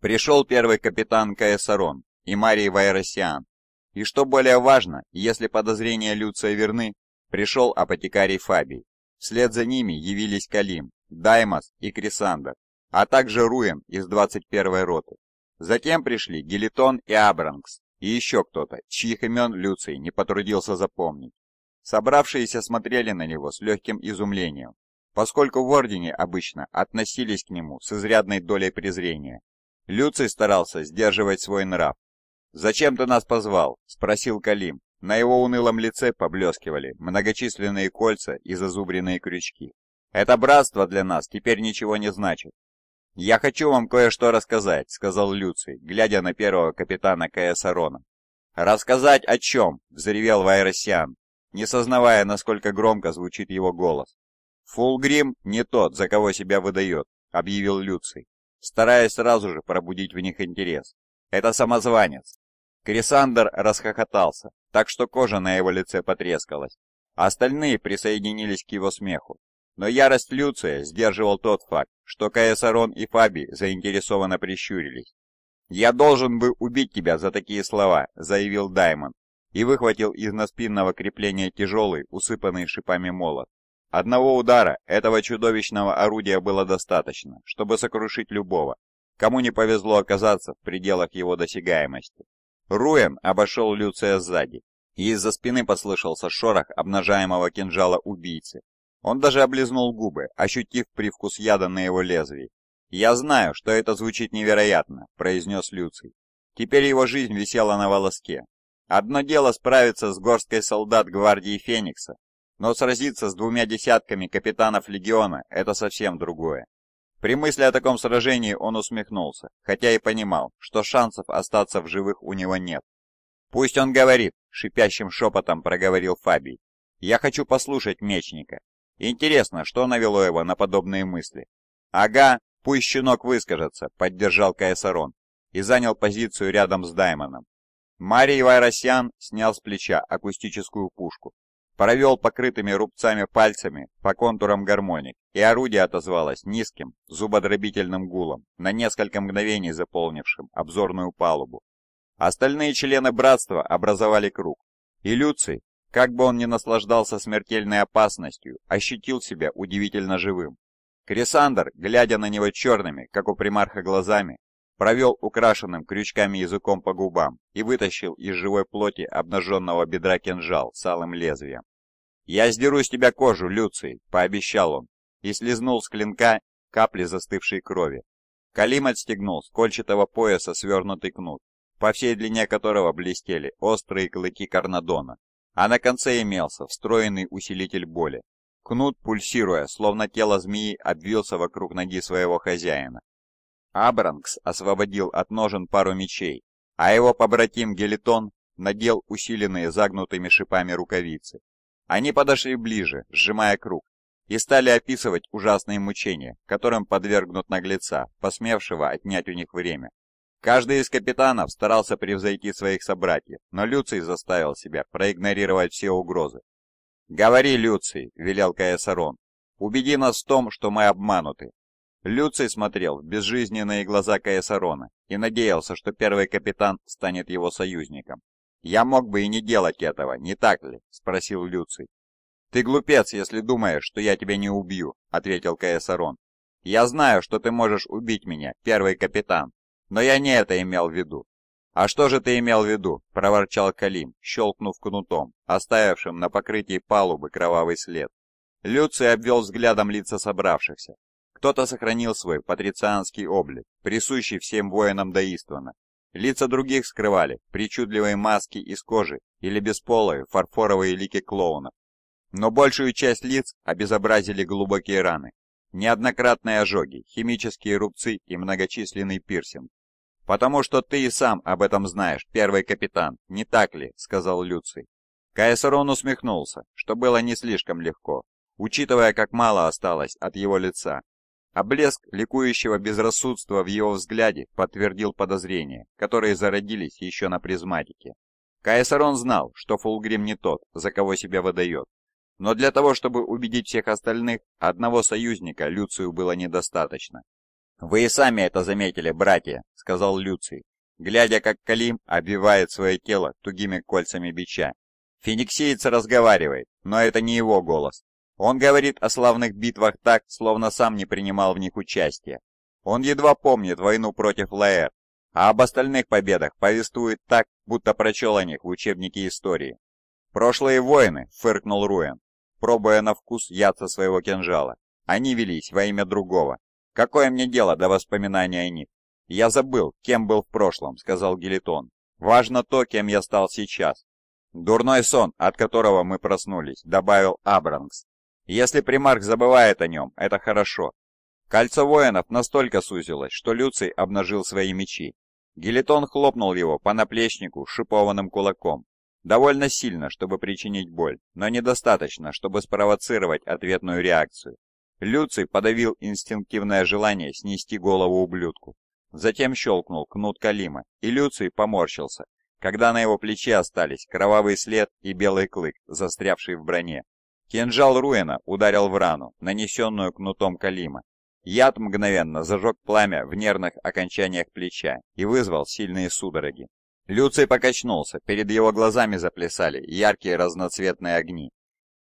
Пришел первый капитан Каэсарон и Марий Вайросиан. И что более важно, если подозрения Люция верны, пришел апотекарий Фабий. Вслед за ними явились Калим, Даймос и Крисандр, а также Руем из 21-й роты. Затем пришли Гелитон и Абранкс, и еще кто-то, чьих имен Люций не потрудился запомнить. Собравшиеся смотрели на него с легким изумлением, поскольку в Ордене обычно относились к нему с изрядной долей презрения. Люций старался сдерживать свой нрав. «Зачем ты нас позвал?» – спросил Калим. На его унылом лице поблескивали многочисленные кольца и зазубренные крючки. «Это братство для нас теперь ничего не значит». «Я хочу вам кое-что рассказать», — сказал Люций, глядя на первого капитана Каэсарона. «Рассказать о чем?» — взревел Вайросиан не сознавая, насколько громко звучит его голос. «Фулгрим не тот, за кого себя выдает», — объявил Люций, стараясь сразу же пробудить в них интерес. «Это самозванец». Крисандр расхохотался, так что кожа на его лице потрескалась. Остальные присоединились к его смеху. Но ярость Люция сдерживал тот факт, что Каесарон и Фаби заинтересованно прищурились. «Я должен бы убить тебя за такие слова», — заявил Даймон, и выхватил из наспинного крепления тяжелый, усыпанный шипами молот. Одного удара этого чудовищного орудия было достаточно, чтобы сокрушить любого, кому не повезло оказаться в пределах его досягаемости. Руэн обошел Люция сзади, и из-за спины послышался шорох обнажаемого кинжала убийцы. Он даже облизнул губы, ощутив привкус яда на его лезвии. «Я знаю, что это звучит невероятно», — произнес Люций. Теперь его жизнь висела на волоске, Одно дело справиться с горсткой солдат гвардии Феникса, но сразиться с двумя десятками капитанов легиона – это совсем другое. При мысли о таком сражении он усмехнулся, хотя и понимал, что шансов остаться в живых у него нет. «Пусть он говорит», – шипящим шепотом проговорил Фабий. «Я хочу послушать мечника. Интересно, что навело его на подобные мысли?» «Ага, пусть щенок выскажется», – поддержал Каэсарон и занял позицию рядом с Даймоном. Марий Вайросян снял с плеча акустическую пушку, провел покрытыми рубцами пальцами по контурам гармоник, и орудие отозвалось низким, зубодробительным гулом, на несколько мгновений заполнившим обзорную палубу. Остальные члены братства образовали круг, и Люций, как бы он ни наслаждался смертельной опасностью, ощутил себя удивительно живым. Крисандр, глядя на него черными, как у примарха глазами, провел украшенным крючками языком по губам и вытащил из живой плоти обнаженного бедра кинжал с алым лезвием. «Я сдеру с тебя кожу, Люций!» — пообещал он, и слезнул с клинка капли застывшей крови. Калим отстегнул с кольчатого пояса свернутый кнут, по всей длине которого блестели острые клыки карнадона, а на конце имелся встроенный усилитель боли. Кнут, пульсируя, словно тело змеи, обвился вокруг ноги своего хозяина Абранкс освободил от ножен пару мечей, а его побратим Гелитон надел усиленные загнутыми шипами рукавицы. Они подошли ближе, сжимая круг, и стали описывать ужасные мучения, которым подвергнут наглеца, посмевшего отнять у них время. Каждый из капитанов старался превзойти своих собратьев, но Люций заставил себя проигнорировать все угрозы. «Говори, Люций», — велел Каесарон, — «убеди нас в том, что мы обмануты, Люций смотрел в безжизненные глаза Каесарона и надеялся, что первый капитан станет его союзником. «Я мог бы и не делать этого, не так ли?» – спросил Люций. «Ты глупец, если думаешь, что я тебя не убью», – ответил Каесарон. «Я знаю, что ты можешь убить меня, первый капитан, но я не это имел в виду». «А что же ты имел в виду?» – проворчал Калим, щелкнув кнутом, оставившим на покрытии палубы кровавый след. Люций обвел взглядом лица собравшихся. Кто-то сохранил свой патрицианский облик, присущий всем воинам Доиствана. Лица других скрывали причудливые маски из кожи или бесполые фарфоровые лики клоунов. Но большую часть лиц обезобразили глубокие раны, неоднократные ожоги, химические рубцы и многочисленный пирсинг. «Потому что ты и сам об этом знаешь, первый капитан, не так ли?» — сказал Люций. Каэсарон усмехнулся, что было не слишком легко, учитывая, как мало осталось от его лица. А блеск ликующего безрассудства в его взгляде подтвердил подозрения, которые зародились еще на призматике. Каесарон знал, что Фулгрим не тот, за кого себя выдает. Но для того, чтобы убедить всех остальных, одного союзника Люцию было недостаточно. «Вы и сами это заметили, братья», — сказал Люций, глядя, как Калим обвивает свое тело тугими кольцами бича. Фениксиец разговаривает, но это не его голос. Он говорит о славных битвах так, словно сам не принимал в них участия. Он едва помнит войну против Лаэр, а об остальных победах повествует так, будто прочел о них в учебнике истории. «Прошлые войны, фыркнул Руэн, пробуя на вкус яд со своего кинжала. «Они велись во имя другого. Какое мне дело до воспоминаний о них? Я забыл, кем был в прошлом», — сказал Гелитон. «Важно то, кем я стал сейчас». «Дурной сон, от которого мы проснулись», — добавил Абранкс. Если примарх забывает о нем, это хорошо. Кольцо воинов настолько сузилось, что Люций обнажил свои мечи. Гелетон хлопнул его по наплечнику шипованным кулаком. Довольно сильно, чтобы причинить боль, но недостаточно, чтобы спровоцировать ответную реакцию. Люций подавил инстинктивное желание снести голову ублюдку. Затем щелкнул кнут Калима, и Люций поморщился, когда на его плече остались кровавый след и белый клык, застрявший в броне. Кинжал Руина ударил в рану, нанесенную кнутом Калима. Яд мгновенно зажег пламя в нервных окончаниях плеча и вызвал сильные судороги. Люций покачнулся, перед его глазами заплясали яркие разноцветные огни.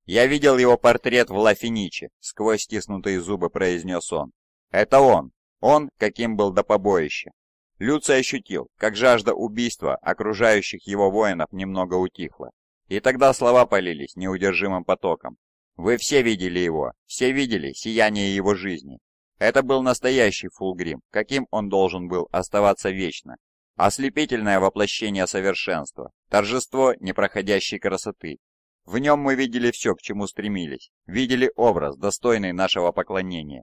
«Я видел его портрет в Ла Финиче», — сквозь стиснутые зубы произнес он. «Это он! Он, каким был до побоища!» Люций ощутил, как жажда убийства окружающих его воинов немного утихла. И тогда слова полились неудержимым потоком. Вы все видели его, все видели сияние его жизни. Это был настоящий Фулгрим, каким он должен был оставаться вечно. Ослепительное воплощение совершенства, торжество непроходящей красоты. В нем мы видели все, к чему стремились, видели образ, достойный нашего поклонения.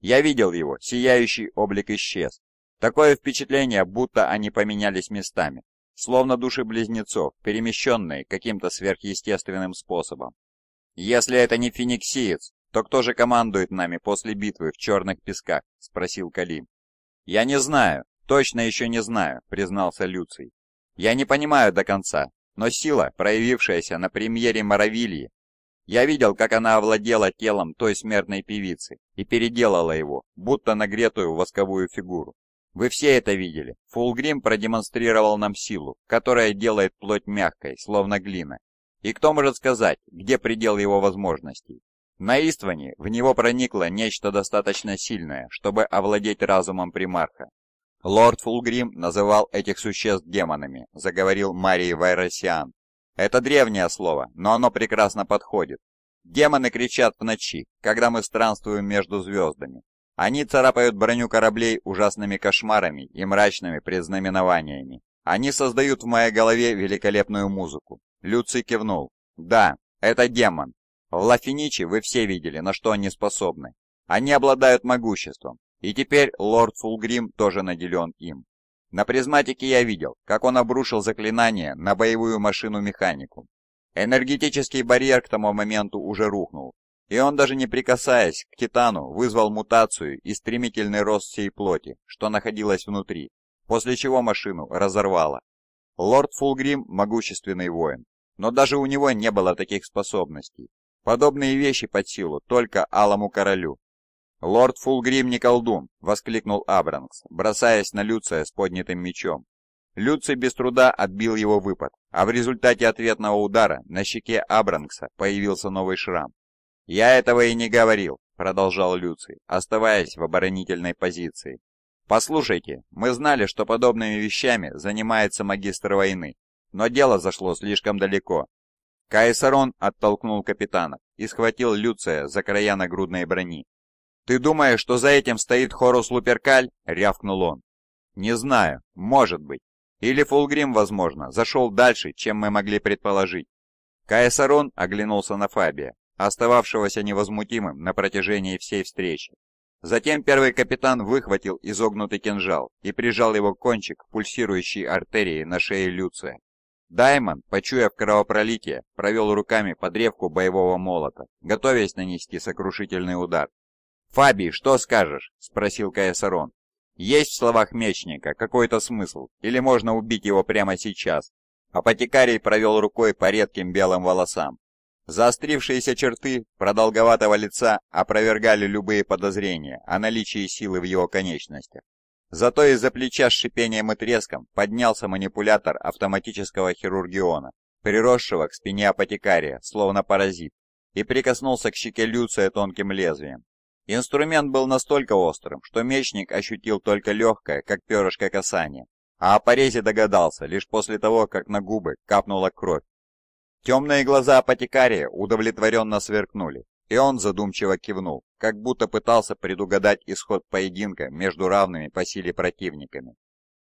Я видел его, сияющий облик исчез. Такое впечатление, будто они поменялись местами словно души близнецов, перемещенные каким-то сверхъестественным способом. «Если это не фениксиец, то кто же командует нами после битвы в черных песках?» – спросил Калим. «Я не знаю, точно еще не знаю», – признался Люций. «Я не понимаю до конца, но сила, проявившаяся на премьере Моровильи, я видел, как она овладела телом той смертной певицы и переделала его, будто нагретую восковую фигуру. Вы все это видели. Фулгрим продемонстрировал нам силу, которая делает плоть мягкой, словно глина. И кто может сказать, где предел его возможностей? На Истване в него проникло нечто достаточно сильное, чтобы овладеть разумом примарха. «Лорд Фулгрим называл этих существ демонами», — заговорил Марий Вайросиан. «Это древнее слово, но оно прекрасно подходит. Демоны кричат в ночи, когда мы странствуем между звездами, они царапают броню кораблей ужасными кошмарами и мрачными предзнаменованиями. Они создают в моей голове великолепную музыку. Люций кивнул. Да, это демон. В Лафиничи вы все видели, на что они способны. Они обладают могуществом. И теперь лорд Фулгрим тоже наделен им. На призматике я видел, как он обрушил заклинание на боевую машину-механику. Энергетический барьер к тому моменту уже рухнул, и он даже не прикасаясь к титану, вызвал мутацию и стремительный рост всей плоти, что находилось внутри, после чего машину разорвало. Лорд Фулгрим – могущественный воин, но даже у него не было таких способностей. Подобные вещи под силу только Алому Королю. «Лорд Фулгрим не колдун!» – воскликнул Абранкс, бросаясь на Люция с поднятым мечом. Люций без труда отбил его выпад, а в результате ответного удара на щеке Абранкса появился новый шрам. «Я этого и не говорил», — продолжал Люций, оставаясь в оборонительной позиции. «Послушайте, мы знали, что подобными вещами занимается магистр войны, но дело зашло слишком далеко». Кайсарон оттолкнул капитана и схватил Люция за края нагрудной брони. «Ты думаешь, что за этим стоит Хорус Луперкаль?» — рявкнул он. «Не знаю. Может быть. Или Фулгрим, возможно, зашел дальше, чем мы могли предположить». Кайсарон оглянулся на Фабия, остававшегося невозмутимым на протяжении всей встречи. Затем первый капитан выхватил изогнутый кинжал и прижал его кончик к пульсирующей артерии на шее Люция. Даймон, почуяв кровопролитие, провел руками по древку боевого молота, готовясь нанести сокрушительный удар. Фаби, что скажешь?» – спросил Каесарон. «Есть в словах мечника какой-то смысл, или можно убить его прямо сейчас?» Апотекарий провел рукой по редким белым волосам, Заострившиеся черты продолговатого лица опровергали любые подозрения о наличии силы в его конечностях. Зато из-за плеча с шипением и треском поднялся манипулятор автоматического хирургиона, приросшего к спине апотекария, словно паразит, и прикоснулся к щеке Люция тонким лезвием. Инструмент был настолько острым, что мечник ощутил только легкое, как перышко касание, а о порезе догадался лишь после того, как на губы капнула кровь. Темные глаза апотекария удовлетворенно сверкнули, и он задумчиво кивнул, как будто пытался предугадать исход поединка между равными по силе противниками.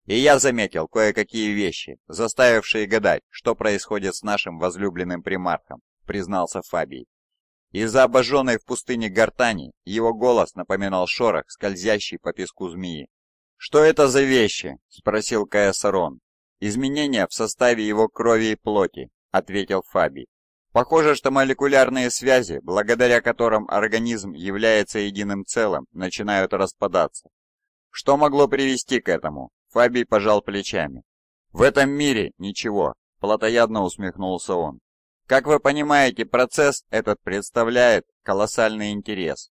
И я заметил кое-какие вещи, заставившие гадать, что происходит с нашим возлюбленным примархом, признался Фабий. Из-за обожженной в пустыне гортани его голос напоминал шорох, скользящий по песку змеи. «Что это за вещи?» – спросил Каэсарон. «Изменения в составе его крови и плоти, — ответил Фаби. «Похоже, что молекулярные связи, благодаря которым организм является единым целым, начинают распадаться. Что могло привести к этому?» Фаби пожал плечами. «В этом мире ничего», — плотоядно усмехнулся он. «Как вы понимаете, процесс этот представляет колоссальный интерес.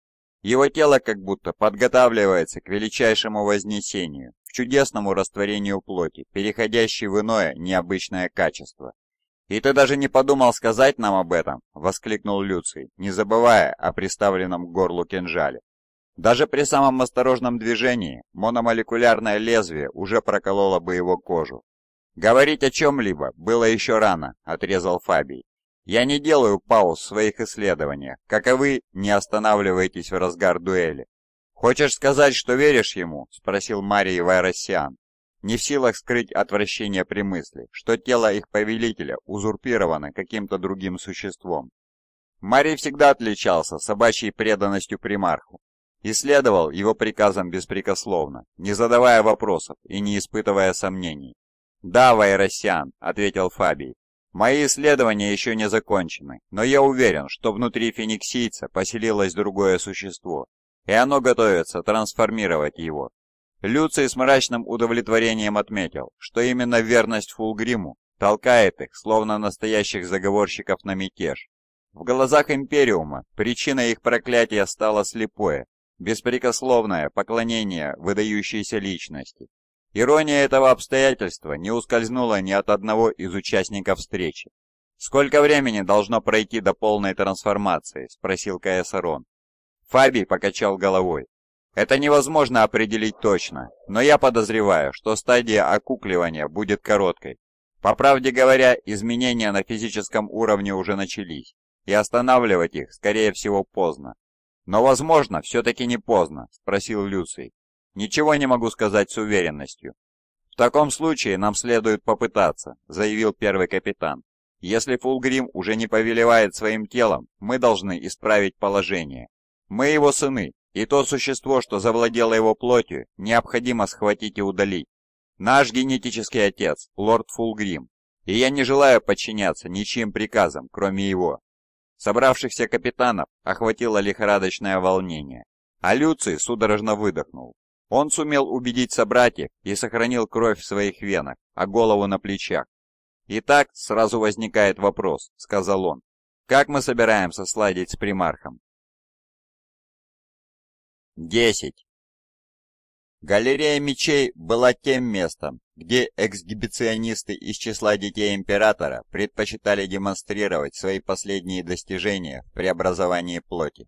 Его тело как будто подготавливается к величайшему вознесению, к чудесному растворению плоти, переходящей в иное необычное качество. «И ты даже не подумал сказать нам об этом!» — воскликнул Люций, не забывая о приставленном к горлу кинжале. Даже при самом осторожном движении мономолекулярное лезвие уже прокололо бы его кожу. «Говорить о чем-либо было еще рано», — отрезал Фабий. «Я не делаю пауз в своих исследованиях, как и вы не останавливаетесь в разгар дуэли». «Хочешь сказать, что веришь ему?» — спросил Марий Вайросиан не в силах скрыть отвращение при мысли, что тело их повелителя узурпировано каким-то другим существом. Марий всегда отличался собачьей преданностью примарху и следовал его приказам беспрекословно, не задавая вопросов и не испытывая сомнений. «Да, Вайросян», — ответил Фабий, — «мои исследования еще не закончены, но я уверен, что внутри фениксийца поселилось другое существо, и оно готовится трансформировать его, Люций с мрачным удовлетворением отметил, что именно верность Фулгриму толкает их, словно настоящих заговорщиков на мятеж. В глазах Империума причина их проклятия стала слепое, беспрекословное поклонение выдающейся личности. Ирония этого обстоятельства не ускользнула ни от одного из участников встречи. «Сколько времени должно пройти до полной трансформации?» – спросил Каэсарон. Фабий покачал головой. Это невозможно определить точно, но я подозреваю, что стадия окукливания будет короткой. По правде говоря, изменения на физическом уровне уже начались, и останавливать их, скорее всего, поздно. «Но, возможно, все-таки не поздно», — спросил Люций. «Ничего не могу сказать с уверенностью». «В таком случае нам следует попытаться», — заявил первый капитан. «Если Фулгрим уже не повелевает своим телом, мы должны исправить положение. Мы его сыны, и то существо, что завладело его плотью, необходимо схватить и удалить. Наш генетический отец, лорд Фулгрим, и я не желаю подчиняться ничьим приказам, кроме его. Собравшихся капитанов охватило лихорадочное волнение, а Люций судорожно выдохнул. Он сумел убедить собратьев и сохранил кровь в своих венах, а голову на плечах. «Итак, сразу возникает вопрос», — сказал он. «Как мы собираемся сладить с примархом?» 10. Галерея мечей была тем местом, где эксгибиционисты из числа детей императора предпочитали демонстрировать свои последние достижения в преобразовании плоти.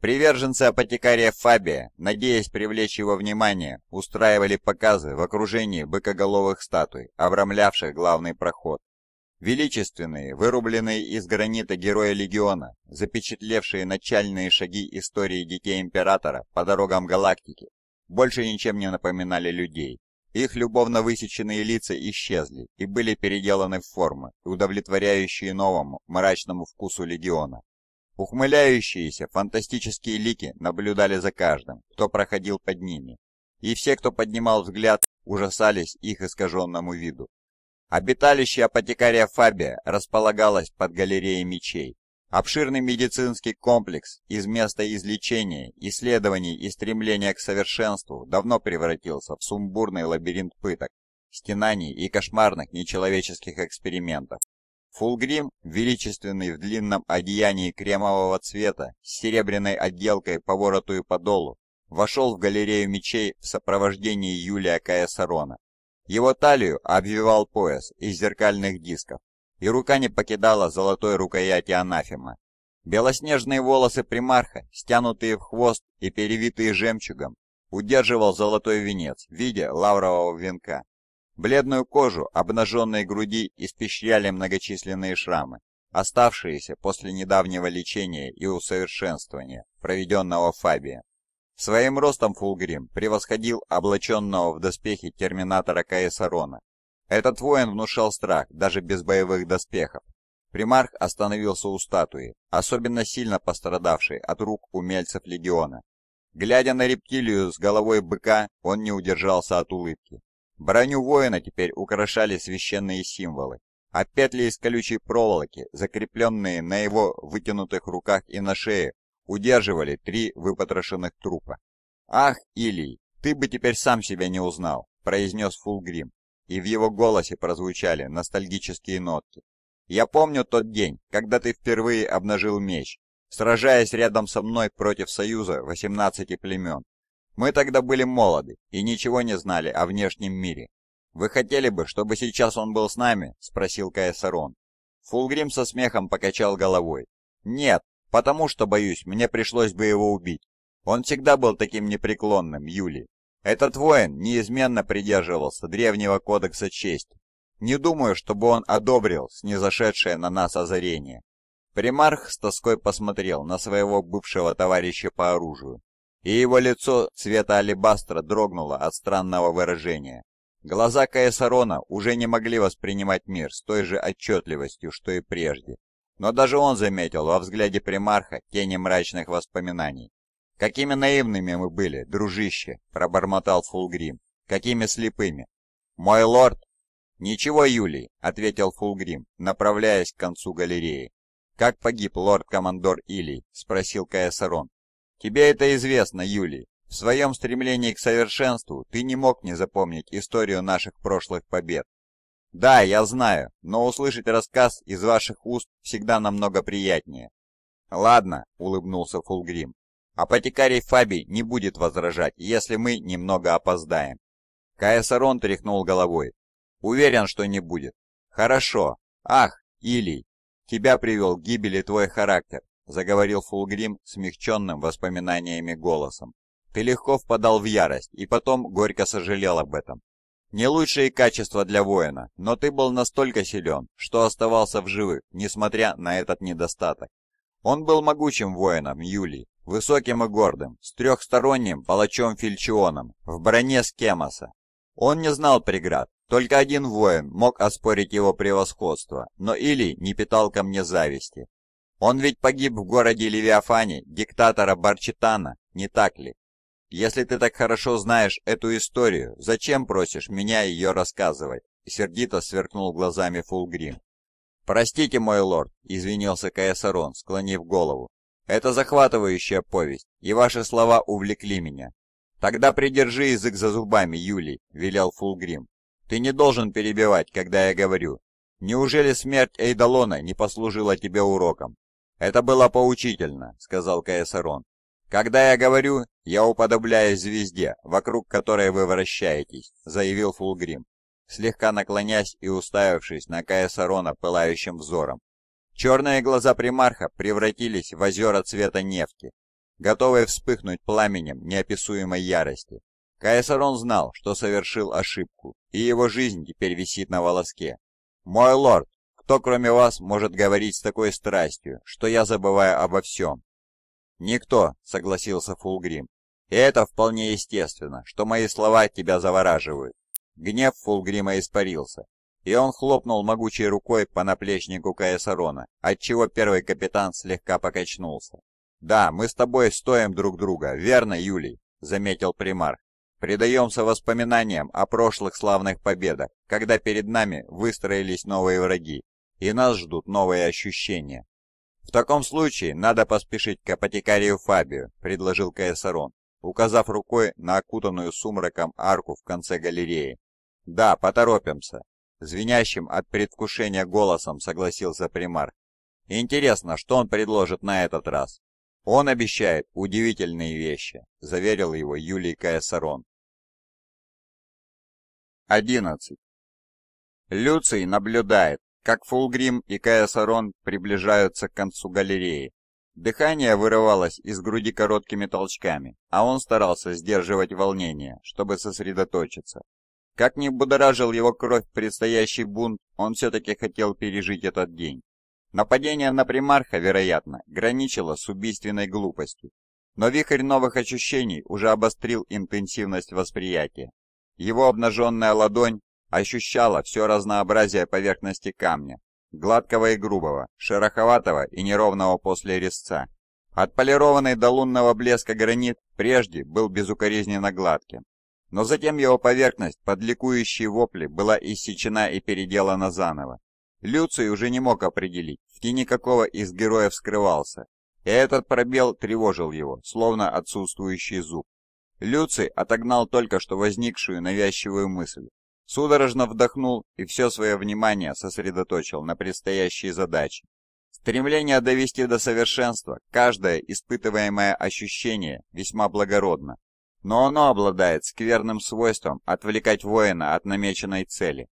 Приверженцы апотекария Фабия, надеясь привлечь его внимание, устраивали показы в окружении быкоголовых статуй, обрамлявших главный проход. Величественные, вырубленные из гранита Героя Легиона, запечатлевшие начальные шаги истории Детей Императора по дорогам галактики, больше ничем не напоминали людей. Их любовно высеченные лица исчезли и были переделаны в формы, удовлетворяющие новому, мрачному вкусу Легиона. Ухмыляющиеся, фантастические лики наблюдали за каждым, кто проходил под ними, и все, кто поднимал взгляд, ужасались их искаженному виду. Обиталище апотекаря Фабия располагалось под галереей мечей. Обширный медицинский комплекс из места излечения, исследований и стремления к совершенству давно превратился в сумбурный лабиринт пыток, стенаний и кошмарных нечеловеческих экспериментов. Фулгрим, величественный в длинном одеянии кремового цвета с серебряной отделкой по вороту и подолу, вошел в галерею мечей в сопровождении Юлия Каесарона его талию обвивал пояс из зеркальных дисков, и рука не покидала золотой рукояти анафема. Белоснежные волосы примарха, стянутые в хвост и перевитые жемчугом, удерживал золотой венец в виде лаврового венка. Бледную кожу обнаженной груди испещряли многочисленные шрамы, оставшиеся после недавнего лечения и усовершенствования, проведенного Фабия. Своим ростом Фулгрим превосходил облаченного в доспехи терминатора Каесарона. Этот воин внушал страх даже без боевых доспехов. Примарх остановился у статуи, особенно сильно пострадавшей от рук умельцев легиона. Глядя на рептилию с головой быка, он не удержался от улыбки. Броню воина теперь украшали священные символы, а петли из колючей проволоки, закрепленные на его вытянутых руках и на шее, удерживали три выпотрошенных трупа. «Ах, Илий, ты бы теперь сам себя не узнал», — произнес Фулгрим, и в его голосе прозвучали ностальгические нотки. «Я помню тот день, когда ты впервые обнажил меч, сражаясь рядом со мной против союза 18 племен. Мы тогда были молоды и ничего не знали о внешнем мире. Вы хотели бы, чтобы сейчас он был с нами?» — спросил Каесарон. Фулгрим со смехом покачал головой. «Нет, Потому что, боюсь, мне пришлось бы его убить. Он всегда был таким непреклонным, Юли. Этот воин неизменно придерживался древнего кодекса чести. Не думаю, чтобы он одобрил снизошедшее на нас озарение. Примарх с тоской посмотрел на своего бывшего товарища по оружию, и его лицо цвета алебастра дрогнуло от странного выражения. Глаза Каесарона уже не могли воспринимать мир с той же отчетливостью, что и прежде. Но даже он заметил во взгляде примарха тени мрачных воспоминаний. «Какими наивными мы были, дружище!» — пробормотал Фулгрим. «Какими слепыми!» «Мой лорд!» «Ничего, Юлий!» — ответил Фулгрим, направляясь к концу галереи. «Как погиб лорд-командор Илий?» — спросил Каэсарон. «Тебе это известно, Юлий. В своем стремлении к совершенству ты не мог не запомнить историю наших прошлых побед. Да, я знаю, но услышать рассказ из ваших уст всегда намного приятнее. Ладно, улыбнулся Фулгрим. Апотекарий Фаби не будет возражать, если мы немного опоздаем. Каэсарон тряхнул головой. Уверен, что не будет. Хорошо. Ах, Илий, тебя привел к гибели твой характер, заговорил Фулгрим смягченным воспоминаниями голосом. Ты легко впадал в ярость и потом горько сожалел об этом. Не лучшие качества для воина, но ты был настолько силен, что оставался в живых, несмотря на этот недостаток. Он был могучим воином Юлии, высоким и гордым, с трехсторонним палачом-фильчионом, в броне Скемоса. Он не знал преград, только один воин мог оспорить его превосходство, но Или не питал ко мне зависти. Он ведь погиб в городе Левиафане, диктатора Барчитана, не так ли? «Если ты так хорошо знаешь эту историю, зачем просишь меня ее рассказывать?» Сердито сверкнул глазами Фулгрим. «Простите, мой лорд», — извинился Каэсарон, склонив голову. «Это захватывающая повесть, и ваши слова увлекли меня». «Тогда придержи язык за зубами, Юлий», — велел Фулгрим. «Ты не должен перебивать, когда я говорю. Неужели смерть Эйдалона не послужила тебе уроком?» «Это было поучительно», — сказал Каэсарон. «Когда я говорю, я уподобляюсь звезде, вокруг которой вы вращаетесь», — заявил Фулгрим, слегка наклонясь и уставившись на Каесарона пылающим взором. Черные глаза примарха превратились в озера цвета нефти, готовые вспыхнуть пламенем неописуемой ярости. Каесарон знал, что совершил ошибку, и его жизнь теперь висит на волоске. «Мой лорд, кто кроме вас может говорить с такой страстью, что я забываю обо всем?» «Никто», — согласился Фулгрим. «И это вполне естественно, что мои слова тебя завораживают». Гнев Фулгрима испарился, и он хлопнул могучей рукой по наплечнику Каэсарона, отчего первый капитан слегка покачнулся. «Да, мы с тобой стоим друг друга, верно, Юлий?» — заметил примарх. «Предаемся воспоминаниям о прошлых славных победах, когда перед нами выстроились новые враги, и нас ждут новые ощущения». «В таком случае надо поспешить к апотекарию Фабию», — предложил Каесарон, указав рукой на окутанную сумраком арку в конце галереи. «Да, поторопимся», — звенящим от предвкушения голосом согласился примар. «Интересно, что он предложит на этот раз?» «Он обещает удивительные вещи», — заверил его Юлий Каесарон. 11. Люций наблюдает, как Фулгрим и Каэсарон приближаются к концу галереи. Дыхание вырывалось из груди короткими толчками, а он старался сдерживать волнение, чтобы сосредоточиться. Как ни будоражил его кровь предстоящий бунт, он все-таки хотел пережить этот день. Нападение на примарха, вероятно, граничило с убийственной глупостью, но вихрь новых ощущений уже обострил интенсивность восприятия. Его обнаженная ладонь ощущала все разнообразие поверхности камня, гладкого и грубого, шероховатого и неровного после резца. Отполированный до лунного блеска гранит прежде был безукоризненно гладким, но затем его поверхность под ликующие вопли была иссечена и переделана заново. Люций уже не мог определить, в тени какого из героев скрывался, и этот пробел тревожил его, словно отсутствующий зуб. Люций отогнал только что возникшую навязчивую мысль, Судорожно вдохнул и все свое внимание сосредоточил на предстоящей задаче. Стремление довести до совершенства каждое испытываемое ощущение весьма благородно, но оно обладает скверным свойством отвлекать воина от намеченной цели.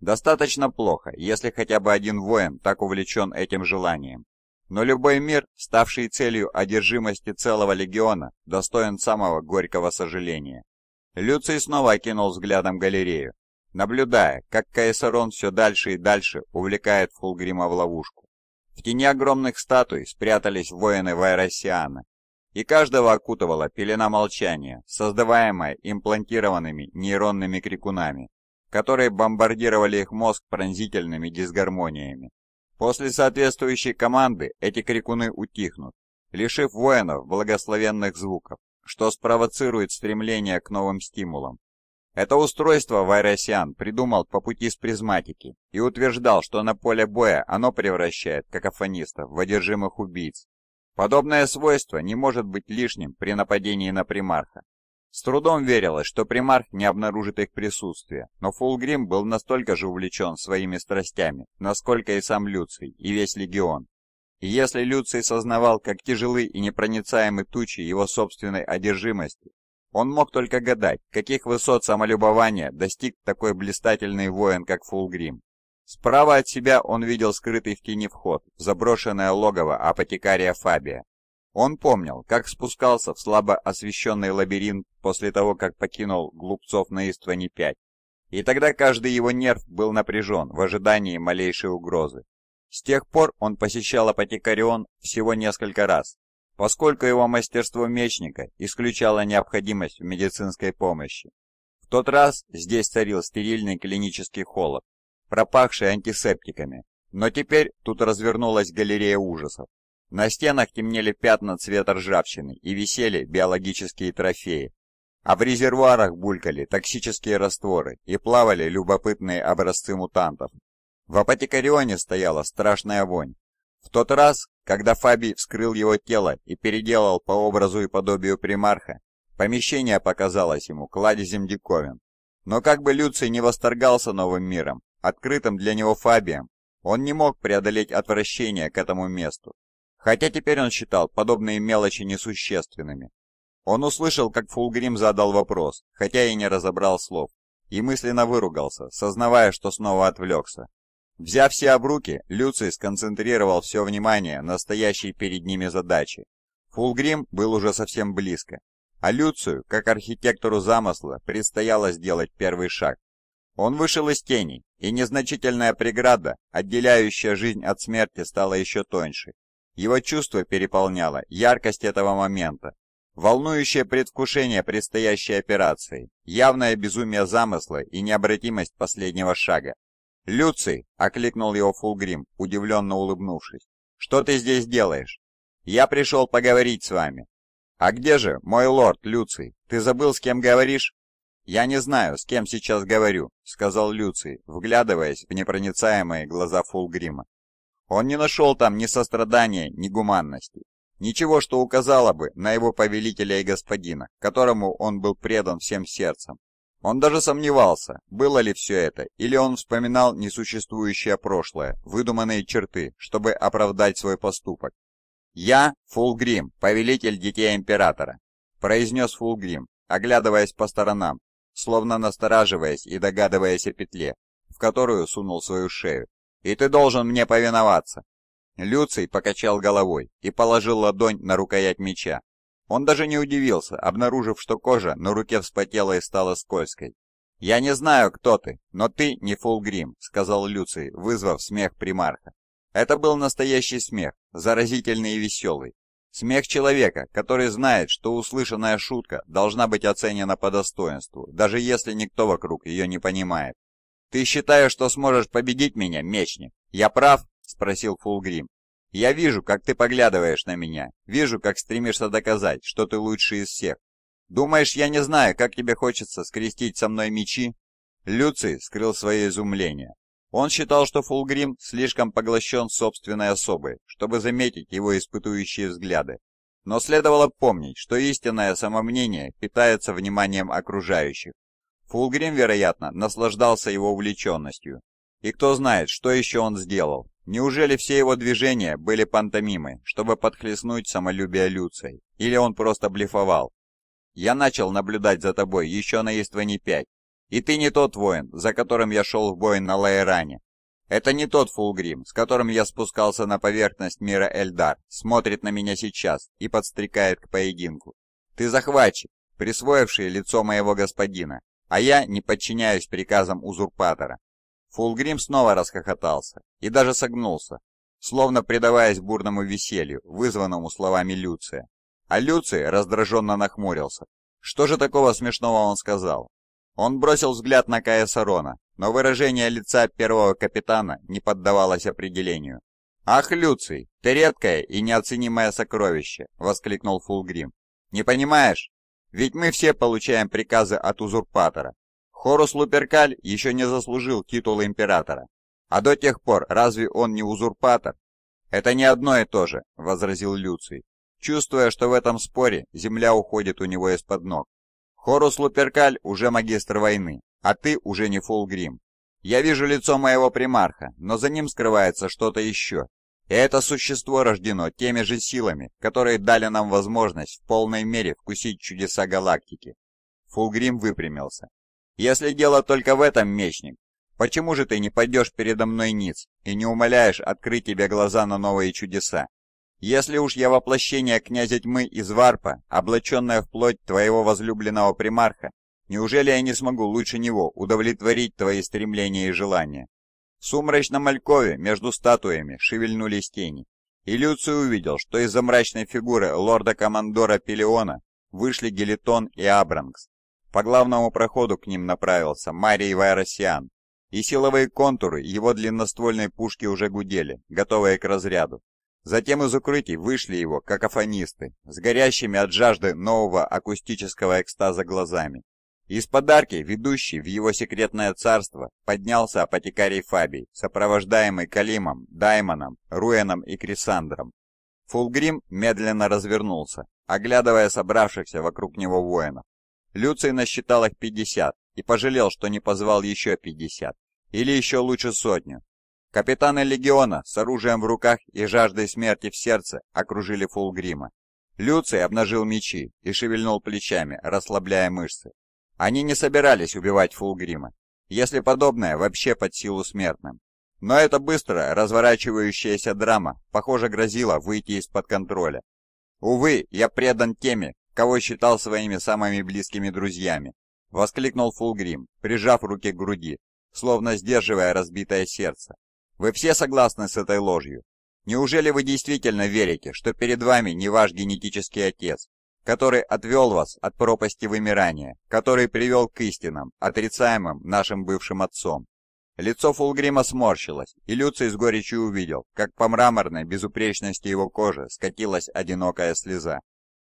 Достаточно плохо, если хотя бы один воин так увлечен этим желанием. Но любой мир, ставший целью одержимости целого легиона, достоин самого горького сожаления. Люций снова окинул взглядом галерею, наблюдая, как Каесарон все дальше и дальше увлекает Фулгрима в ловушку. В тени огромных статуй спрятались воины Вайросиана, и каждого окутывала пелена молчания, создаваемая имплантированными нейронными крикунами, которые бомбардировали их мозг пронзительными дисгармониями. После соответствующей команды эти крикуны утихнут, лишив воинов благословенных звуков, что спровоцирует стремление к новым стимулам. Это устройство Вайросиан придумал по пути с призматики и утверждал, что на поле боя оно превращает какофонистов в одержимых убийц. Подобное свойство не может быть лишним при нападении на примарха. С трудом верилось, что примарх не обнаружит их присутствие, но Фулгрим был настолько же увлечен своими страстями, насколько и сам Люций, и весь легион. И если Люций сознавал, как тяжелы и непроницаемы тучи его собственной одержимости, он мог только гадать, каких высот самолюбования достиг такой блистательный воин, как Фулгрим. Справа от себя он видел скрытый в тени вход, в заброшенное логово апотекария Фабия. Он помнил, как спускался в слабо освещенный лабиринт после того, как покинул глупцов на Истване-5. И тогда каждый его нерв был напряжен в ожидании малейшей угрозы. С тех пор он посещал апотекарион всего несколько раз, поскольку его мастерство мечника исключало необходимость в медицинской помощи. В тот раз здесь царил стерильный клинический холод, пропахший антисептиками, но теперь тут развернулась галерея ужасов. На стенах темнели пятна цвета ржавчины и висели биологические трофеи, а в резервуарах булькали токсические растворы и плавали любопытные образцы мутантов. В апотекарионе стояла страшная вонь, в тот раз, когда Фабий вскрыл его тело и переделал по образу и подобию примарха, помещение показалось ему кладезем диковин. Но как бы Люций не восторгался новым миром, открытым для него Фабием, он не мог преодолеть отвращение к этому месту, хотя теперь он считал подобные мелочи несущественными. Он услышал, как Фулгрим задал вопрос, хотя и не разобрал слов, и мысленно выругался, сознавая, что снова отвлекся. Взяв все обруки, Люций сконцентрировал все внимание на стоящей перед ними задаче. Фулгрим был уже совсем близко, а Люцию, как архитектору замысла, предстояло сделать первый шаг. Он вышел из тени, и незначительная преграда, отделяющая жизнь от смерти, стала еще тоньше. Его чувство переполняло яркость этого момента, волнующее предвкушение предстоящей операции, явное безумие замысла и необратимость последнего шага. «Люций!» — окликнул его Фулгрим, удивленно улыбнувшись. «Что ты здесь делаешь?» «Я пришел поговорить с вами». «А где же, мой лорд, Люций? Ты забыл, с кем говоришь?» «Я не знаю, с кем сейчас говорю», — сказал Люций, вглядываясь в непроницаемые глаза Фулгрима. Он не нашел там ни сострадания, ни гуманности. Ничего, что указало бы на его повелителя и господина, которому он был предан всем сердцем. Он даже сомневался, было ли все это, или он вспоминал несуществующее прошлое, выдуманные черты, чтобы оправдать свой поступок. «Я Фулгрим, повелитель детей Императора», — произнес Фулгрим, оглядываясь по сторонам, словно настораживаясь и догадываясь о петле, в которую сунул свою шею. «И ты должен мне повиноваться!» Люций покачал головой и положил ладонь на рукоять меча, он даже не удивился, обнаружив, что кожа на руке вспотела и стала скользкой. «Я не знаю, кто ты, но ты не Фулгрим», — сказал Люций, вызвав смех примарха. Это был настоящий смех, заразительный и веселый. Смех человека, который знает, что услышанная шутка должна быть оценена по достоинству, даже если никто вокруг ее не понимает. «Ты считаешь, что сможешь победить меня, мечник? Я прав?» — спросил Фулгрим. Я вижу, как ты поглядываешь на меня, вижу, как стремишься доказать, что ты лучший из всех. Думаешь, я не знаю, как тебе хочется скрестить со мной мечи?» Люций скрыл свое изумление. Он считал, что Фулгрим слишком поглощен собственной особой, чтобы заметить его испытующие взгляды. Но следовало помнить, что истинное самомнение питается вниманием окружающих. Фулгрим, вероятно, наслаждался его увлеченностью. И кто знает, что еще он сделал. Неужели все его движения были пантомимы, чтобы подхлестнуть самолюбие Люций, или он просто блефовал? Я начал наблюдать за тобой еще на Истване-5, и ты не тот воин, за которым я шел в бой на Лаэране. Это не тот Фулгрим, с которым я спускался на поверхность мира Эльдар, смотрит на меня сейчас и подстрекает к поединку. Ты захватчик, присвоивший лицо моего господина, а я не подчиняюсь приказам узурпатора. Фулгрим снова расхохотался и даже согнулся, словно предаваясь бурному веселью, вызванному словами Люция. А Люций раздраженно нахмурился. Что же такого смешного он сказал? Он бросил взгляд на Кая Сарона, но выражение лица первого капитана не поддавалось определению. «Ах, Люций, ты редкое и неоценимое сокровище!» — воскликнул Фулгрим. «Не понимаешь? Ведь мы все получаем приказы от узурпатора. Хорус Луперкаль еще не заслужил титула императора, а до тех пор разве он не узурпатор? Это не одно и то же, возразил Люций, чувствуя, что в этом споре земля уходит у него из-под ног. Хорус Луперкаль уже магистр войны, а ты уже не Фулгрим. Я вижу лицо моего примарха, но за ним скрывается что-то еще. И это существо рождено теми же силами, которые дали нам возможность в полной мере вкусить чудеса галактики. Фулгрим выпрямился. Если дело только в этом, мечник, Почему же ты не пойдешь передо мной ниц и не умоляешь открыть тебе глаза на новые чудеса? Если уж я воплощение князя тьмы из Варпа, облаченное вплоть твоего возлюбленного примарха, неужели я не смогу лучше него удовлетворить твои стремления и желания?» В сумрачном алькове между статуями шевельнулись тени, и Люций увидел, что из-за мрачной фигуры лорда-командора Пелеона вышли Гелитон и Абранкс. По главному проходу к ним направился Марий Вайросиан, и силовые контуры его длинноствольной пушки уже гудели, готовые к разряду. Затем из укрытий вышли его какофонисты с горящими от жажды нового акустического экстаза глазами. Из подарки, ведущий в его секретное царство, поднялся апотекарий Фабий, сопровождаемый Калимом, Даймоном, Руэном и Крисандром. Фулгрим медленно развернулся, оглядывая собравшихся вокруг него воинов. Люций насчитал их 50, и пожалел, что не позвал еще 50, или еще лучше сотню. Капитаны легиона с оружием в руках и жаждой смерти в сердце окружили Фулгрима. Люций обнажил мечи и шевельнул плечами, расслабляя мышцы. Они не собирались убивать Фулгрима, если подобное вообще под силу смертным. Но эта быстро разворачивающаяся драма, похоже, грозила выйти из-под контроля. Увы, я предан теми, кого считал своими самыми близкими друзьями, — воскликнул Фулгрим, прижав руки к груди, словно сдерживая разбитое сердце. «Вы все согласны с этой ложью? Неужели вы действительно верите, что перед вами не ваш генетический отец, который отвел вас от пропасти вымирания, который привел к истинам, отрицаемым нашим бывшим отцом?» Лицо Фулгрима сморщилось, и Люций с горечью увидел, как по мраморной безупречности его кожи скатилась одинокая слеза.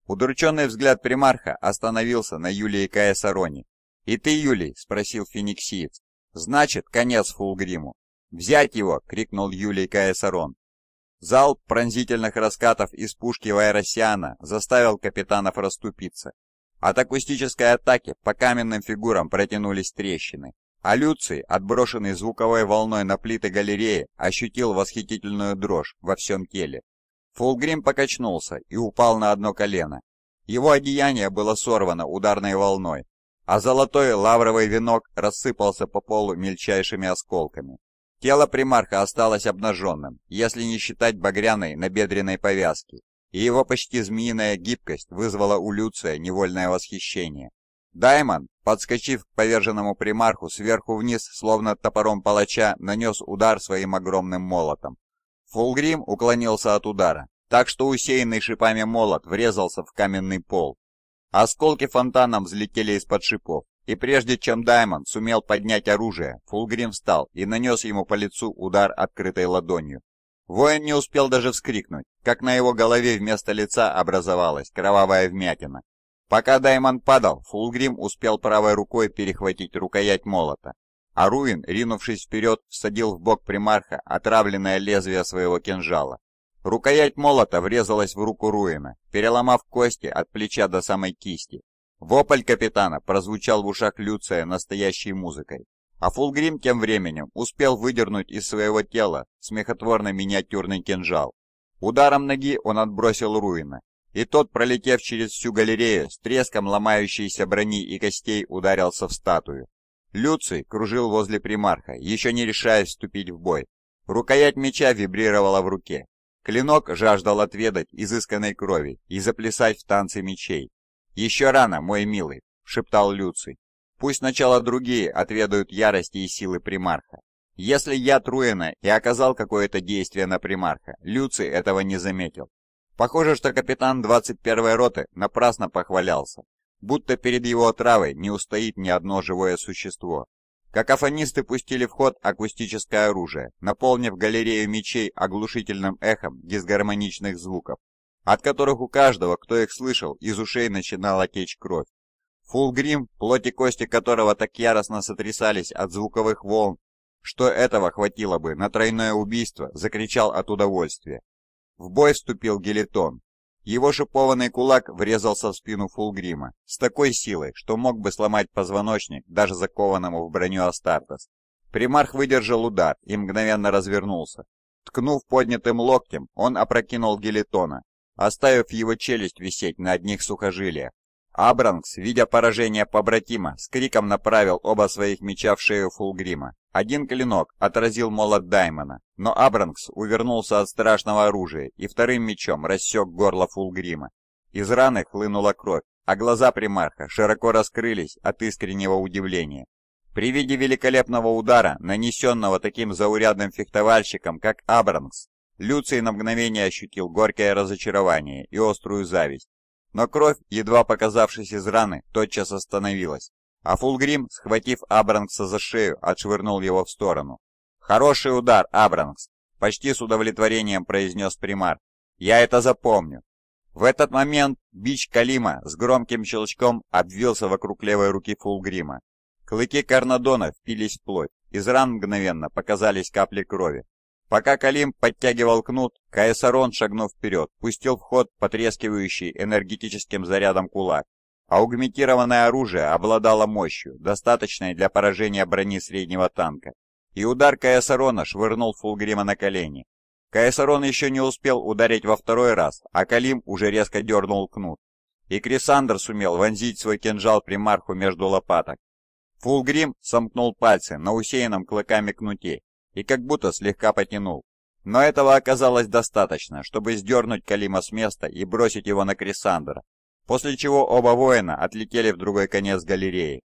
Удрученный взгляд примарха остановился на Юлии Каесароне. «И ты, Юлий?» — спросил фениксиец. «Значит, конец Фулгриму!» «Взять его!» — крикнул Юлий Каесарон. Залп пронзительных раскатов из пушки Вайросиана заставил капитанов расступиться. От акустической атаки по каменным фигурам протянулись трещины, а Люций, отброшенный звуковой волной на плиты галереи, ощутил восхитительную дрожь во всем теле. Фулгрим покачнулся и упал на одно колено. Его одеяние было сорвано ударной волной, а золотой лавровый венок рассыпался по полу мельчайшими осколками. Тело примарха осталось обнаженным, если не считать багряной набедренной повязки, и его почти змеиная гибкость вызвала у Люция невольное восхищение. Даймон, подскочив к поверженному примарху сверху вниз, словно топором палача, нанес удар своим огромным молотом. Фулгрим уклонился от удара, так что усеянный шипами молот врезался в каменный пол. Осколки фонтаном взлетели из-под шипов, и прежде чем Даймон сумел поднять оружие, Фулгрим встал и нанес ему по лицу удар открытой ладонью. Воин не успел даже вскрикнуть, как на его голове вместо лица образовалась кровавая вмятина. Пока Даймон падал, Фулгрим успел правой рукой перехватить рукоять молота, а Руин, ринувшись вперед, всадил в бок примарха отравленное лезвие своего кинжала. Рукоять молота врезалась в руку Руина, переломав кости от плеча до самой кисти. Вопль капитана прозвучал в ушах Люция настоящей музыкой, а Фулгрим тем временем успел выдернуть из своего тела смехотворно миниатюрный кинжал. Ударом ноги он отбросил Руина, и тот, пролетев через всю галерею, с треском ломающейся брони и костей ударился в статую. Люций кружил возле примарха, еще не решаясь вступить в бой. Рукоять меча вибрировала в руке. Клинок жаждал отведать изысканной крови и заплясать в танце мечей. «Еще рано, мой милый», — шептал Люций. «Пусть сначала другие отведают ярости и силы примарха. Если я Труэна и оказал какое-то действие на примарха, Люций этого не заметил. Похоже, что капитан 21-й роты напрасно похвалялся будто перед его отравой не устоит ни одно живое существо. Какофонисты пустили в ход акустическое оружие, наполнив галерею мечей оглушительным эхом дисгармоничных звуков, от которых у каждого, кто их слышал, из ушей начинала течь кровь. Фулгрим, плоти кости которого так яростно сотрясались от звуковых волн, что этого хватило бы на тройное убийство, закричал от удовольствия. В бой вступил гелитон, его шипованный кулак врезался в спину Фулгрима с такой силой, что мог бы сломать позвоночник даже закованному в броню Астартес. Примарх выдержал удар и мгновенно развернулся. Ткнув поднятым локтем, он опрокинул гелитона, оставив его челюсть висеть на одних сухожилиях. Абранкс, видя поражение побратима, с криком направил оба своих меча в шею Фулгрима. Один клинок отразил молот Даймона, но Абранкс увернулся от страшного оружия и вторым мечом рассек горло Фулгрима. Из раны хлынула кровь, а глаза примарха широко раскрылись от искреннего удивления. При виде великолепного удара, нанесенного таким заурядным фехтовальщиком, как Абранкс, Люций на мгновение ощутил горькое разочарование и острую зависть. Но кровь, едва показавшись из раны, тотчас остановилась, а Фулгрим, схватив Абранкса за шею, отшвырнул его в сторону. «Хороший удар, Абранкс!» — почти с удовлетворением произнес примар. «Я это запомню!» В этот момент бич Калима с громким щелчком обвился вокруг левой руки Фулгрима. Клыки Карнадона впились в плоть, из ран мгновенно показались капли крови. Пока Калим подтягивал кнут, Каесарон, шагнув вперед, пустил в ход потрескивающий энергетическим зарядом кулак. А аугментированное оружие обладало мощью, достаточной для поражения брони среднего танка, и удар Каэсарона швырнул Фулгрима на колени. Каэсарон еще не успел ударить во второй раз, а Калим уже резко дернул кнут, и Крисандр сумел вонзить свой кинжал примарху между лопаток. Фулгрим сомкнул пальцы на усеянном клыками кнуте и как будто слегка потянул. Но этого оказалось достаточно, чтобы сдернуть Калима с места и бросить его на Крисандра, после чего оба воина отлетели в другой конец галереи.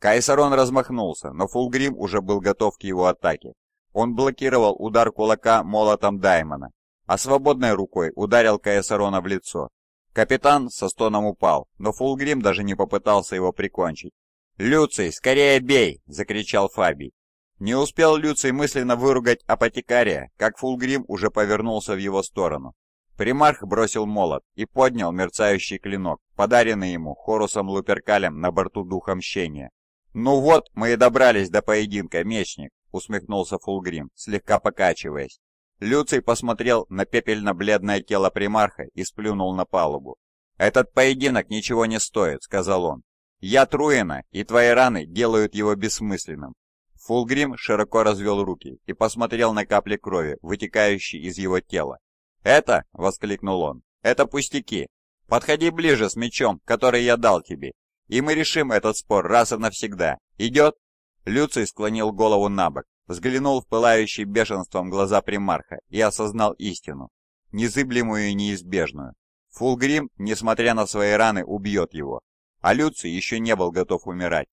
Кайсарон размахнулся, но Фулгрим уже был готов к его атаке. Он блокировал удар кулака молотом Даймона, а свободной рукой ударил Кайсарона в лицо. Капитан со стоном упал, но Фулгрим даже не попытался его прикончить. «Люций, скорее бей!» – закричал Фабий. Не успел Люций мысленно выругать апотекария, как Фулгрим уже повернулся в его сторону. Примарх бросил молот и поднял мерцающий клинок, подаренный ему Хорусом Луперкалем на борту Духа Мщения. «Ну вот, мы и добрались до поединка, мечник!» — усмехнулся Фулгрим, слегка покачиваясь. Люций посмотрел на пепельно-бледное тело примарха и сплюнул на палубу. «Этот поединок ничего не стоит», — сказал он. «Я Труина, и твои раны делают его бессмысленным». Фулгрим широко развел руки и посмотрел на капли крови, вытекающие из его тела. «Это?» — воскликнул он. «Это пустяки. Подходи ближе с мечом, который я дал тебе, и мы решим этот спор раз и навсегда. Идет?» Люций склонил голову на бок, взглянул в пылающие бешенством глаза примарха и осознал истину, незыблемую и неизбежную. Фулгрим, несмотря на свои раны, убьет его, а Люций еще не был готов умирать.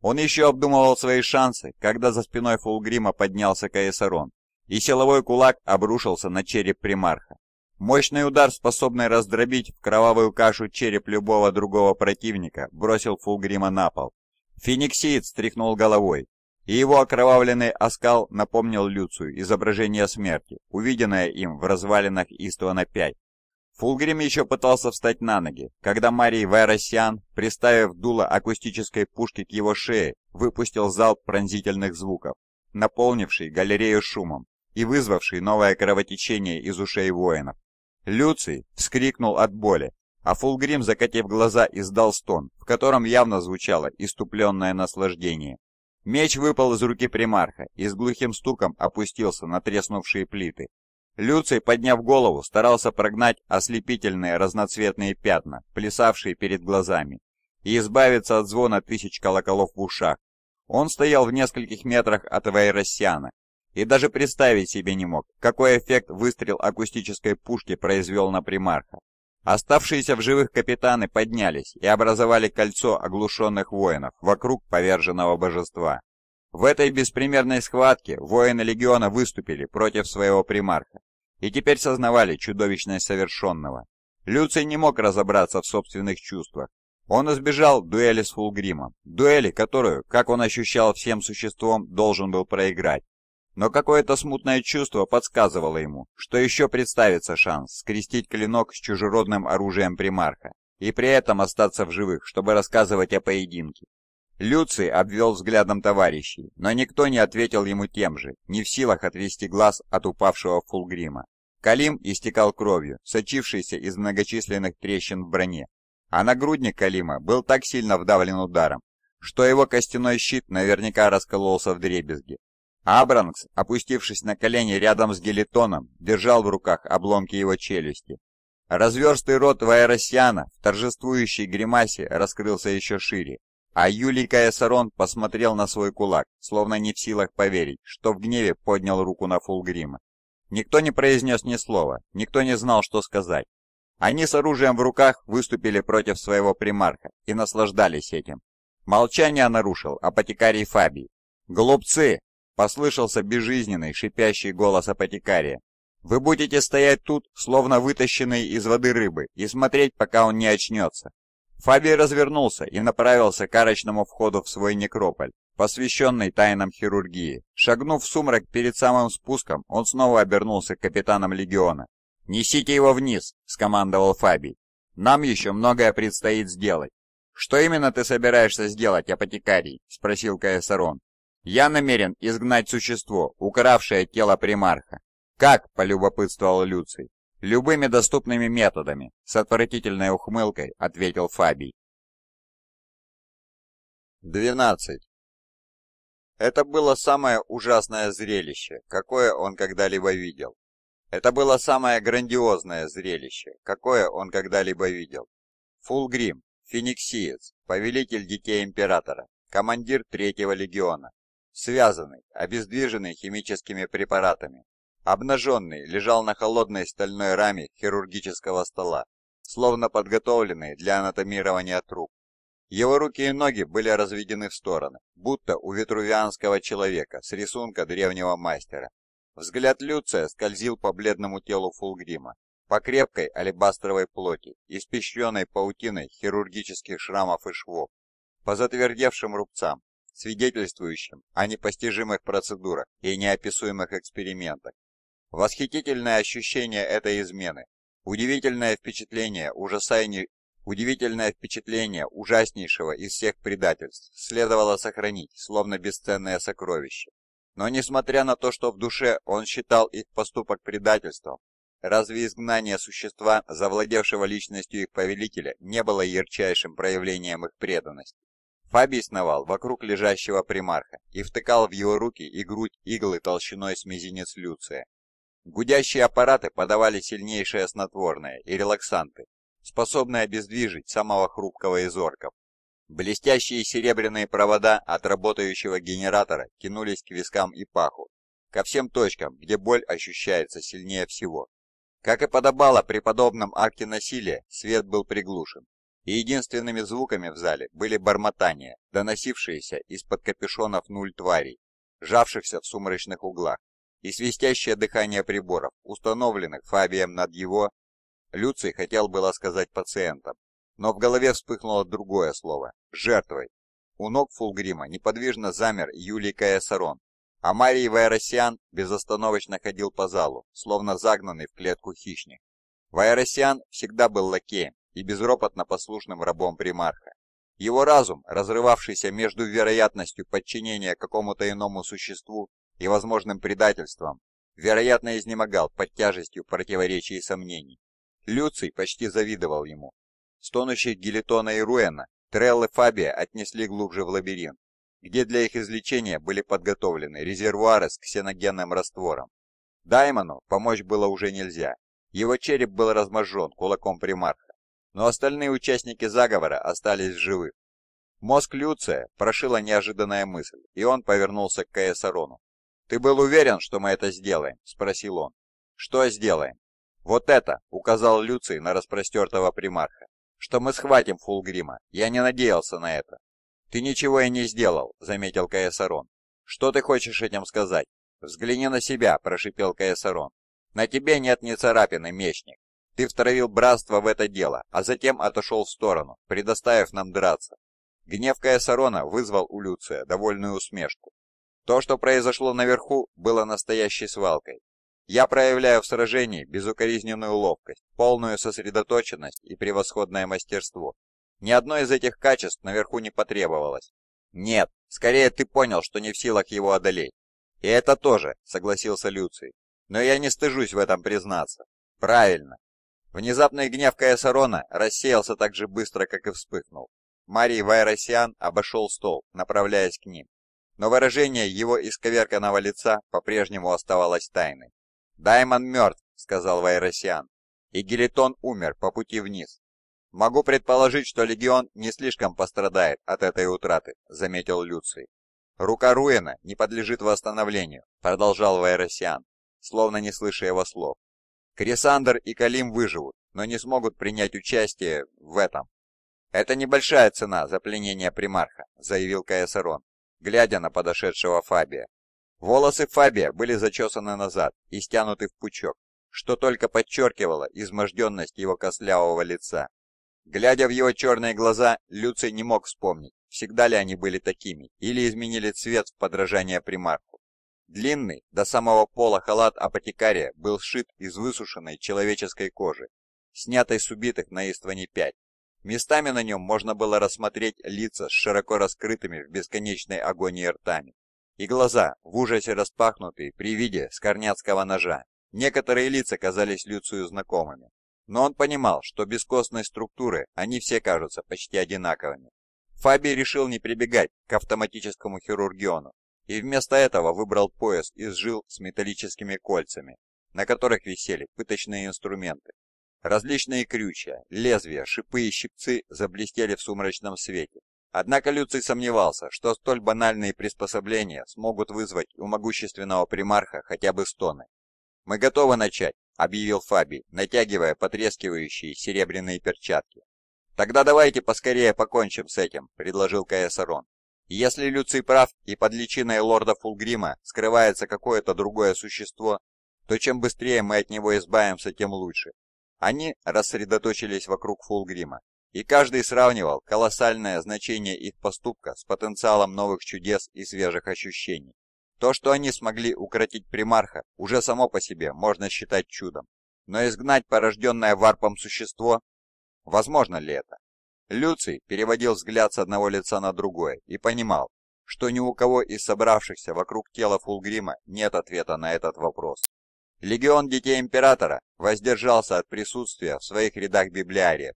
Он еще обдумывал свои шансы, когда за спиной Фулгрима поднялся Каесарон и силовой кулак обрушился на череп примарха. Мощный удар, способный раздробить в кровавую кашу череп любого другого противника, бросил Фулгрима на пол. Фениксиец стряхнул головой, и его окровавленный оскал напомнил Люцию изображение смерти, увиденное им в развалинах Иствана-5. Фулгрим еще пытался встать на ноги, когда Марий Вайросян, приставив дуло акустической пушки к его шее, выпустил залп пронзительных звуков, наполнивший галерею шумом и вызвавший новое кровотечение из ушей воинов. Люций вскрикнул от боли, а Фулгрим, закатив глаза, издал стон, в котором явно звучало иступленное наслаждение. Меч выпал из руки примарха и с глухим стуком опустился на треснувшие плиты. Люций, подняв голову, старался прогнать ослепительные разноцветные пятна, плясавшие перед глазами, и избавиться от звона тысяч колоколов в ушах. Он стоял в нескольких метрах от Вайросяна и даже представить себе не мог, какой эффект выстрел акустической пушки произвел на примарха. Оставшиеся в живых капитаны поднялись и образовали кольцо оглушенных воинов вокруг поверженного божества. В этой беспримерной схватке воины легиона выступили против своего примарха и теперь сознавали чудовищность совершенного. Люций не мог разобраться в собственных чувствах. Он избежал дуэли с Фулгримом, дуэли, которую, как он ощущал всем существом, должен был проиграть. Но какое-то смутное чувство подсказывало ему, что еще представится шанс скрестить клинок с чужеродным оружием примарха и при этом остаться в живых, чтобы рассказывать о поединке. Люций обвел взглядом товарищей, но никто не ответил ему тем же, не в силах отвести глаз от упавшего фулгрима. Калим истекал кровью, сочившейся из многочисленных трещин в броне, а нагрудник Калима был так сильно вдавлен ударом, что его костяной щит наверняка раскололся в дребезги, Абранкс, опустившись на колени рядом с гелитоном, держал в руках обломки его челюсти. Разверстый рот Вайросяна в торжествующей гримасе раскрылся еще шире, а Юлий Каесарон посмотрел на свой кулак, словно не в силах поверить, что в гневе поднял руку на Фулгрима. Никто не произнес ни слова, никто не знал, что сказать. Они с оружием в руках выступили против своего примарха и наслаждались этим. Молчание нарушил апотекарий Фабий. «Глупцы! Послышался безжизненный, шипящий голос апотекария. «Вы будете стоять тут, словно вытащенные из воды рыбы, и смотреть, пока он не очнется». Фаби развернулся и направился к арочному входу в свой некрополь, посвященный тайнам хирургии. Шагнув в сумрак перед самым спуском, он снова обернулся к капитанам легиона. «Несите его вниз!» – скомандовал Фаби. «Нам еще многое предстоит сделать». «Что именно ты собираешься сделать, апотекарий?» – спросил Каесарон. Я намерен изгнать существо, укравшее тело примарха. Как, полюбопытствовал Люций. Любыми доступными методами, с отвратительной ухмылкой ответил Фабий. 12. Это было самое ужасное зрелище, какое он когда-либо видел. Это было самое грандиозное зрелище, какое он когда-либо видел. Фулгрим, фениксиец, повелитель детей императора, командир третьего легиона, связанный, обездвиженный химическими препаратами. Обнаженный лежал на холодной стальной раме хирургического стола, словно подготовленный для анатомирования труп. Его руки и ноги были разведены в стороны, будто у витрувианского человека с рисунка древнего мастера. Взгляд Люция скользил по бледному телу Фулгрима, по крепкой алебастровой плоти, испещренной паутиной хирургических шрамов и швов, по затвердевшим рубцам, свидетельствующим о непостижимых процедурах и неописуемых экспериментах. Восхитительное ощущение этой измены, удивительное впечатление ужасайне... Удивительное впечатление ужаснейшего из всех предательств следовало сохранить, словно бесценное сокровище. Но несмотря на то, что в душе он считал их поступок предательством, Разве изгнание существа, завладевшего личностью их повелителя, не было ярчайшим проявлением их преданности? Фабий сновал вокруг лежащего примарха и втыкал в его руки и грудь иглы толщиной с мизинец Люция. Гудящие аппараты подавали сильнейшее снотворное и релаксанты, способные обездвижить самого хрупкого из орков. Блестящие серебряные провода от работающего генератора кинулись к вискам и паху, ко всем точкам, где боль ощущается сильнее всего. Как и подобало при подобном акте насилия, свет был приглушен, и единственными звуками в зале были бормотания, доносившиеся из-под капюшонов нуль тварей, жавшихся в сумрачных углах, и свистящее дыхание приборов, установленных Фабием над его... Люций хотел было сказать пациентам, но в голове вспыхнуло другое слово — жертвой. У ног Фулгрима неподвижно замер Юлий Каэсарон, а Марий Вайросиан безостановочно ходил по залу, словно загнанный в клетку хищник. Вайросиан всегда был лакеем, и безропотно послушным рабом примарха. Его разум, разрывавшийся между вероятностью подчинения какому-то иному существу и возможным предательством, вероятно изнемогал под тяжестью противоречий и сомнений. Люций почти завидовал ему. Стонущих Гелитона и Руэна Трелл и Фабия отнесли глубже в лабиринт, где для их излечения были подготовлены резервуары с ксеногенным раствором. Даймону помочь было уже нельзя. Его череп был разможжен кулаком примарха но остальные участники заговора остались в живых. Мозг Люция прошила неожиданная мысль, и он повернулся к Каесарону. «Ты был уверен, что мы это сделаем?» – спросил он. «Что сделаем?» «Вот это!» – указал Люций на распростертого примарха. «Что мы схватим Фулгрима. Я не надеялся на это». «Ты ничего и не сделал», – заметил Каесарон. «Что ты хочешь этим сказать?» «Взгляни на себя», – прошипел Каесарон. «На тебе нет ни царапины, мечник. Ты втравил братство в это дело, а затем отошел в сторону, предоставив нам драться. Гнев Каесарона вызвал у Люция довольную усмешку. То, что произошло наверху, было настоящей свалкой. Я проявляю в сражении безукоризненную ловкость, полную сосредоточенность и превосходное мастерство. Ни одно из этих качеств наверху не потребовалось. Нет, скорее ты понял, что не в силах его одолеть. И это тоже, согласился Люций. Но я не стыжусь в этом признаться. Правильно, Внезапный гнев Каэсарона рассеялся так же быстро, как и вспыхнул. Марий Вайросиан обошел стол, направляясь к ним. Но выражение его исковерканного лица по-прежнему оставалось тайной. «Даймон мертв», — сказал Вайросиан, — «и Гелитон умер по пути вниз». «Могу предположить, что Легион не слишком пострадает от этой утраты», — заметил Люций. «Рука Руина не подлежит восстановлению», — продолжал Вайросиан, словно не слыша его слов. Крисандр и Калим выживут, но не смогут принять участие в этом. «Это небольшая цена за пленение примарха», — заявил Каэсарон, глядя на подошедшего Фабия. Волосы Фабия были зачесаны назад и стянуты в пучок, что только подчеркивало изможденность его костлявого лица. Глядя в его черные глаза, Люций не мог вспомнить, всегда ли они были такими, или изменили цвет в подражание примарху. Длинный, до самого пола халат апотекария был сшит из высушенной человеческой кожи, снятой с убитых на Истване 5. Местами на нем можно было рассмотреть лица с широко раскрытыми в бесконечной агонии ртами, и глаза, в ужасе распахнутые при виде скорняцкого ножа. Некоторые лица казались Люцию знакомыми, но он понимал, что без костной структуры они все кажутся почти одинаковыми. Фаби решил не прибегать к автоматическому хирургиону, и вместо этого выбрал пояс из жил с металлическими кольцами, на которых висели пыточные инструменты. Различные крючья, лезвия, шипы и щипцы заблестели в сумрачном свете. Однако Люций сомневался, что столь банальные приспособления смогут вызвать у могущественного примарха хотя бы стоны. «Мы готовы начать», — объявил Фаби, натягивая потрескивающие серебряные перчатки. «Тогда давайте поскорее покончим с этим», — предложил Каэсарон. Если Люций прав и под личиной лорда Фулгрима скрывается какое-то другое существо, то чем быстрее мы от него избавимся, тем лучше. Они рассредоточились вокруг Фулгрима, и каждый сравнивал колоссальное значение их поступка с потенциалом новых чудес и свежих ощущений. То, что они смогли укротить примарха, уже само по себе можно считать чудом. Но изгнать порожденное варпом существо, возможно ли это? Люций переводил взгляд с одного лица на другое и понимал, что ни у кого из собравшихся вокруг тела Фулгрима нет ответа на этот вопрос. Легион Детей Императора воздержался от присутствия в своих рядах библиариев.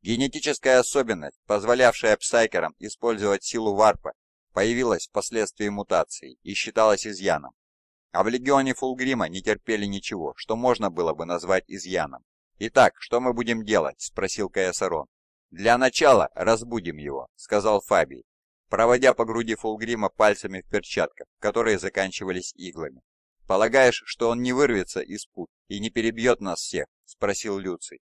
Генетическая особенность, позволявшая псайкерам использовать силу варпа, появилась впоследствии мутации и считалась изъяном. А в легионе Фулгрима не терпели ничего, что можно было бы назвать изъяном. «Итак, что мы будем делать?» – спросил Каэсарон. «Для начала разбудим его», — сказал Фабий, проводя по груди Фулгрима пальцами в перчатках, которые заканчивались иглами. «Полагаешь, что он не вырвется из пут и не перебьет нас всех?» — спросил Люций.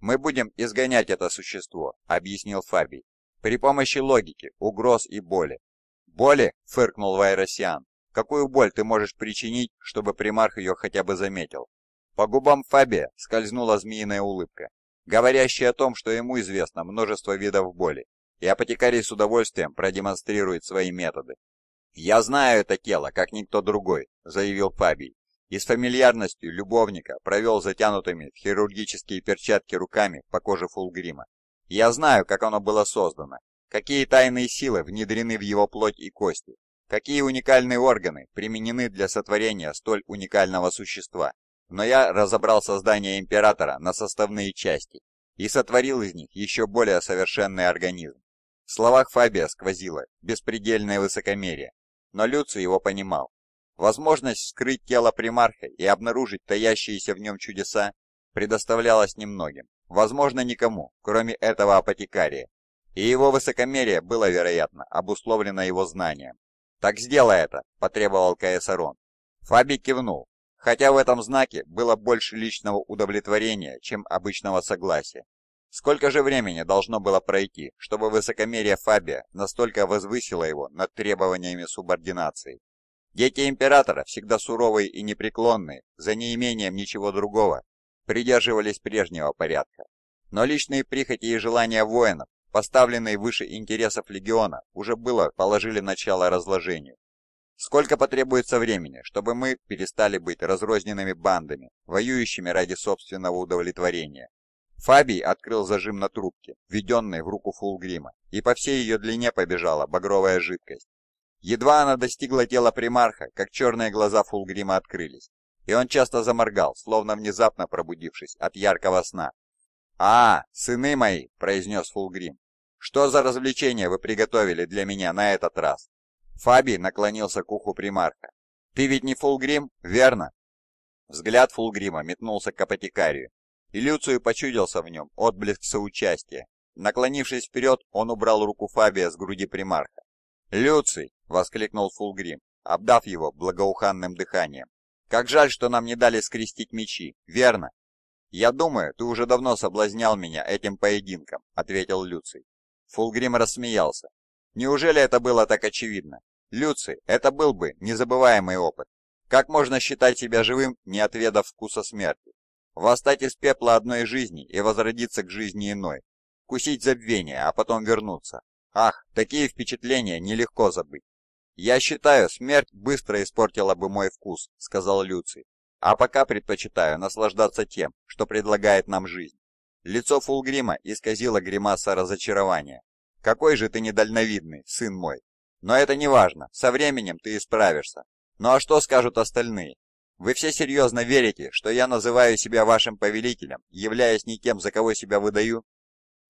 «Мы будем изгонять это существо», — объяснил Фабий, «при помощи логики, угроз и боли». «Боли?» — фыркнул Вайросиан. «Какую боль ты можешь причинить, чтобы примарх ее хотя бы заметил?» По губам Фабия скользнула змеиная улыбка говорящий о том, что ему известно множество видов боли, и апотекарий с удовольствием продемонстрирует свои методы. «Я знаю это тело, как никто другой», — заявил Фабий, и с фамильярностью любовника провел затянутыми в хирургические перчатки руками по коже Фулгрима. «Я знаю, как оно было создано, какие тайные силы внедрены в его плоть и кости, какие уникальные органы применены для сотворения столь уникального существа но я разобрал создание Императора на составные части и сотворил из них еще более совершенный организм. В словах Фабия сквозило беспредельное высокомерие, но Люций его понимал. Возможность скрыть тело примарха и обнаружить таящиеся в нем чудеса предоставлялась немногим, возможно никому, кроме этого апотекария, и его высокомерие было, вероятно, обусловлено его знанием. «Так сделай это!» – потребовал Каесарон. Фаби кивнул, хотя в этом знаке было больше личного удовлетворения, чем обычного согласия. Сколько же времени должно было пройти, чтобы высокомерие Фабия настолько возвысило его над требованиями субординации? Дети императора, всегда суровые и непреклонные, за неимением ничего другого, придерживались прежнего порядка. Но личные прихоти и желания воинов, поставленные выше интересов легиона, уже было положили начало разложению. Сколько потребуется времени, чтобы мы перестали быть разрозненными бандами, воюющими ради собственного удовлетворения? Фабий открыл зажим на трубке, введенной в руку Фулгрима, и по всей ее длине побежала багровая жидкость. Едва она достигла тела примарха, как черные глаза Фулгрима открылись, и он часто заморгал, словно внезапно пробудившись от яркого сна. «А, сыны мои!» — произнес Фулгрим. «Что за развлечение вы приготовили для меня на этот раз?» Фаби наклонился к уху примарка. «Ты ведь не Фулгрим, верно?» Взгляд Фулгрима метнулся к апотекарию. И Люцию почудился в нем отблеск соучастия. Наклонившись вперед, он убрал руку Фабия с груди примарха. «Люций!» — воскликнул Фулгрим, обдав его благоуханным дыханием. «Как жаль, что нам не дали скрестить мечи, верно?» «Я думаю, ты уже давно соблазнял меня этим поединком», — ответил Люций. Фулгрим рассмеялся. Неужели это было так очевидно? Люци, это был бы незабываемый опыт. Как можно считать себя живым, не отведав вкуса смерти? Восстать из пепла одной жизни и возродиться к жизни иной. Кусить забвение, а потом вернуться. Ах, такие впечатления нелегко забыть. «Я считаю, смерть быстро испортила бы мой вкус», — сказал Люций. «А пока предпочитаю наслаждаться тем, что предлагает нам жизнь». Лицо Фулгрима исказило гримаса разочарования. Какой же ты недальновидный, сын мой. Но это не важно, со временем ты исправишься. Ну а что скажут остальные? Вы все серьезно верите, что я называю себя вашим повелителем, являясь не тем, за кого себя выдаю?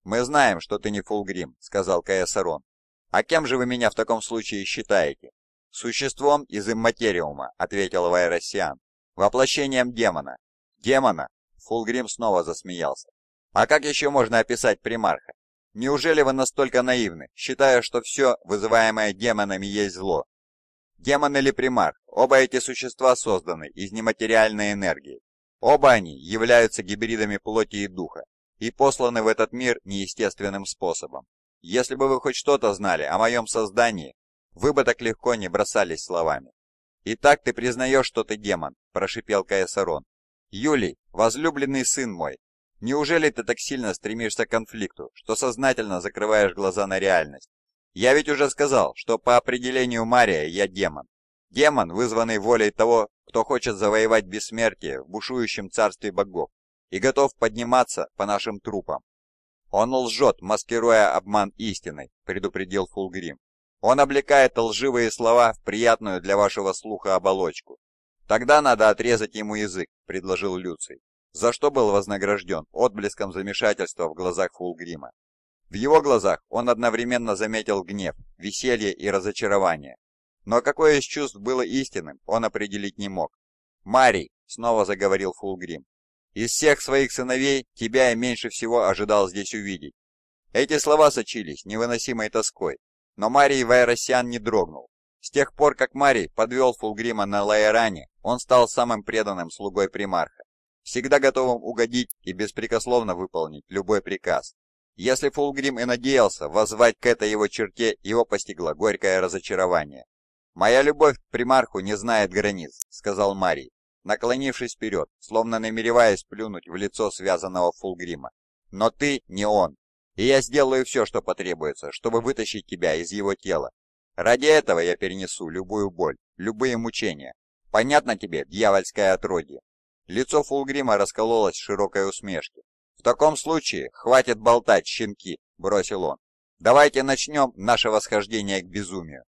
Мы знаем, что ты не Фулгрим, сказал Каэсарон. А кем же вы меня в таком случае считаете? Существом из имматериума, ответил Вайросиан. Воплощением демона. Демона? Фулгрим снова засмеялся. А как еще можно описать примарха? Неужели вы настолько наивны, считая, что все, вызываемое демонами, есть зло? Демон или примар, оба эти существа созданы из нематериальной энергии. Оба они являются гибридами плоти и духа и посланы в этот мир неестественным способом. Если бы вы хоть что-то знали о моем создании, вы бы так легко не бросались словами. «Итак ты признаешь, что ты демон», – прошипел Каесарон. «Юлий, возлюбленный сын мой, Неужели ты так сильно стремишься к конфликту, что сознательно закрываешь глаза на реальность? Я ведь уже сказал, что по определению Мария я демон. Демон, вызванный волей того, кто хочет завоевать бессмертие в бушующем царстве богов и готов подниматься по нашим трупам. Он лжет, маскируя обман истиной, предупредил Фулгрим. Он облекает лживые слова в приятную для вашего слуха оболочку. Тогда надо отрезать ему язык, предложил Люций за что был вознагражден отблеском замешательства в глазах Фулгрима. В его глазах он одновременно заметил гнев, веселье и разочарование. Но какое из чувств было истинным, он определить не мог. «Марий!» — снова заговорил Фулгрим. «Из всех своих сыновей тебя я меньше всего ожидал здесь увидеть». Эти слова сочились невыносимой тоской, но Марий Вайросян не дрогнул. С тех пор, как Марий подвел Фулгрима на Лаэране, он стал самым преданным слугой примарха всегда готовым угодить и беспрекословно выполнить любой приказ. Если Фулгрим и надеялся воззвать к этой его черте, его постигло горькое разочарование. «Моя любовь к примарху не знает границ», — сказал Марий, наклонившись вперед, словно намереваясь плюнуть в лицо связанного Фулгрима. «Но ты не он, и я сделаю все, что потребуется, чтобы вытащить тебя из его тела. Ради этого я перенесу любую боль, любые мучения. Понятно тебе, дьявольское отродье?» Лицо Фулгрима раскололось в широкой усмешке. «В таком случае хватит болтать, щенки!» — бросил он. «Давайте начнем наше восхождение к безумию!»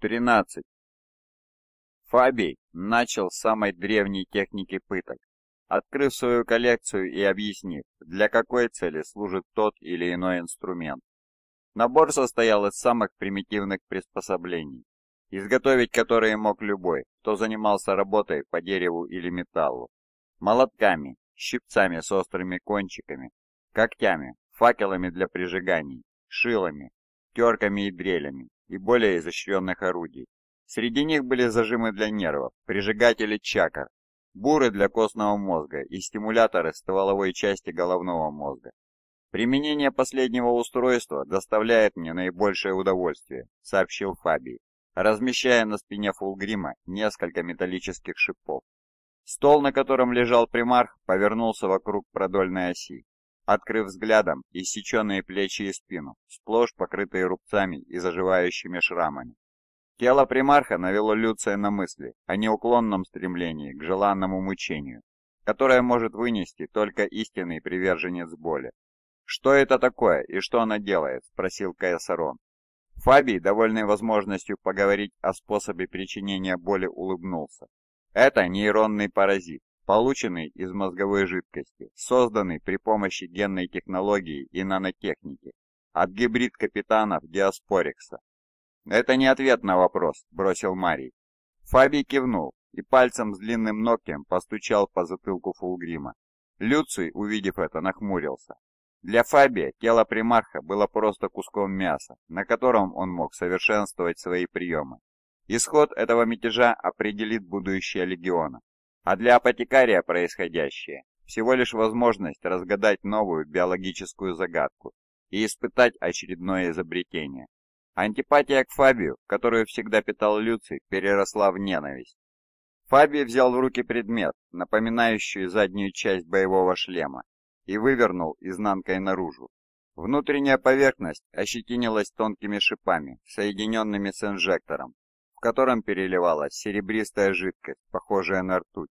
13. Фабий начал с самой древней техники пыток, открыв свою коллекцию и объяснив, для какой цели служит тот или иной инструмент. Набор состоял из самых примитивных приспособлений, изготовить которые мог любой, кто занимался работой по дереву или металлу. Молотками, щипцами с острыми кончиками, когтями, факелами для прижиганий, шилами, терками и дрелями и более изощренных орудий. Среди них были зажимы для нервов, прижигатели чакр, буры для костного мозга и стимуляторы стволовой части головного мозга. Применение последнего устройства доставляет мне наибольшее удовольствие, сообщил Фабий размещая на спине Фулгрима несколько металлических шипов. Стол, на котором лежал примарх, повернулся вокруг продольной оси, открыв взглядом иссеченные плечи и спину, сплошь покрытые рубцами и заживающими шрамами. Тело примарха навело Люция на мысли о неуклонном стремлении к желанному мучению, которое может вынести только истинный приверженец боли. «Что это такое и что она делает?» – спросил Каесарон. Фабий, довольный возможностью поговорить о способе причинения боли, улыбнулся. Это нейронный паразит, полученный из мозговой жидкости, созданный при помощи генной технологии и нанотехники от гибрид капитанов Диаспорикса. «Это не ответ на вопрос», — бросил Марий. Фабий кивнул и пальцем с длинным ногтем постучал по затылку Фулгрима. Люций, увидев это, нахмурился. Для Фабия тело примарха было просто куском мяса, на котором он мог совершенствовать свои приемы. Исход этого мятежа определит будущее легиона, а для апотекария происходящее всего лишь возможность разгадать новую биологическую загадку и испытать очередное изобретение. Антипатия к Фабию, которую всегда питал Люций, переросла в ненависть. Фабий взял в руки предмет, напоминающий заднюю часть боевого шлема, и вывернул изнанкой наружу. Внутренняя поверхность ощетинилась тонкими шипами, соединенными с инжектором, в котором переливалась серебристая жидкость, похожая на ртуть.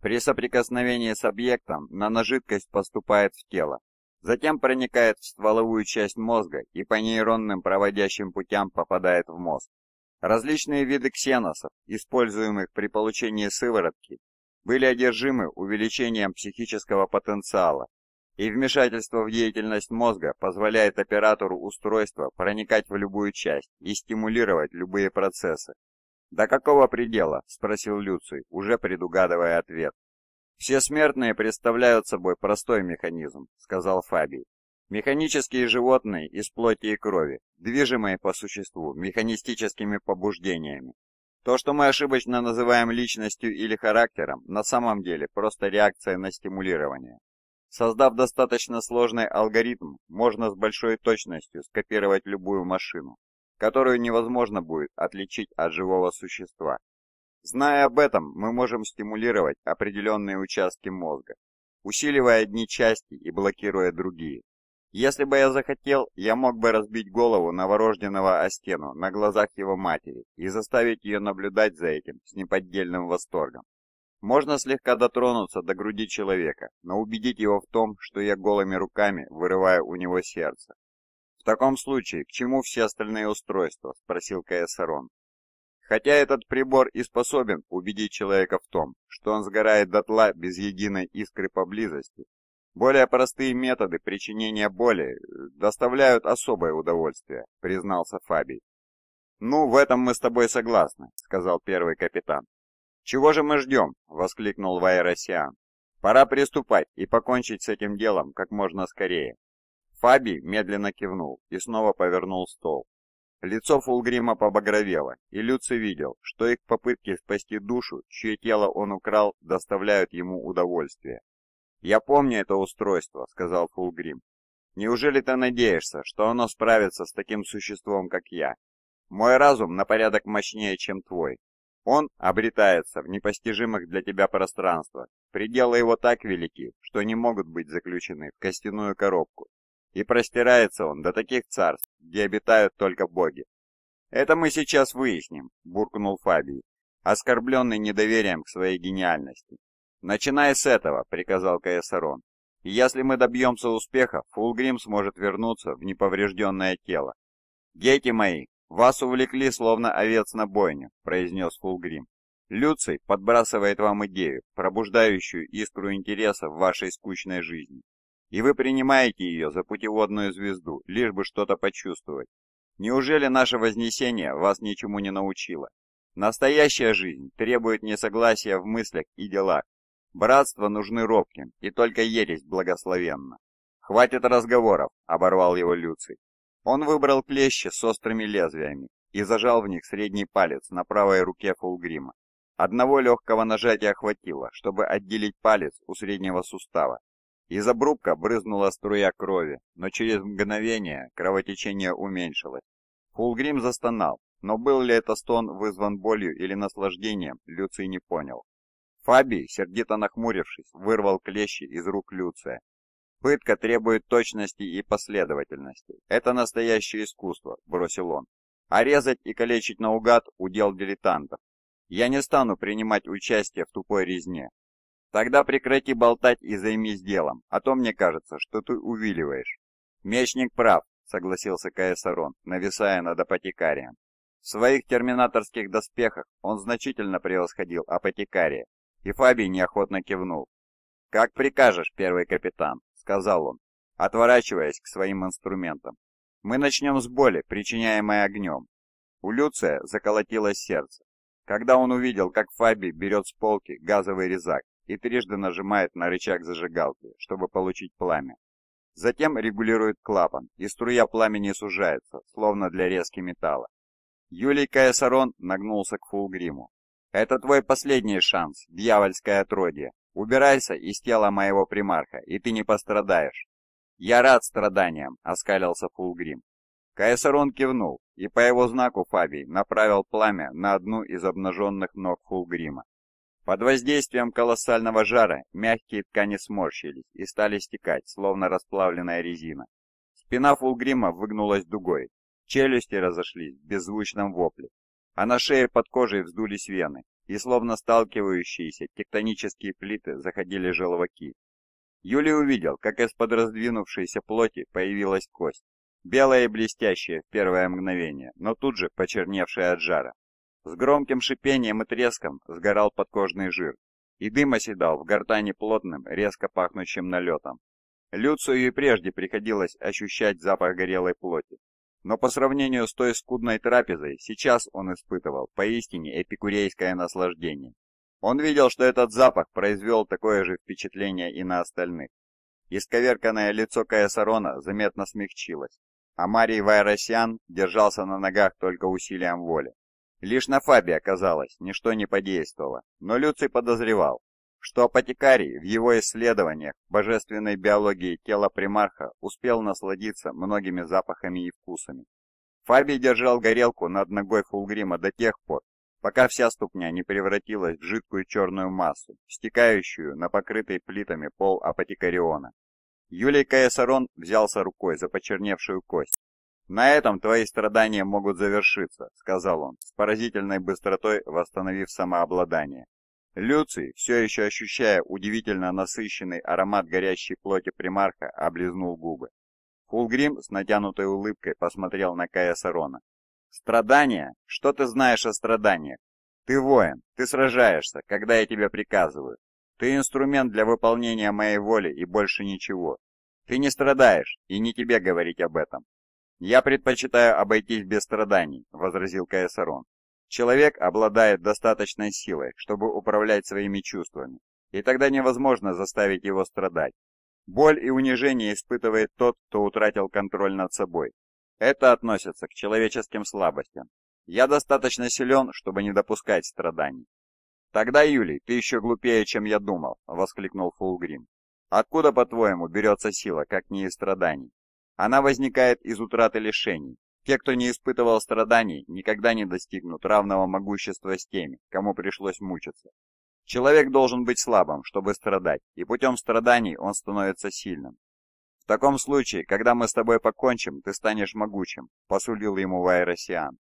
При соприкосновении с объектом наножидкость поступает в тело, затем проникает в стволовую часть мозга и по нейронным проводящим путям попадает в мозг. Различные виды ксеносов, используемых при получении сыворотки, были одержимы увеличением психического потенциала и вмешательство в деятельность мозга позволяет оператору устройства проникать в любую часть и стимулировать любые процессы. «До какого предела?» – спросил Люций, уже предугадывая ответ. «Все смертные представляют собой простой механизм», – сказал Фабий. «Механические животные из плоти и крови, движимые по существу механистическими побуждениями. То, что мы ошибочно называем личностью или характером, на самом деле просто реакция на стимулирование. Создав достаточно сложный алгоритм, можно с большой точностью скопировать любую машину, которую невозможно будет отличить от живого существа. Зная об этом, мы можем стимулировать определенные участки мозга, усиливая одни части и блокируя другие. Если бы я захотел, я мог бы разбить голову новорожденного о стену на глазах его матери и заставить ее наблюдать за этим с неподдельным восторгом. Можно слегка дотронуться до груди человека, но убедить его в том, что я голыми руками вырываю у него сердце. «В таком случае, к чему все остальные устройства?» – спросил Каэссарон. Хотя этот прибор и способен убедить человека в том, что он сгорает дотла без единой искры поблизости, более простые методы причинения боли э, доставляют особое удовольствие, признался Фабий. «Ну, в этом мы с тобой согласны», — сказал первый капитан. «Чего же мы ждем?» — воскликнул Вайросиан. «Пора приступать и покончить с этим делом как можно скорее». Фаби медленно кивнул и снова повернул стол. Лицо Фулгрима побагровело, и Люци видел, что их попытки спасти душу, чье тело он украл, доставляют ему удовольствие. «Я помню это устройство», — сказал Фулгрим. «Неужели ты надеешься, что оно справится с таким существом, как я? Мой разум на порядок мощнее, чем твой, он обретается в непостижимых для тебя пространствах. Пределы его так велики, что не могут быть заключены в костяную коробку. И простирается он до таких царств, где обитают только боги. «Это мы сейчас выясним», — буркнул Фабий, оскорбленный недоверием к своей гениальности. «Начиная с этого», — приказал Каэссарон. «Если мы добьемся успеха, Фулгрим сможет вернуться в неповрежденное тело. Дети мои, «Вас увлекли, словно овец на бойню», — произнес Фулгрим. «Люций подбрасывает вам идею, пробуждающую искру интереса в вашей скучной жизни, и вы принимаете ее за путеводную звезду, лишь бы что-то почувствовать. Неужели наше вознесение вас ничему не научило? Настоящая жизнь требует несогласия в мыслях и делах. Братства нужны робким, и только ересь благословенна». «Хватит разговоров», — оборвал его Люций. Он выбрал клещи с острыми лезвиями и зажал в них средний палец на правой руке Фулгрима. Одного легкого нажатия хватило, чтобы отделить палец у среднего сустава. Из обрубка брызнула струя крови, но через мгновение кровотечение уменьшилось. Фулгрим застонал, но был ли это стон вызван болью или наслаждением, Люций не понял. Фабий, сердито нахмурившись, вырвал клещи из рук Люция Пытка требует точности и последовательности. Это настоящее искусство, бросил он. А резать и калечить наугад – удел дилетантов. Я не стану принимать участие в тупой резне. Тогда прекрати болтать и займись делом, а то мне кажется, что ты увиливаешь. Мечник прав, согласился Каесарон, нависая над апотекарием. В своих терминаторских доспехах он значительно превосходил апотекария, и Фабий неохотно кивнул. «Как прикажешь, первый капитан», сказал он, отворачиваясь к своим инструментам. «Мы начнем с боли, причиняемой огнем». У Люция заколотилось сердце, когда он увидел, как Фаби берет с полки газовый резак и трижды нажимает на рычаг зажигалки, чтобы получить пламя. Затем регулирует клапан, и струя пламени сужается, словно для резки металла. Юлий Каесарон нагнулся к Фулгриму. «Это твой последний шанс, дьявольское отродье!» Убирайся из тела моего примарха, и ты не пострадаешь». «Я рад страданиям», — оскалился Фулгрим. Кайсарон кивнул, и по его знаку Фабий направил пламя на одну из обнаженных ног Фулгрима. Под воздействием колоссального жара мягкие ткани сморщились и стали стекать, словно расплавленная резина. Спина Фулгрима выгнулась дугой, челюсти разошлись в беззвучном вопле, а на шее под кожей вздулись вены, и словно сталкивающиеся тектонические плиты заходили желваки. Юли увидел, как из-под раздвинувшейся плоти появилась кость, белая и блестящая в первое мгновение, но тут же почерневшая от жара. С громким шипением и треском сгорал подкожный жир, и дым оседал в гортане плотным, резко пахнущим налетом. Люцию и прежде приходилось ощущать запах горелой плоти, но по сравнению с той скудной трапезой, сейчас он испытывал поистине эпикурейское наслаждение. Он видел, что этот запах произвел такое же впечатление и на остальных. Исковерканное лицо Каесарона заметно смягчилось, а Марий Вайросян держался на ногах только усилием воли. Лишь на Фабе, казалось, ничто не подействовало, но Люций подозревал, что апотекарий в его исследованиях божественной биологии тела примарха успел насладиться многими запахами и вкусами. Фабий держал горелку над ногой Фулгрима до тех пор, пока вся ступня не превратилась в жидкую черную массу, стекающую на покрытый плитами пол апотекариона. Юлий Каесарон взялся рукой за почерневшую кость. «На этом твои страдания могут завершиться», — сказал он, с поразительной быстротой восстановив самообладание. Люций, все еще ощущая удивительно насыщенный аромат горящей плоти примарха, облизнул губы. Фулгрим с натянутой улыбкой посмотрел на Кая Сарона. «Страдания? Что ты знаешь о страданиях? Ты воин, ты сражаешься, когда я тебе приказываю. Ты инструмент для выполнения моей воли и больше ничего. Ты не страдаешь, и не тебе говорить об этом». «Я предпочитаю обойтись без страданий», — возразил Каесарон. Человек обладает достаточной силой, чтобы управлять своими чувствами, и тогда невозможно заставить его страдать. Боль и унижение испытывает тот, кто утратил контроль над собой. Это относится к человеческим слабостям. Я достаточно силен, чтобы не допускать страданий. «Тогда, Юлий, ты еще глупее, чем я думал», — воскликнул Фулгрим. «Откуда, по-твоему, берется сила, как не из страданий? Она возникает из утраты лишений, те, кто не испытывал страданий, никогда не достигнут равного могущества с теми, кому пришлось мучиться. Человек должен быть слабым, чтобы страдать, и путем страданий он становится сильным. В таком случае, когда мы с тобой покончим, ты станешь могучим, посулил ему Вайросиан.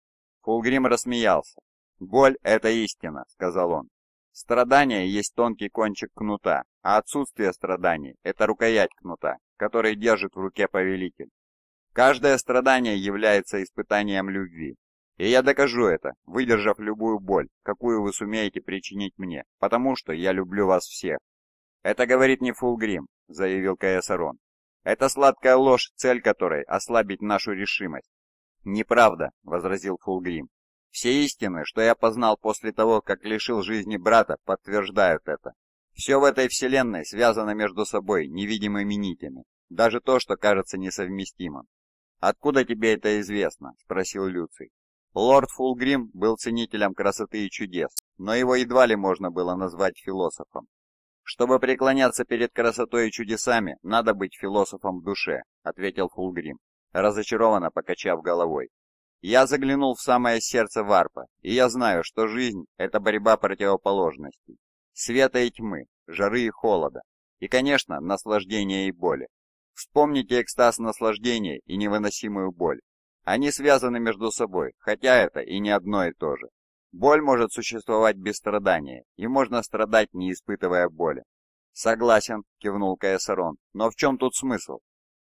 Фулгрим рассмеялся. Боль — это истина, сказал он. Страдание есть тонкий кончик кнута, а отсутствие страданий — это рукоять кнута, который держит в руке повелитель. Каждое страдание является испытанием любви. И я докажу это, выдержав любую боль, какую вы сумеете причинить мне, потому что я люблю вас всех. Это говорит не Фулгрим, заявил Каесарон. Это сладкая ложь, цель которой ослабить нашу решимость. Неправда, возразил Фулгрим. Все истины, что я познал после того, как лишил жизни брата, подтверждают это. Все в этой вселенной связано между собой невидимыми нитями, даже то, что кажется несовместимым. «Откуда тебе это известно?» – спросил Люций. Лорд Фулгрим был ценителем красоты и чудес, но его едва ли можно было назвать философом. «Чтобы преклоняться перед красотой и чудесами, надо быть философом в душе», – ответил Фулгрим, разочарованно покачав головой. «Я заглянул в самое сердце Варпа, и я знаю, что жизнь – это борьба противоположностей, света и тьмы, жары и холода, и, конечно, наслаждения и боли. Вспомните экстаз наслаждения и невыносимую боль. Они связаны между собой, хотя это и не одно и то же. Боль может существовать без страдания, и можно страдать, не испытывая боли. Согласен, кивнул Каэсарон, но в чем тут смысл?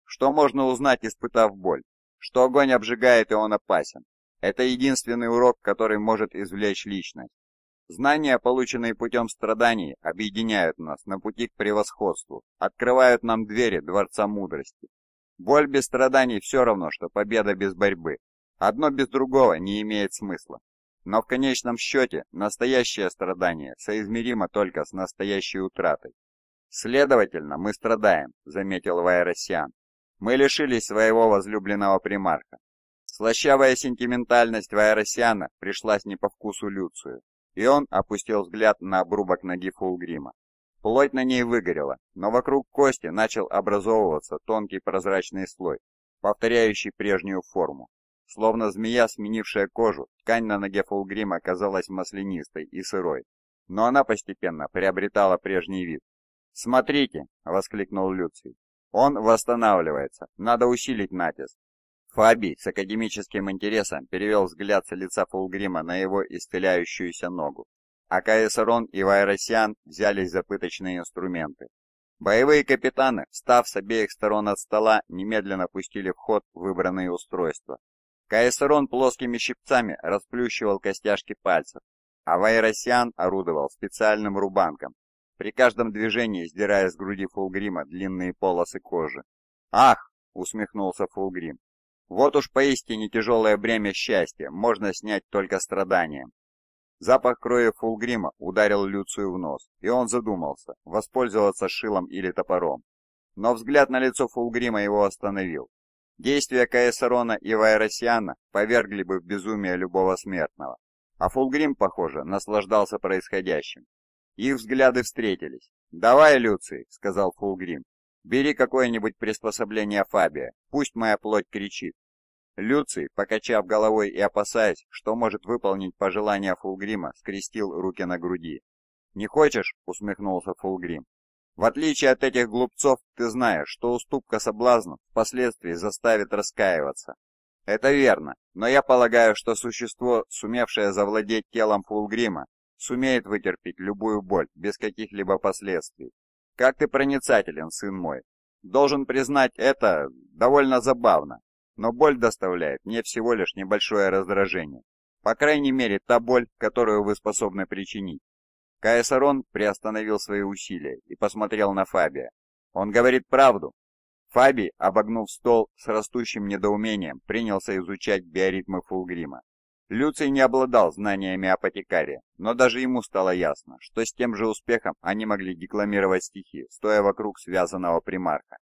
Что можно узнать, испытав боль? Что огонь обжигает и он опасен. Это единственный урок, который может извлечь личность. Знания, полученные путем страданий, объединяют нас на пути к превосходству, открывают нам двери Дворца Мудрости. Боль без страданий все равно, что победа без борьбы. Одно без другого не имеет смысла. Но в конечном счете настоящее страдание соизмеримо только с настоящей утратой. «Следовательно, мы страдаем», — заметил Вайросиан. «Мы лишились своего возлюбленного примарха. Слащавая сентиментальность Вайросиана пришлась не по вкусу Люцию и он опустил взгляд на обрубок ноги Фулгрима. Плоть на ней выгорела, но вокруг кости начал образовываться тонкий прозрачный слой, повторяющий прежнюю форму. Словно змея, сменившая кожу, ткань на ноге Фулгрима казалась маслянистой и сырой, но она постепенно приобретала прежний вид. «Смотрите!» — воскликнул Люций. «Он восстанавливается. Надо усилить натиск». Фаби с академическим интересом перевел взгляд с лица Фулгрима на его исцеляющуюся ногу. А Каесарон и Вайросиан взялись за пыточные инструменты. Боевые капитаны, встав с обеих сторон от стола, немедленно пустили в ход выбранные устройства. Каесарон плоскими щипцами расплющивал костяшки пальцев, а Вайросиан орудовал специальным рубанком, при каждом движении сдирая с груди Фулгрима длинные полосы кожи. «Ах!» — усмехнулся Фулгрим. Вот уж поистине тяжелое бремя счастья можно снять только страданием. Запах крови Фулгрима ударил Люцию в нос, и он задумался, воспользоваться шилом или топором. Но взгляд на лицо Фулгрима его остановил. Действия Каесарона и Вайросиана повергли бы в безумие любого смертного. А Фулгрим, похоже, наслаждался происходящим. Их взгляды встретились. «Давай, Люций», — сказал Фулгрим, Бери какое-нибудь приспособление Фабия, пусть моя плоть кричит. Люций, покачав головой и опасаясь, что может выполнить пожелание Фулгрима, скрестил руки на груди. «Не хочешь?» — усмехнулся Фулгрим. «В отличие от этих глупцов, ты знаешь, что уступка соблазну впоследствии заставит раскаиваться». «Это верно, но я полагаю, что существо, сумевшее завладеть телом Фулгрима, сумеет вытерпеть любую боль без каких-либо последствий. Как ты проницателен, сын мой. Должен признать, это довольно забавно, но боль доставляет мне всего лишь небольшое раздражение. По крайней мере, та боль, которую вы способны причинить. Каесарон приостановил свои усилия и посмотрел на Фабия. Он говорит правду. Фаби, обогнув стол, с растущим недоумением принялся изучать биоритмы Фулгрима. Люций не обладал знаниями апотекария, но даже ему стало ясно, что с тем же успехом они могли декламировать стихи, стоя вокруг связанного примарха.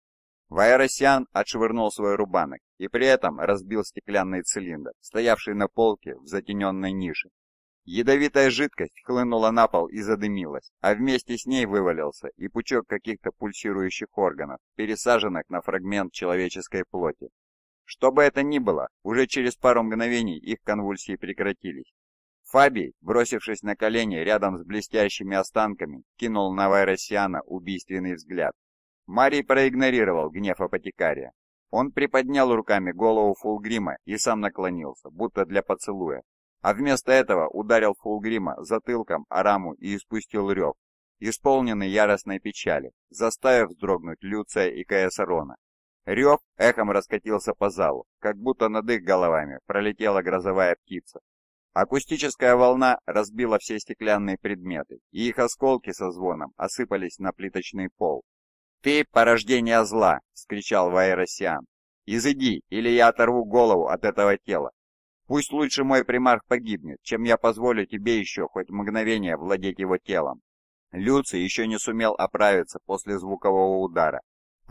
Вайросиан отшвырнул свой рубанок и при этом разбил стеклянный цилиндр, стоявший на полке в затененной нише. Ядовитая жидкость хлынула на пол и задымилась, а вместе с ней вывалился и пучок каких-то пульсирующих органов, пересаженных на фрагмент человеческой плоти. Что бы это ни было, уже через пару мгновений их конвульсии прекратились. Фабий, бросившись на колени рядом с блестящими останками, кинул на Вайросиана убийственный взгляд. Марий проигнорировал гнев апотекария. Он приподнял руками голову Фулгрима и сам наклонился, будто для поцелуя. А вместо этого ударил Фулгрима затылком о раму и испустил рев, исполненный яростной печали, заставив вздрогнуть Люция и Каесарона. Рев эхом раскатился по залу, как будто над их головами пролетела грозовая птица. Акустическая волна разбила все стеклянные предметы, и их осколки со звоном осыпались на плиточный пол. «Ты — порождение зла!» — вскричал Ваеросиан. «Изыди, или я оторву голову от этого тела. Пусть лучше мой примарх погибнет, чем я позволю тебе еще хоть мгновение владеть его телом». Люций еще не сумел оправиться после звукового удара,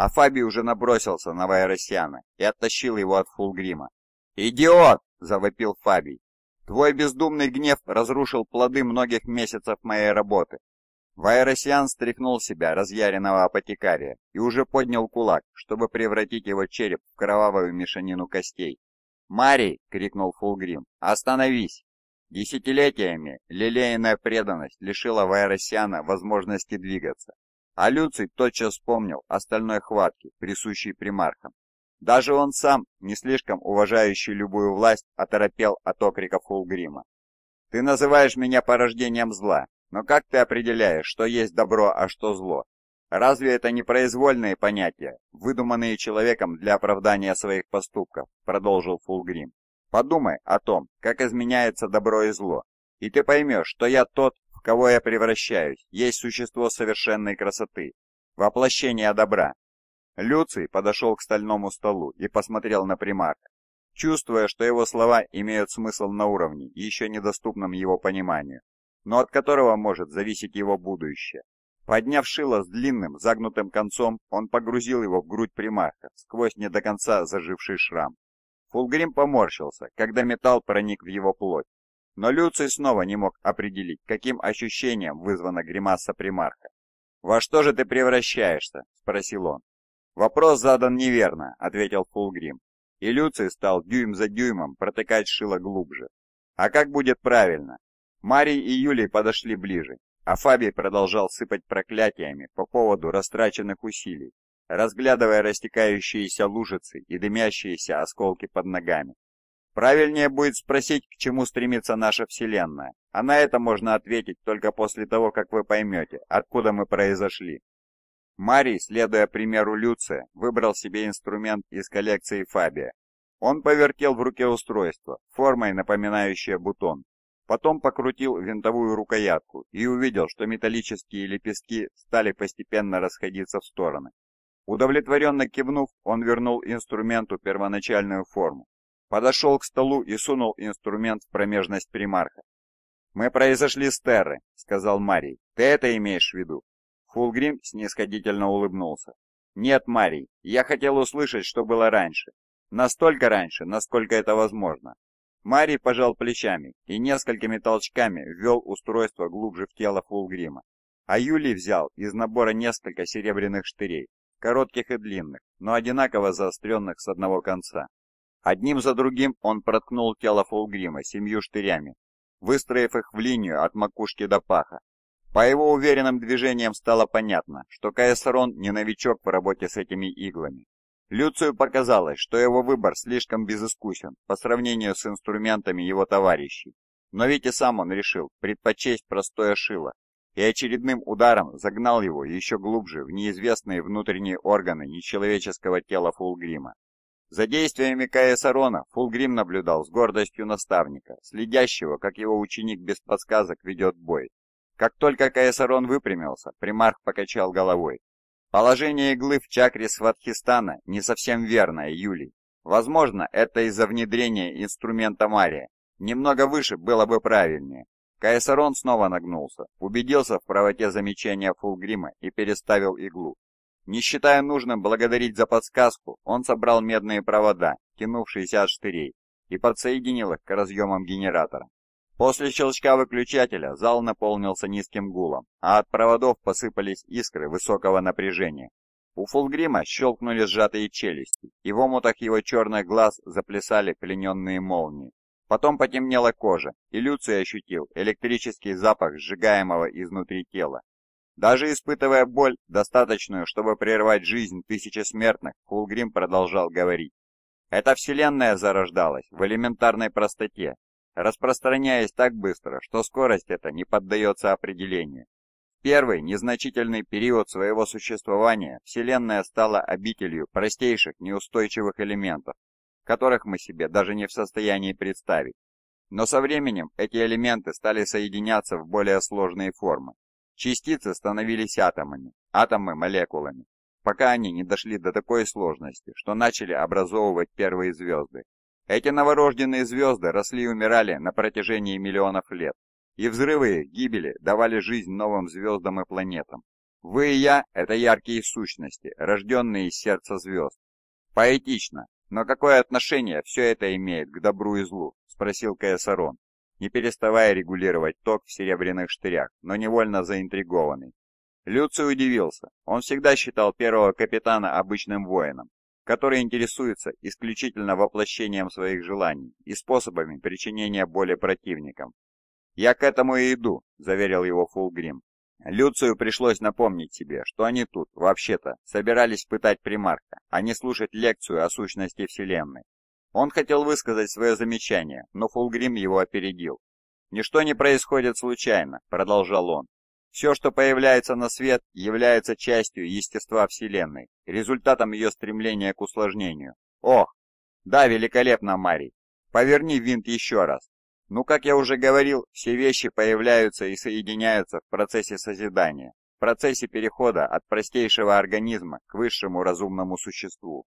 а Фаби уже набросился на Вайросяна и оттащил его от Фулгрима. «Идиот!» — завопил Фабий. «Твой бездумный гнев разрушил плоды многих месяцев моей работы». Вайросян стряхнул себя, разъяренного апотекария, и уже поднял кулак, чтобы превратить его череп в кровавую мешанину костей. «Марий!» — крикнул Фулгрим. «Остановись!» Десятилетиями лелеянная преданность лишила Вайросяна возможности двигаться, а Люций тотчас вспомнил о хватки, хватке, присущей примархам. Даже он сам, не слишком уважающий любую власть, оторопел от окриков Хулгрима. «Ты называешь меня порождением зла, но как ты определяешь, что есть добро, а что зло? Разве это не произвольные понятия, выдуманные человеком для оправдания своих поступков?» — продолжил Фулгрим. «Подумай о том, как изменяется добро и зло, и ты поймешь, что я тот, кого я превращаюсь, есть существо совершенной красоты, воплощение добра. Люций подошел к стальному столу и посмотрел на примарка, чувствуя, что его слова имеют смысл на уровне, еще недоступном его пониманию, но от которого может зависеть его будущее. Подняв шило с длинным, загнутым концом, он погрузил его в грудь Примарка, сквозь не до конца заживший шрам. Фулгрим поморщился, когда металл проник в его плоть, но Люций снова не мог определить, каким ощущением вызвана гримаса примарха. «Во что же ты превращаешься?» – спросил он. «Вопрос задан неверно», – ответил Фулгрим. И Люций стал дюйм за дюймом протыкать шило глубже. «А как будет правильно?» Марий и Юлий подошли ближе, а Фабий продолжал сыпать проклятиями по поводу растраченных усилий, разглядывая растекающиеся лужицы и дымящиеся осколки под ногами. Правильнее будет спросить, к чему стремится наша Вселенная, а на это можно ответить только после того, как вы поймете, откуда мы произошли. Марий, следуя примеру Люция, выбрал себе инструмент из коллекции Фабия. Он повертел в руке устройство, формой напоминающее бутон. Потом покрутил винтовую рукоятку и увидел, что металлические лепестки стали постепенно расходиться в стороны. Удовлетворенно кивнув, он вернул инструменту первоначальную форму подошел к столу и сунул инструмент в промежность примарха. «Мы произошли с Терры», — сказал Марий. «Ты это имеешь в виду?» Фулгрим снисходительно улыбнулся. «Нет, Марий, я хотел услышать, что было раньше. Настолько раньше, насколько это возможно». Марий пожал плечами и несколькими толчками ввел устройство глубже в тело Фулгрима. А Юлий взял из набора несколько серебряных штырей, коротких и длинных, но одинаково заостренных с одного конца. Одним за другим он проткнул тело Фулгрима семью штырями, выстроив их в линию от макушки до паха. По его уверенным движениям стало понятно, что Каесарон не новичок в работе с этими иглами. Люцию показалось, что его выбор слишком безыскусен по сравнению с инструментами его товарищей. Но ведь и сам он решил предпочесть простое шило, и очередным ударом загнал его еще глубже в неизвестные внутренние органы нечеловеческого тела Фулгрима. За действиями Кая Каесарона Фулгрим наблюдал с гордостью наставника, следящего, как его ученик без подсказок ведет бой. Как только Каесарон выпрямился, примарх покачал головой. «Положение иглы в чакре Сватхистана не совсем верное, Юлий. Возможно, это из-за внедрения инструмента Мария. Немного выше было бы правильнее». Каесарон снова нагнулся, убедился в правоте замечания Фулгрима и переставил иглу. Не считая нужным благодарить за подсказку, он собрал медные провода, тянувшиеся от штырей, и подсоединил их к разъемам генератора. После щелчка выключателя зал наполнился низким гулом, а от проводов посыпались искры высокого напряжения. У Фулгрима щелкнули сжатые челюсти, и в омутах его черных глаз заплясали плененные молнии. Потом потемнела кожа, и Люций ощутил электрический запах сжигаемого изнутри тела, даже испытывая боль, достаточную, чтобы прервать жизнь тысячи смертных, Хулгрим продолжал говорить. Эта вселенная зарождалась в элементарной простоте, распространяясь так быстро, что скорость эта не поддается определению. В первый незначительный период своего существования вселенная стала обителью простейших неустойчивых элементов, которых мы себе даже не в состоянии представить. Но со временем эти элементы стали соединяться в более сложные формы, Частицы становились атомами, атомы – молекулами, пока они не дошли до такой сложности, что начали образовывать первые звезды. Эти новорожденные звезды росли и умирали на протяжении миллионов лет, и взрывы гибели давали жизнь новым звездам и планетам. Вы и я – это яркие сущности, рожденные из сердца звезд. Поэтично, но какое отношение все это имеет к добру и злу? – спросил Каэсарон не переставая регулировать ток в серебряных штырях, но невольно заинтригованный. Люций удивился. Он всегда считал первого капитана обычным воином, который интересуется исключительно воплощением своих желаний и способами причинения боли противникам. «Я к этому и иду», — заверил его Фулгрим. Люцию пришлось напомнить себе, что они тут, вообще-то, собирались пытать примарка, а не слушать лекцию о сущности Вселенной. Он хотел высказать свое замечание, но Фулгрим его опередил. «Ничто не происходит случайно», — продолжал он. «Все, что появляется на свет, является частью естества Вселенной, результатом ее стремления к усложнению. Ох! Да, великолепно, Марий! Поверни винт еще раз. Ну, как я уже говорил, все вещи появляются и соединяются в процессе созидания, в процессе перехода от простейшего организма к высшему разумному существу.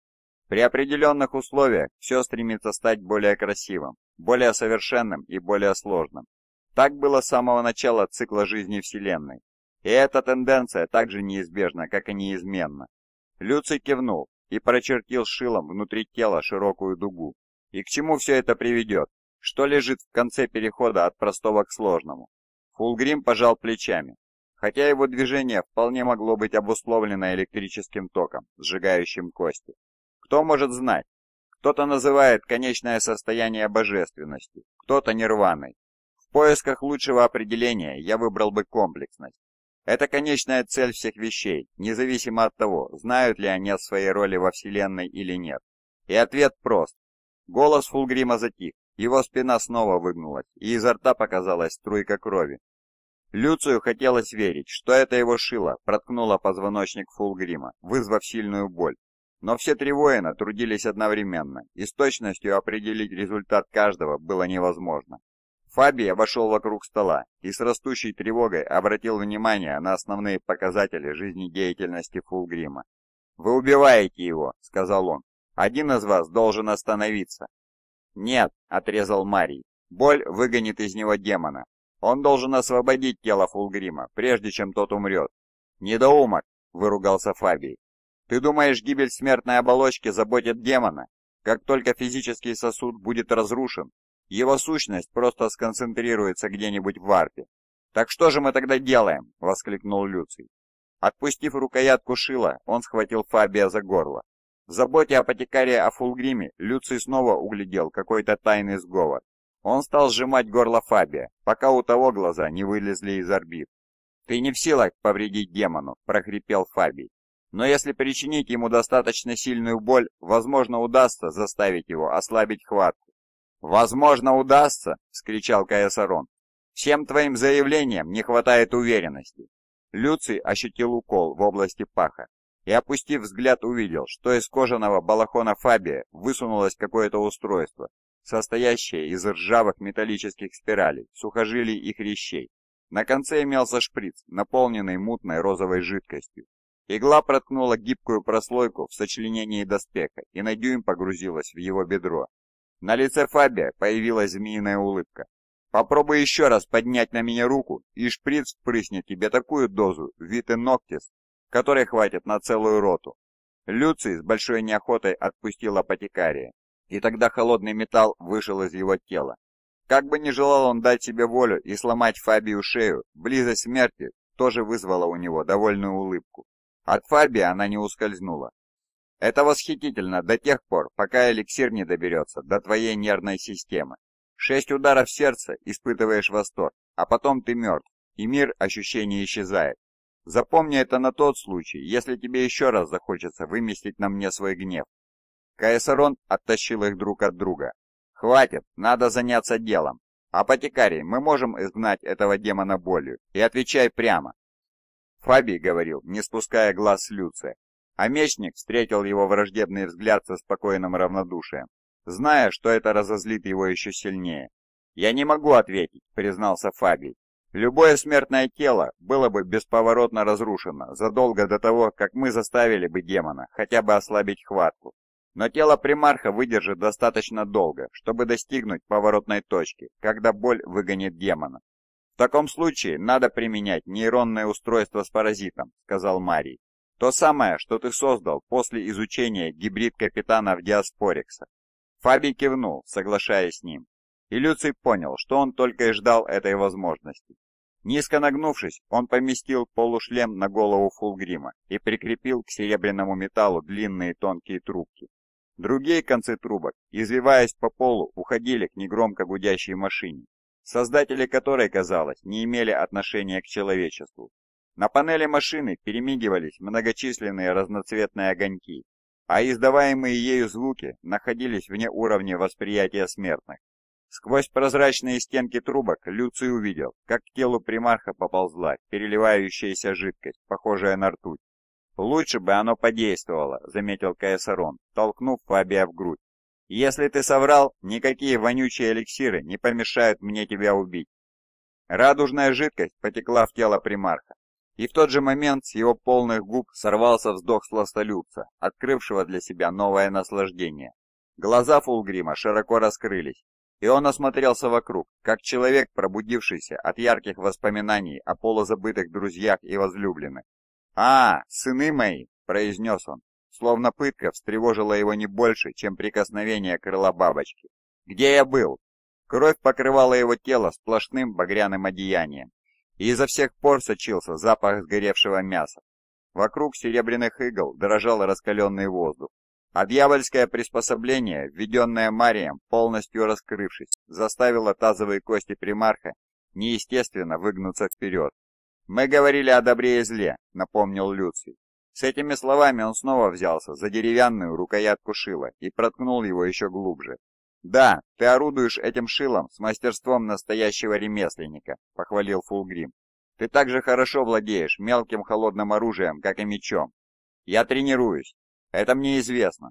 При определенных условиях все стремится стать более красивым, более совершенным и более сложным. Так было с самого начала цикла жизни Вселенной. И эта тенденция так же неизбежна, как и неизменна. Люций кивнул и прочертил шилом внутри тела широкую дугу. И к чему все это приведет? Что лежит в конце перехода от простого к сложному? Фулгрим пожал плечами, хотя его движение вполне могло быть обусловлено электрическим током, сжигающим кости. Кто может знать? Кто-то называет конечное состояние божественностью, кто-то нирваной. В поисках лучшего определения я выбрал бы комплексность. Это конечная цель всех вещей, независимо от того, знают ли они о своей роли во Вселенной или нет. И ответ прост. Голос Фулгрима затих, его спина снова выгнулась, и изо рта показалась струйка крови. Люцию хотелось верить, что это его шило проткнуло позвоночник Фулгрима, вызвав сильную боль, но все три воина трудились одновременно, и с точностью определить результат каждого было невозможно. Фабий обошел вокруг стола и с растущей тревогой обратил внимание на основные показатели жизнедеятельности Фулгрима. «Вы убиваете его», — сказал он. «Один из вас должен остановиться». «Нет», — отрезал Марий. «Боль выгонит из него демона. Он должен освободить тело Фулгрима, прежде чем тот умрет». «Недоумок», — выругался Фабий. Ты думаешь, гибель смертной оболочки заботит демона? Как только физический сосуд будет разрушен, его сущность просто сконцентрируется где-нибудь в варпе. «Так что же мы тогда делаем?» — воскликнул Люций. Отпустив рукоятку шила, он схватил Фабия за горло. В заботе о потекаре о Фулгриме Люций снова углядел какой-то тайный сговор. Он стал сжимать горло Фабия, пока у того глаза не вылезли из орбит. «Ты не в силах повредить демону», — прохрипел Фабий но если причинить ему достаточно сильную боль, возможно, удастся заставить его ослабить хватку. «Возможно, удастся!» — вскричал Каясарон. «Всем твоим заявлениям не хватает уверенности!» Люций ощутил укол в области паха и, опустив взгляд, увидел, что из кожаного балахона Фабия высунулось какое-то устройство, состоящее из ржавых металлических спиралей, сухожилий и хрящей. На конце имелся шприц, наполненный мутной розовой жидкостью. Игла проткнула гибкую прослойку в сочленении доспеха и на дюйм погрузилась в его бедро. На лице Фабия появилась змеиная улыбка. «Попробуй еще раз поднять на меня руку, и шприц впрыснет тебе такую дозу виты ногтис, которой хватит на целую роту». Люций с большой неохотой отпустил апотекария, и тогда холодный металл вышел из его тела. Как бы ни желал он дать себе волю и сломать Фабию шею, близость смерти тоже вызвала у него довольную улыбку. От фарби она не ускользнула. Это восхитительно до тех пор, пока эликсир не доберется до твоей нервной системы. Шесть ударов сердца, испытываешь восторг, а потом ты мертв, и мир ощущений исчезает. Запомни это на тот случай, если тебе еще раз захочется выместить на мне свой гнев. Каесарон оттащил их друг от друга. «Хватит, надо заняться делом. Апотекарий, мы можем изгнать этого демона болью, и отвечай прямо, Фабий говорил, не спуская глаз с Люция, а мечник встретил его враждебный взгляд со спокойным равнодушием, зная, что это разозлит его еще сильнее. «Я не могу ответить», — признался Фабий. «Любое смертное тело было бы бесповоротно разрушено задолго до того, как мы заставили бы демона хотя бы ослабить хватку. Но тело примарха выдержит достаточно долго, чтобы достигнуть поворотной точки, когда боль выгонит демона. «В таком случае надо применять нейронное устройство с паразитом», — сказал Марий. «То самое, что ты создал после изучения гибрид в Диаспорикса». Фаби кивнул, соглашаясь с ним. И Люций понял, что он только и ждал этой возможности. Низко нагнувшись, он поместил полушлем на голову Фулгрима и прикрепил к серебряному металлу длинные тонкие трубки. Другие концы трубок, извиваясь по полу, уходили к негромко гудящей машине, создатели которой, казалось, не имели отношения к человечеству. На панели машины перемигивались многочисленные разноцветные огоньки, а издаваемые ею звуки находились вне уровня восприятия смертных. Сквозь прозрачные стенки трубок Люций увидел, как к телу примарха поползла переливающаяся жидкость, похожая на ртуть. «Лучше бы оно подействовало», — заметил Каесарон, толкнув Фабия в грудь. Если ты соврал, никакие вонючие эликсиры не помешают мне тебя убить. Радужная жидкость потекла в тело примарха, и в тот же момент с его полных губ сорвался вздох сластолюбца, открывшего для себя новое наслаждение. Глаза Фулгрима широко раскрылись, и он осмотрелся вокруг, как человек, пробудившийся от ярких воспоминаний о полузабытых друзьях и возлюбленных. «А, сыны мои!» — произнес он, словно пытка встревожила его не больше, чем прикосновение крыла бабочки. «Где я был?» Кровь покрывала его тело сплошным багряным одеянием, и изо всех пор сочился запах сгоревшего мяса. Вокруг серебряных игл дрожал раскаленный воздух, а дьявольское приспособление, введенное Марием, полностью раскрывшись, заставило тазовые кости примарха неестественно выгнуться вперед. «Мы говорили о добре и зле», — напомнил Люций. С этими словами он снова взялся за деревянную рукоятку шила и проткнул его еще глубже. «Да, ты орудуешь этим шилом с мастерством настоящего ремесленника», — похвалил Фулгрим. «Ты также хорошо владеешь мелким холодным оружием, как и мечом. Я тренируюсь. Это мне известно».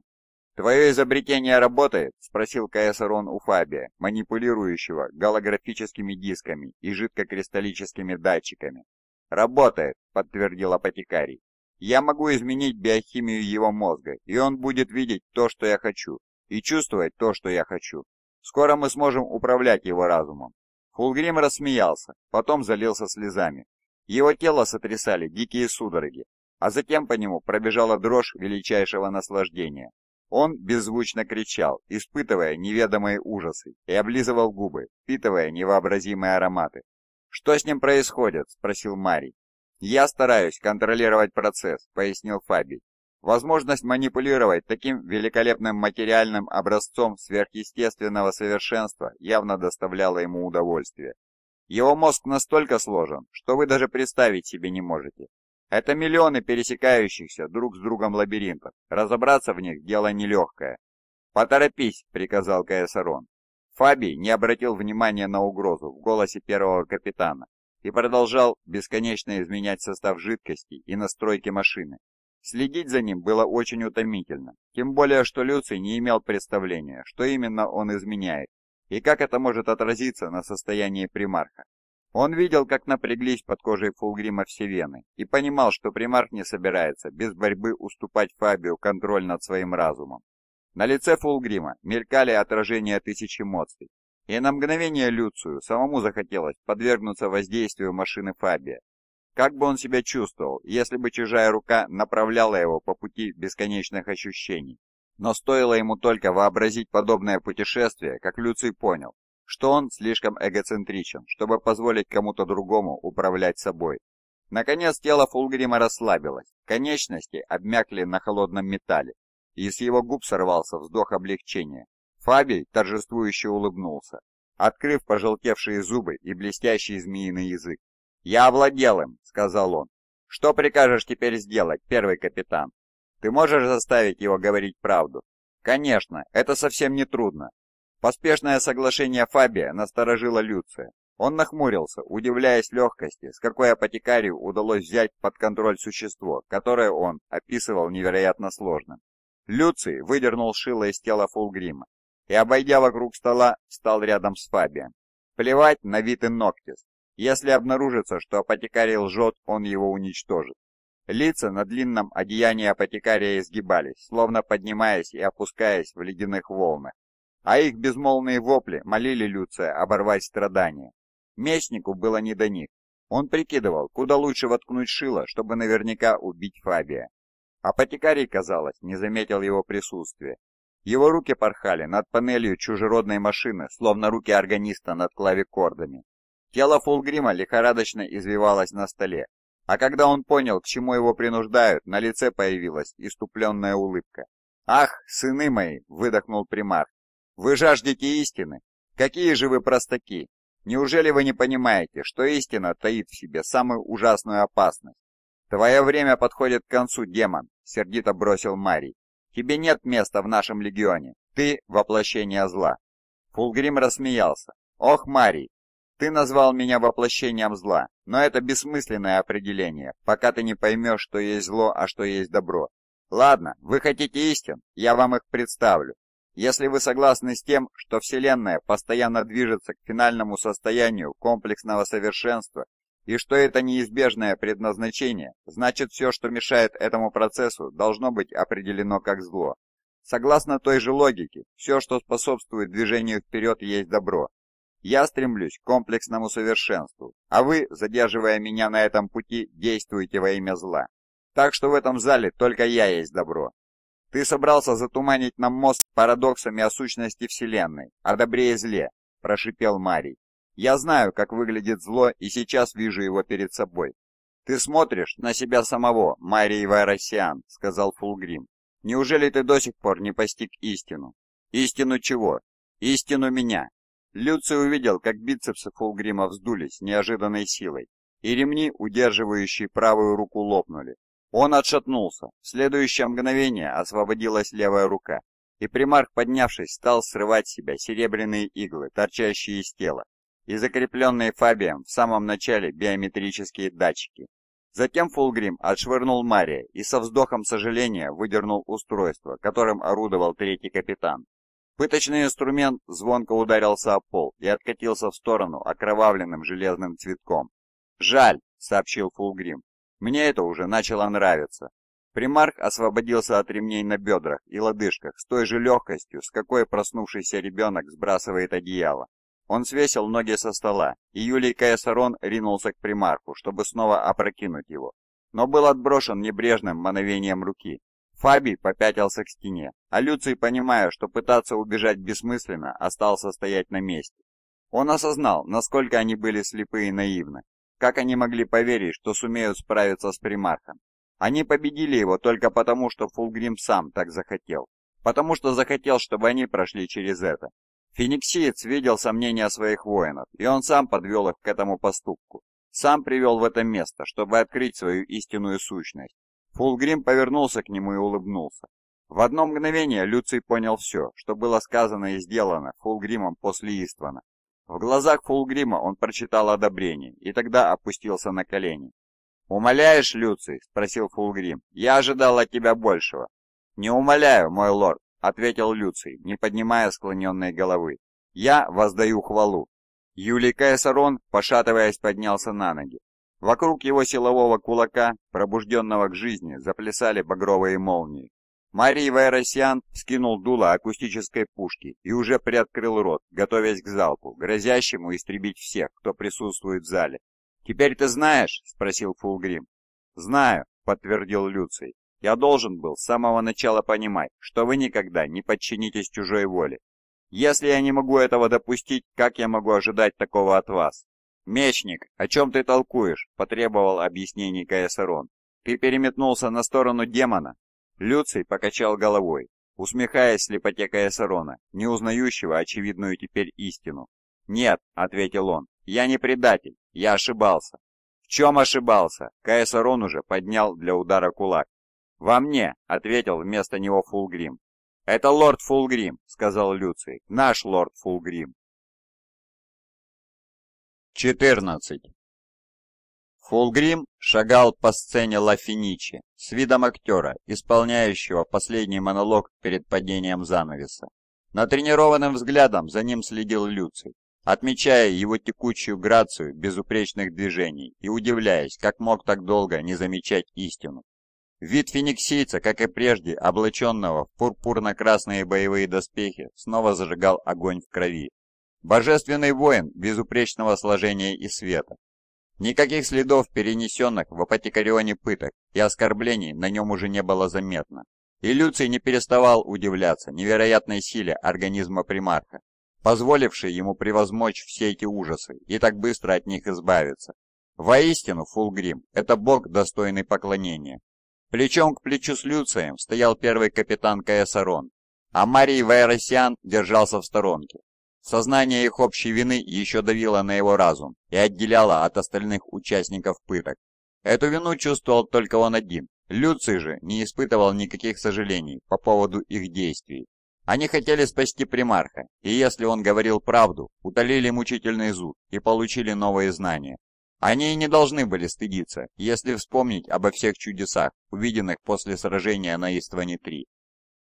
«Твое изобретение работает?» — спросил Каэсарон у Фабия, манипулирующего голографическими дисками и жидкокристаллическими датчиками. «Работает», — подтвердил апотекарий. Я могу изменить биохимию его мозга, и он будет видеть то, что я хочу, и чувствовать то, что я хочу. Скоро мы сможем управлять его разумом». Фулгрим рассмеялся, потом залился слезами. Его тело сотрясали дикие судороги, а затем по нему пробежала дрожь величайшего наслаждения. Он беззвучно кричал, испытывая неведомые ужасы, и облизывал губы, впитывая невообразимые ароматы. «Что с ним происходит?» – спросил Марий. «Я стараюсь контролировать процесс», — пояснил Фаби. Возможность манипулировать таким великолепным материальным образцом сверхъестественного совершенства явно доставляла ему удовольствие. Его мозг настолько сложен, что вы даже представить себе не можете. Это миллионы пересекающихся друг с другом лабиринтов. Разобраться в них – дело нелегкое. «Поторопись», – приказал Каэсарон. Фаби не обратил внимания на угрозу в голосе первого капитана и продолжал бесконечно изменять состав жидкости и настройки машины. Следить за ним было очень утомительно, тем более, что Люций не имел представления, что именно он изменяет, и как это может отразиться на состоянии примарха. Он видел, как напряглись под кожей Фулгрима все вены, и понимал, что примарх не собирается без борьбы уступать Фабию контроль над своим разумом. На лице Фулгрима мелькали отражения тысяч эмоций, и на мгновение Люцию самому захотелось подвергнуться воздействию машины Фабия. Как бы он себя чувствовал, если бы чужая рука направляла его по пути бесконечных ощущений? Но стоило ему только вообразить подобное путешествие, как Люций понял, что он слишком эгоцентричен, чтобы позволить кому-то другому управлять собой. Наконец тело Фулгрима расслабилось, конечности обмякли на холодном металле, и с его губ сорвался вздох облегчения. Фабий торжествующе улыбнулся, открыв пожелтевшие зубы и блестящий змеиный язык. «Я овладел им», — сказал он. «Что прикажешь теперь сделать, первый капитан? Ты можешь заставить его говорить правду?» «Конечно, это совсем не трудно». Поспешное соглашение Фабия насторожило Люция. Он нахмурился, удивляясь легкости, с какой апотекарию удалось взять под контроль существо, которое он описывал невероятно сложным. Люций выдернул шило из тела Фулгрима и, обойдя вокруг стола, встал рядом с Фабием. Плевать на вид и ногтис. Если обнаружится, что апотекарий лжет, он его уничтожит. Лица на длинном одеянии апотекария изгибались, словно поднимаясь и опускаясь в ледяных волнах, а их безмолвные вопли молили Люция оборвать страдания. Мечнику было не до них. Он прикидывал, куда лучше воткнуть шило, чтобы наверняка убить Фабия. Апотекарий, казалось, не заметил его присутствия его руки порхали над панелью чужеродной машины, словно руки органиста над клавикордами. Тело Фулгрима лихорадочно извивалось на столе, а когда он понял, к чему его принуждают, на лице появилась иступленная улыбка. «Ах, сыны мои!» — выдохнул примар. «Вы жаждете истины? Какие же вы простаки! Неужели вы не понимаете, что истина таит в себе самую ужасную опасность? Твое время подходит к концу, демон!» — сердито бросил Марий. Тебе нет места в нашем легионе. Ты — воплощение зла». Фулгрим рассмеялся. «Ох, Марий, ты назвал меня воплощением зла, но это бессмысленное определение, пока ты не поймешь, что есть зло, а что есть добро. Ладно, вы хотите истин? Я вам их представлю. Если вы согласны с тем, что Вселенная постоянно движется к финальному состоянию комплексного совершенства и что это неизбежное предназначение, значит все, что мешает этому процессу, должно быть определено как зло. Согласно той же логике, все, что способствует движению вперед, есть добро. Я стремлюсь к комплексному совершенству, а вы, задерживая меня на этом пути, действуете во имя зла. Так что в этом зале только я есть добро. Ты собрался затуманить нам мозг парадоксами о сущности Вселенной, о а добре и зле, прошипел Марий. Я знаю, как выглядит зло, и сейчас вижу его перед собой. «Ты смотришь на себя самого, Мария Варасиан», — сказал Фулгрим. «Неужели ты до сих пор не постиг истину?» «Истину чего?» «Истину меня». Люци увидел, как бицепсы Фулгрима вздулись неожиданной силой, и ремни, удерживающие правую руку, лопнули. Он отшатнулся. В следующее мгновение освободилась левая рука, и примарх, поднявшись, стал срывать с себя серебряные иглы, торчащие из тела и закрепленные Фабием в самом начале биометрические датчики. Затем Фулгрим отшвырнул Мария и со вздохом сожаления выдернул устройство, которым орудовал третий капитан. Пыточный инструмент звонко ударился о пол и откатился в сторону окровавленным железным цветком. «Жаль», — сообщил Фулгрим, — «мне это уже начало нравиться». Примарх освободился от ремней на бедрах и лодыжках с той же легкостью, с какой проснувшийся ребенок сбрасывает одеяло. Он свесил ноги со стола, и Юлий Каесарон ринулся к примарку, чтобы снова опрокинуть его, но был отброшен небрежным мановением руки. Фаби попятился к стене, а Люций, понимая, что пытаться убежать бессмысленно, остался стоять на месте. Он осознал, насколько они были слепы и наивны, как они могли поверить, что сумеют справиться с примархом. Они победили его только потому, что Фулгрим сам так захотел, потому что захотел, чтобы они прошли через это. Фениксиец видел сомнения своих воинов, и он сам подвел их к этому поступку. Сам привел в это место, чтобы открыть свою истинную сущность. Фулгрим повернулся к нему и улыбнулся. В одно мгновение Люций понял все, что было сказано и сделано Фулгримом после Иствана. В глазах Фулгрима он прочитал одобрение и тогда опустился на колени. «Умоляешь, Люций?» – спросил Фулгрим. «Я ожидал от тебя большего». «Не умоляю, мой лорд», ответил Люций, не поднимая склоненной головы. «Я воздаю хвалу». Юлий Кайсарон, пошатываясь, поднялся на ноги. Вокруг его силового кулака, пробужденного к жизни, заплясали багровые молнии. Марий Вайросян скинул дуло акустической пушки и уже приоткрыл рот, готовясь к залпу, грозящему истребить всех, кто присутствует в зале. «Теперь ты знаешь?» — спросил Фулгрим. «Знаю», — подтвердил Люций. Я должен был с самого начала понимать, что вы никогда не подчинитесь чужой воле. Если я не могу этого допустить, как я могу ожидать такого от вас? Мечник, о чем ты толкуешь? Потребовал объяснений Каесарон. Ты переметнулся на сторону демона? Люций покачал головой, усмехаясь слепоте Каесарона, не узнающего очевидную теперь истину. «Нет», — ответил он, — «я не предатель, я ошибался». «В чем ошибался?» Каесарон уже поднял для удара кулак. «Во мне», — ответил вместо него Фулгрим. «Это лорд Фулгрим», — сказал Люций, — «наш лорд Фулгрим». 14. Фулгрим шагал по сцене Ла Финичи с видом актера, исполняющего последний монолог перед падением занавеса. Натренированным взглядом за ним следил Люций, отмечая его текучую грацию безупречных движений и удивляясь, как мог так долго не замечать истину. Вид фениксийца, как и прежде, облаченного в пурпурно-красные боевые доспехи, снова зажигал огонь в крови. Божественный воин безупречного сложения и света. Никаких следов перенесенных в Апотекарионе пыток и оскорблений на нем уже не было заметно. И Люций не переставал удивляться невероятной силе организма примарха, позволившей ему превозмочь все эти ужасы и так быстро от них избавиться. Воистину, Фулгрим – это бог, достойный поклонения. Плечом к плечу с Люцием стоял первый капитан Каэсарон, а Марий Вайросиан держался в сторонке. Сознание их общей вины еще давило на его разум и отделяло от остальных участников пыток. Эту вину чувствовал только он один. Люций же не испытывал никаких сожалений по поводу их действий. Они хотели спасти примарха, и если он говорил правду, утолили мучительный зуд и получили новые знания. Они и не должны были стыдиться, если вспомнить обо всех чудесах, увиденных после сражения на Истване-3.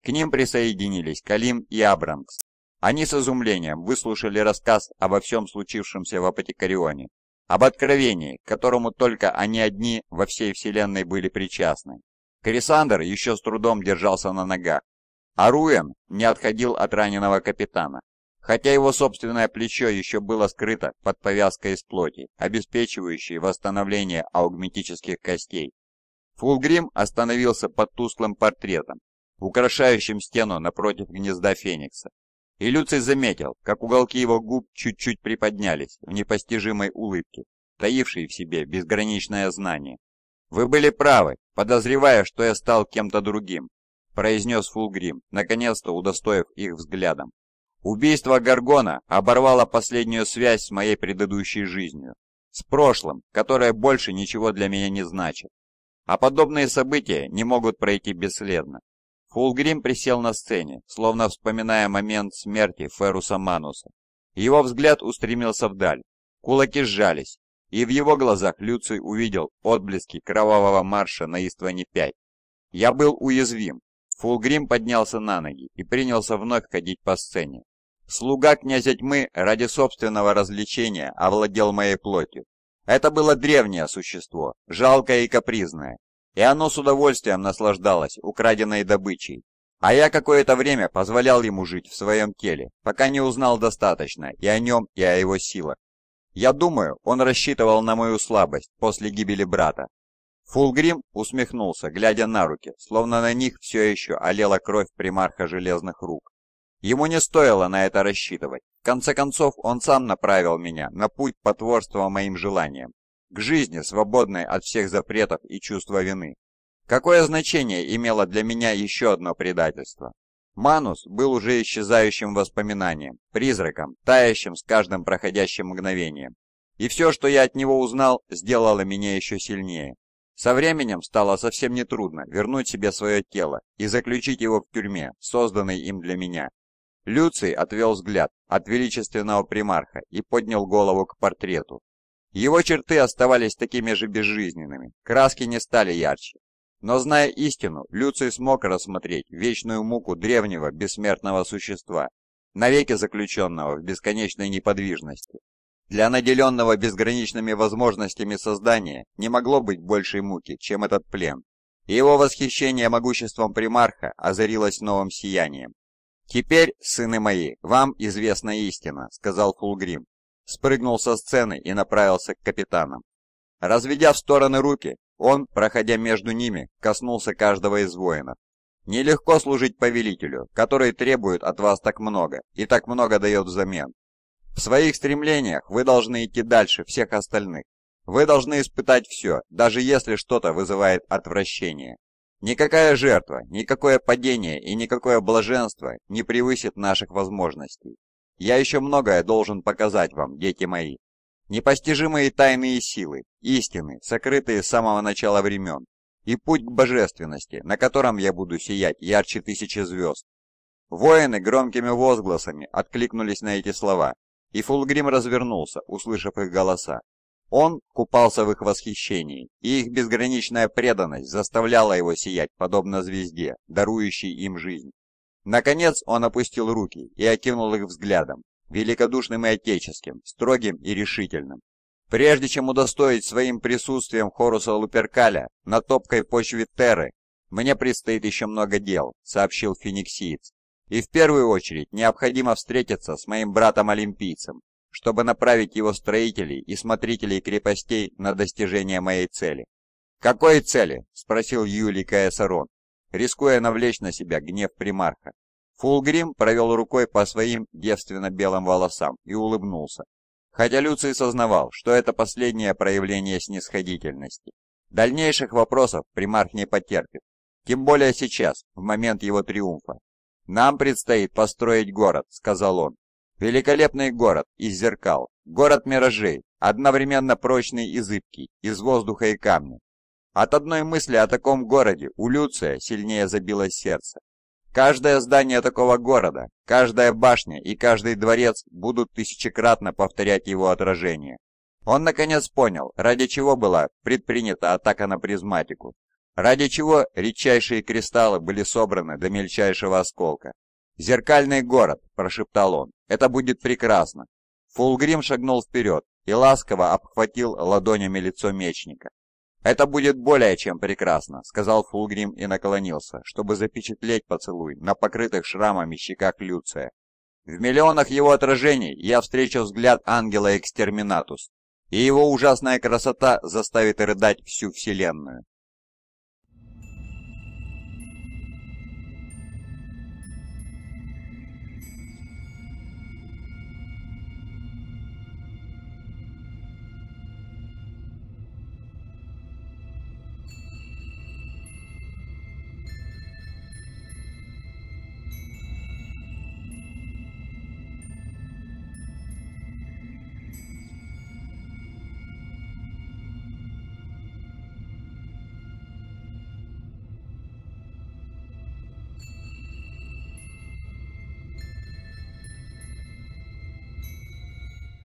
К ним присоединились Калим и Абранкс. Они с изумлением выслушали рассказ обо всем случившемся в Апотекарионе, об откровении, к которому только они одни во всей вселенной были причастны. Крисандр еще с трудом держался на ногах, а Руэн не отходил от раненого капитана. Хотя его собственное плечо еще было скрыто под повязкой из плоти, обеспечивающей восстановление аугметических костей. Фулгрим остановился под тусклым портретом, украшающим стену напротив гнезда Феникса. И Люций заметил, как уголки его губ чуть-чуть приподнялись в непостижимой улыбке, таившей в себе безграничное знание. «Вы были правы, подозревая, что я стал кем-то другим», произнес Фулгрим, наконец-то удостоив их взглядом. Убийство Гаргона оборвало последнюю связь с моей предыдущей жизнью, с прошлым, которое больше ничего для меня не значит. А подобные события не могут пройти бесследно. Фулгрим присел на сцене, словно вспоминая момент смерти Феруса Мануса. Его взгляд устремился вдаль, кулаки сжались, и в его глазах Люций увидел отблески кровавого марша на Истване-5. Я был уязвим. Фулгрим поднялся на ноги и принялся вновь ходить по сцене. Слуга князя тьмы ради собственного развлечения овладел моей плотью. Это было древнее существо, жалкое и капризное, и оно с удовольствием наслаждалось украденной добычей. А я какое-то время позволял ему жить в своем теле, пока не узнал достаточно и о нем, и о его силах. Я думаю, он рассчитывал на мою слабость после гибели брата. Фулгрим усмехнулся, глядя на руки, словно на них все еще олела кровь примарха железных рук. Ему не стоило на это рассчитывать. В конце концов, он сам направил меня на путь потворства моим желаниям, к жизни, свободной от всех запретов и чувства вины. Какое значение имело для меня еще одно предательство? Манус был уже исчезающим воспоминанием, призраком, тающим с каждым проходящим мгновением. И все, что я от него узнал, сделало меня еще сильнее. Со временем стало совсем нетрудно вернуть себе свое тело и заключить его в тюрьме, созданной им для меня. Люций отвел взгляд от величественного примарха и поднял голову к портрету. Его черты оставались такими же безжизненными, краски не стали ярче. Но зная истину, Люций смог рассмотреть вечную муку древнего бессмертного существа, навеки заключенного в бесконечной неподвижности. Для наделенного безграничными возможностями создания не могло быть большей муки, чем этот плен. И его восхищение могуществом примарха озарилось новым сиянием. «Теперь, сыны мои, вам известна истина», — сказал Фулгрим. Спрыгнул со сцены и направился к капитанам. Разведя в стороны руки, он, проходя между ними, коснулся каждого из воинов. «Нелегко служить повелителю, который требует от вас так много и так много дает взамен. В своих стремлениях вы должны идти дальше всех остальных. Вы должны испытать все, даже если что-то вызывает отвращение. Никакая жертва, никакое падение и никакое блаженство не превысит наших возможностей. Я еще многое должен показать вам, дети мои. Непостижимые тайные силы, истины, сокрытые с самого начала времен, и путь к божественности, на котором я буду сиять ярче тысячи звезд. Воины громкими возгласами откликнулись на эти слова, и Фулгрим развернулся, услышав их голоса. Он купался в их восхищении, и их безграничная преданность заставляла его сиять, подобно звезде, дарующей им жизнь. Наконец он опустил руки и окинул их взглядом, великодушным и отеческим, строгим и решительным. Прежде чем удостоить своим присутствием Хоруса Луперкаля на топкой почве Терры, «Мне предстоит еще много дел», — сообщил фениксиец. «И в первую очередь необходимо встретиться с моим братом-олимпийцем, чтобы направить его строителей и смотрителей крепостей на достижение моей цели. «Какой цели?» — спросил Юлий Каэсарон, рискуя навлечь на себя гнев примарха. Фулгрим провел рукой по своим девственно-белым волосам и улыбнулся, хотя Люций сознавал, что это последнее проявление снисходительности. Дальнейших вопросов примарх не потерпит, тем более сейчас, в момент его триумфа. «Нам предстоит построить город», — сказал он, Великолепный город из зеркал, город миражей, одновременно прочный и зыбкий, из воздуха и камня. От одной мысли о таком городе у Люция сильнее забилось сердце. Каждое здание такого города, каждая башня и каждый дворец будут тысячекратно повторять его отражение. Он наконец понял, ради чего была предпринята атака на призматику, ради чего редчайшие кристаллы были собраны до мельчайшего осколка. «Зеркальный город!» – прошептал он. «Это будет прекрасно!» Фулгрим шагнул вперед и ласково обхватил ладонями лицо мечника. «Это будет более чем прекрасно», — сказал Фулгрим и наклонился, чтобы запечатлеть поцелуй на покрытых шрамами щеках Люция. «В миллионах его отражений я встречу взгляд ангела Экстерминатус, и его ужасная красота заставит рыдать всю вселенную».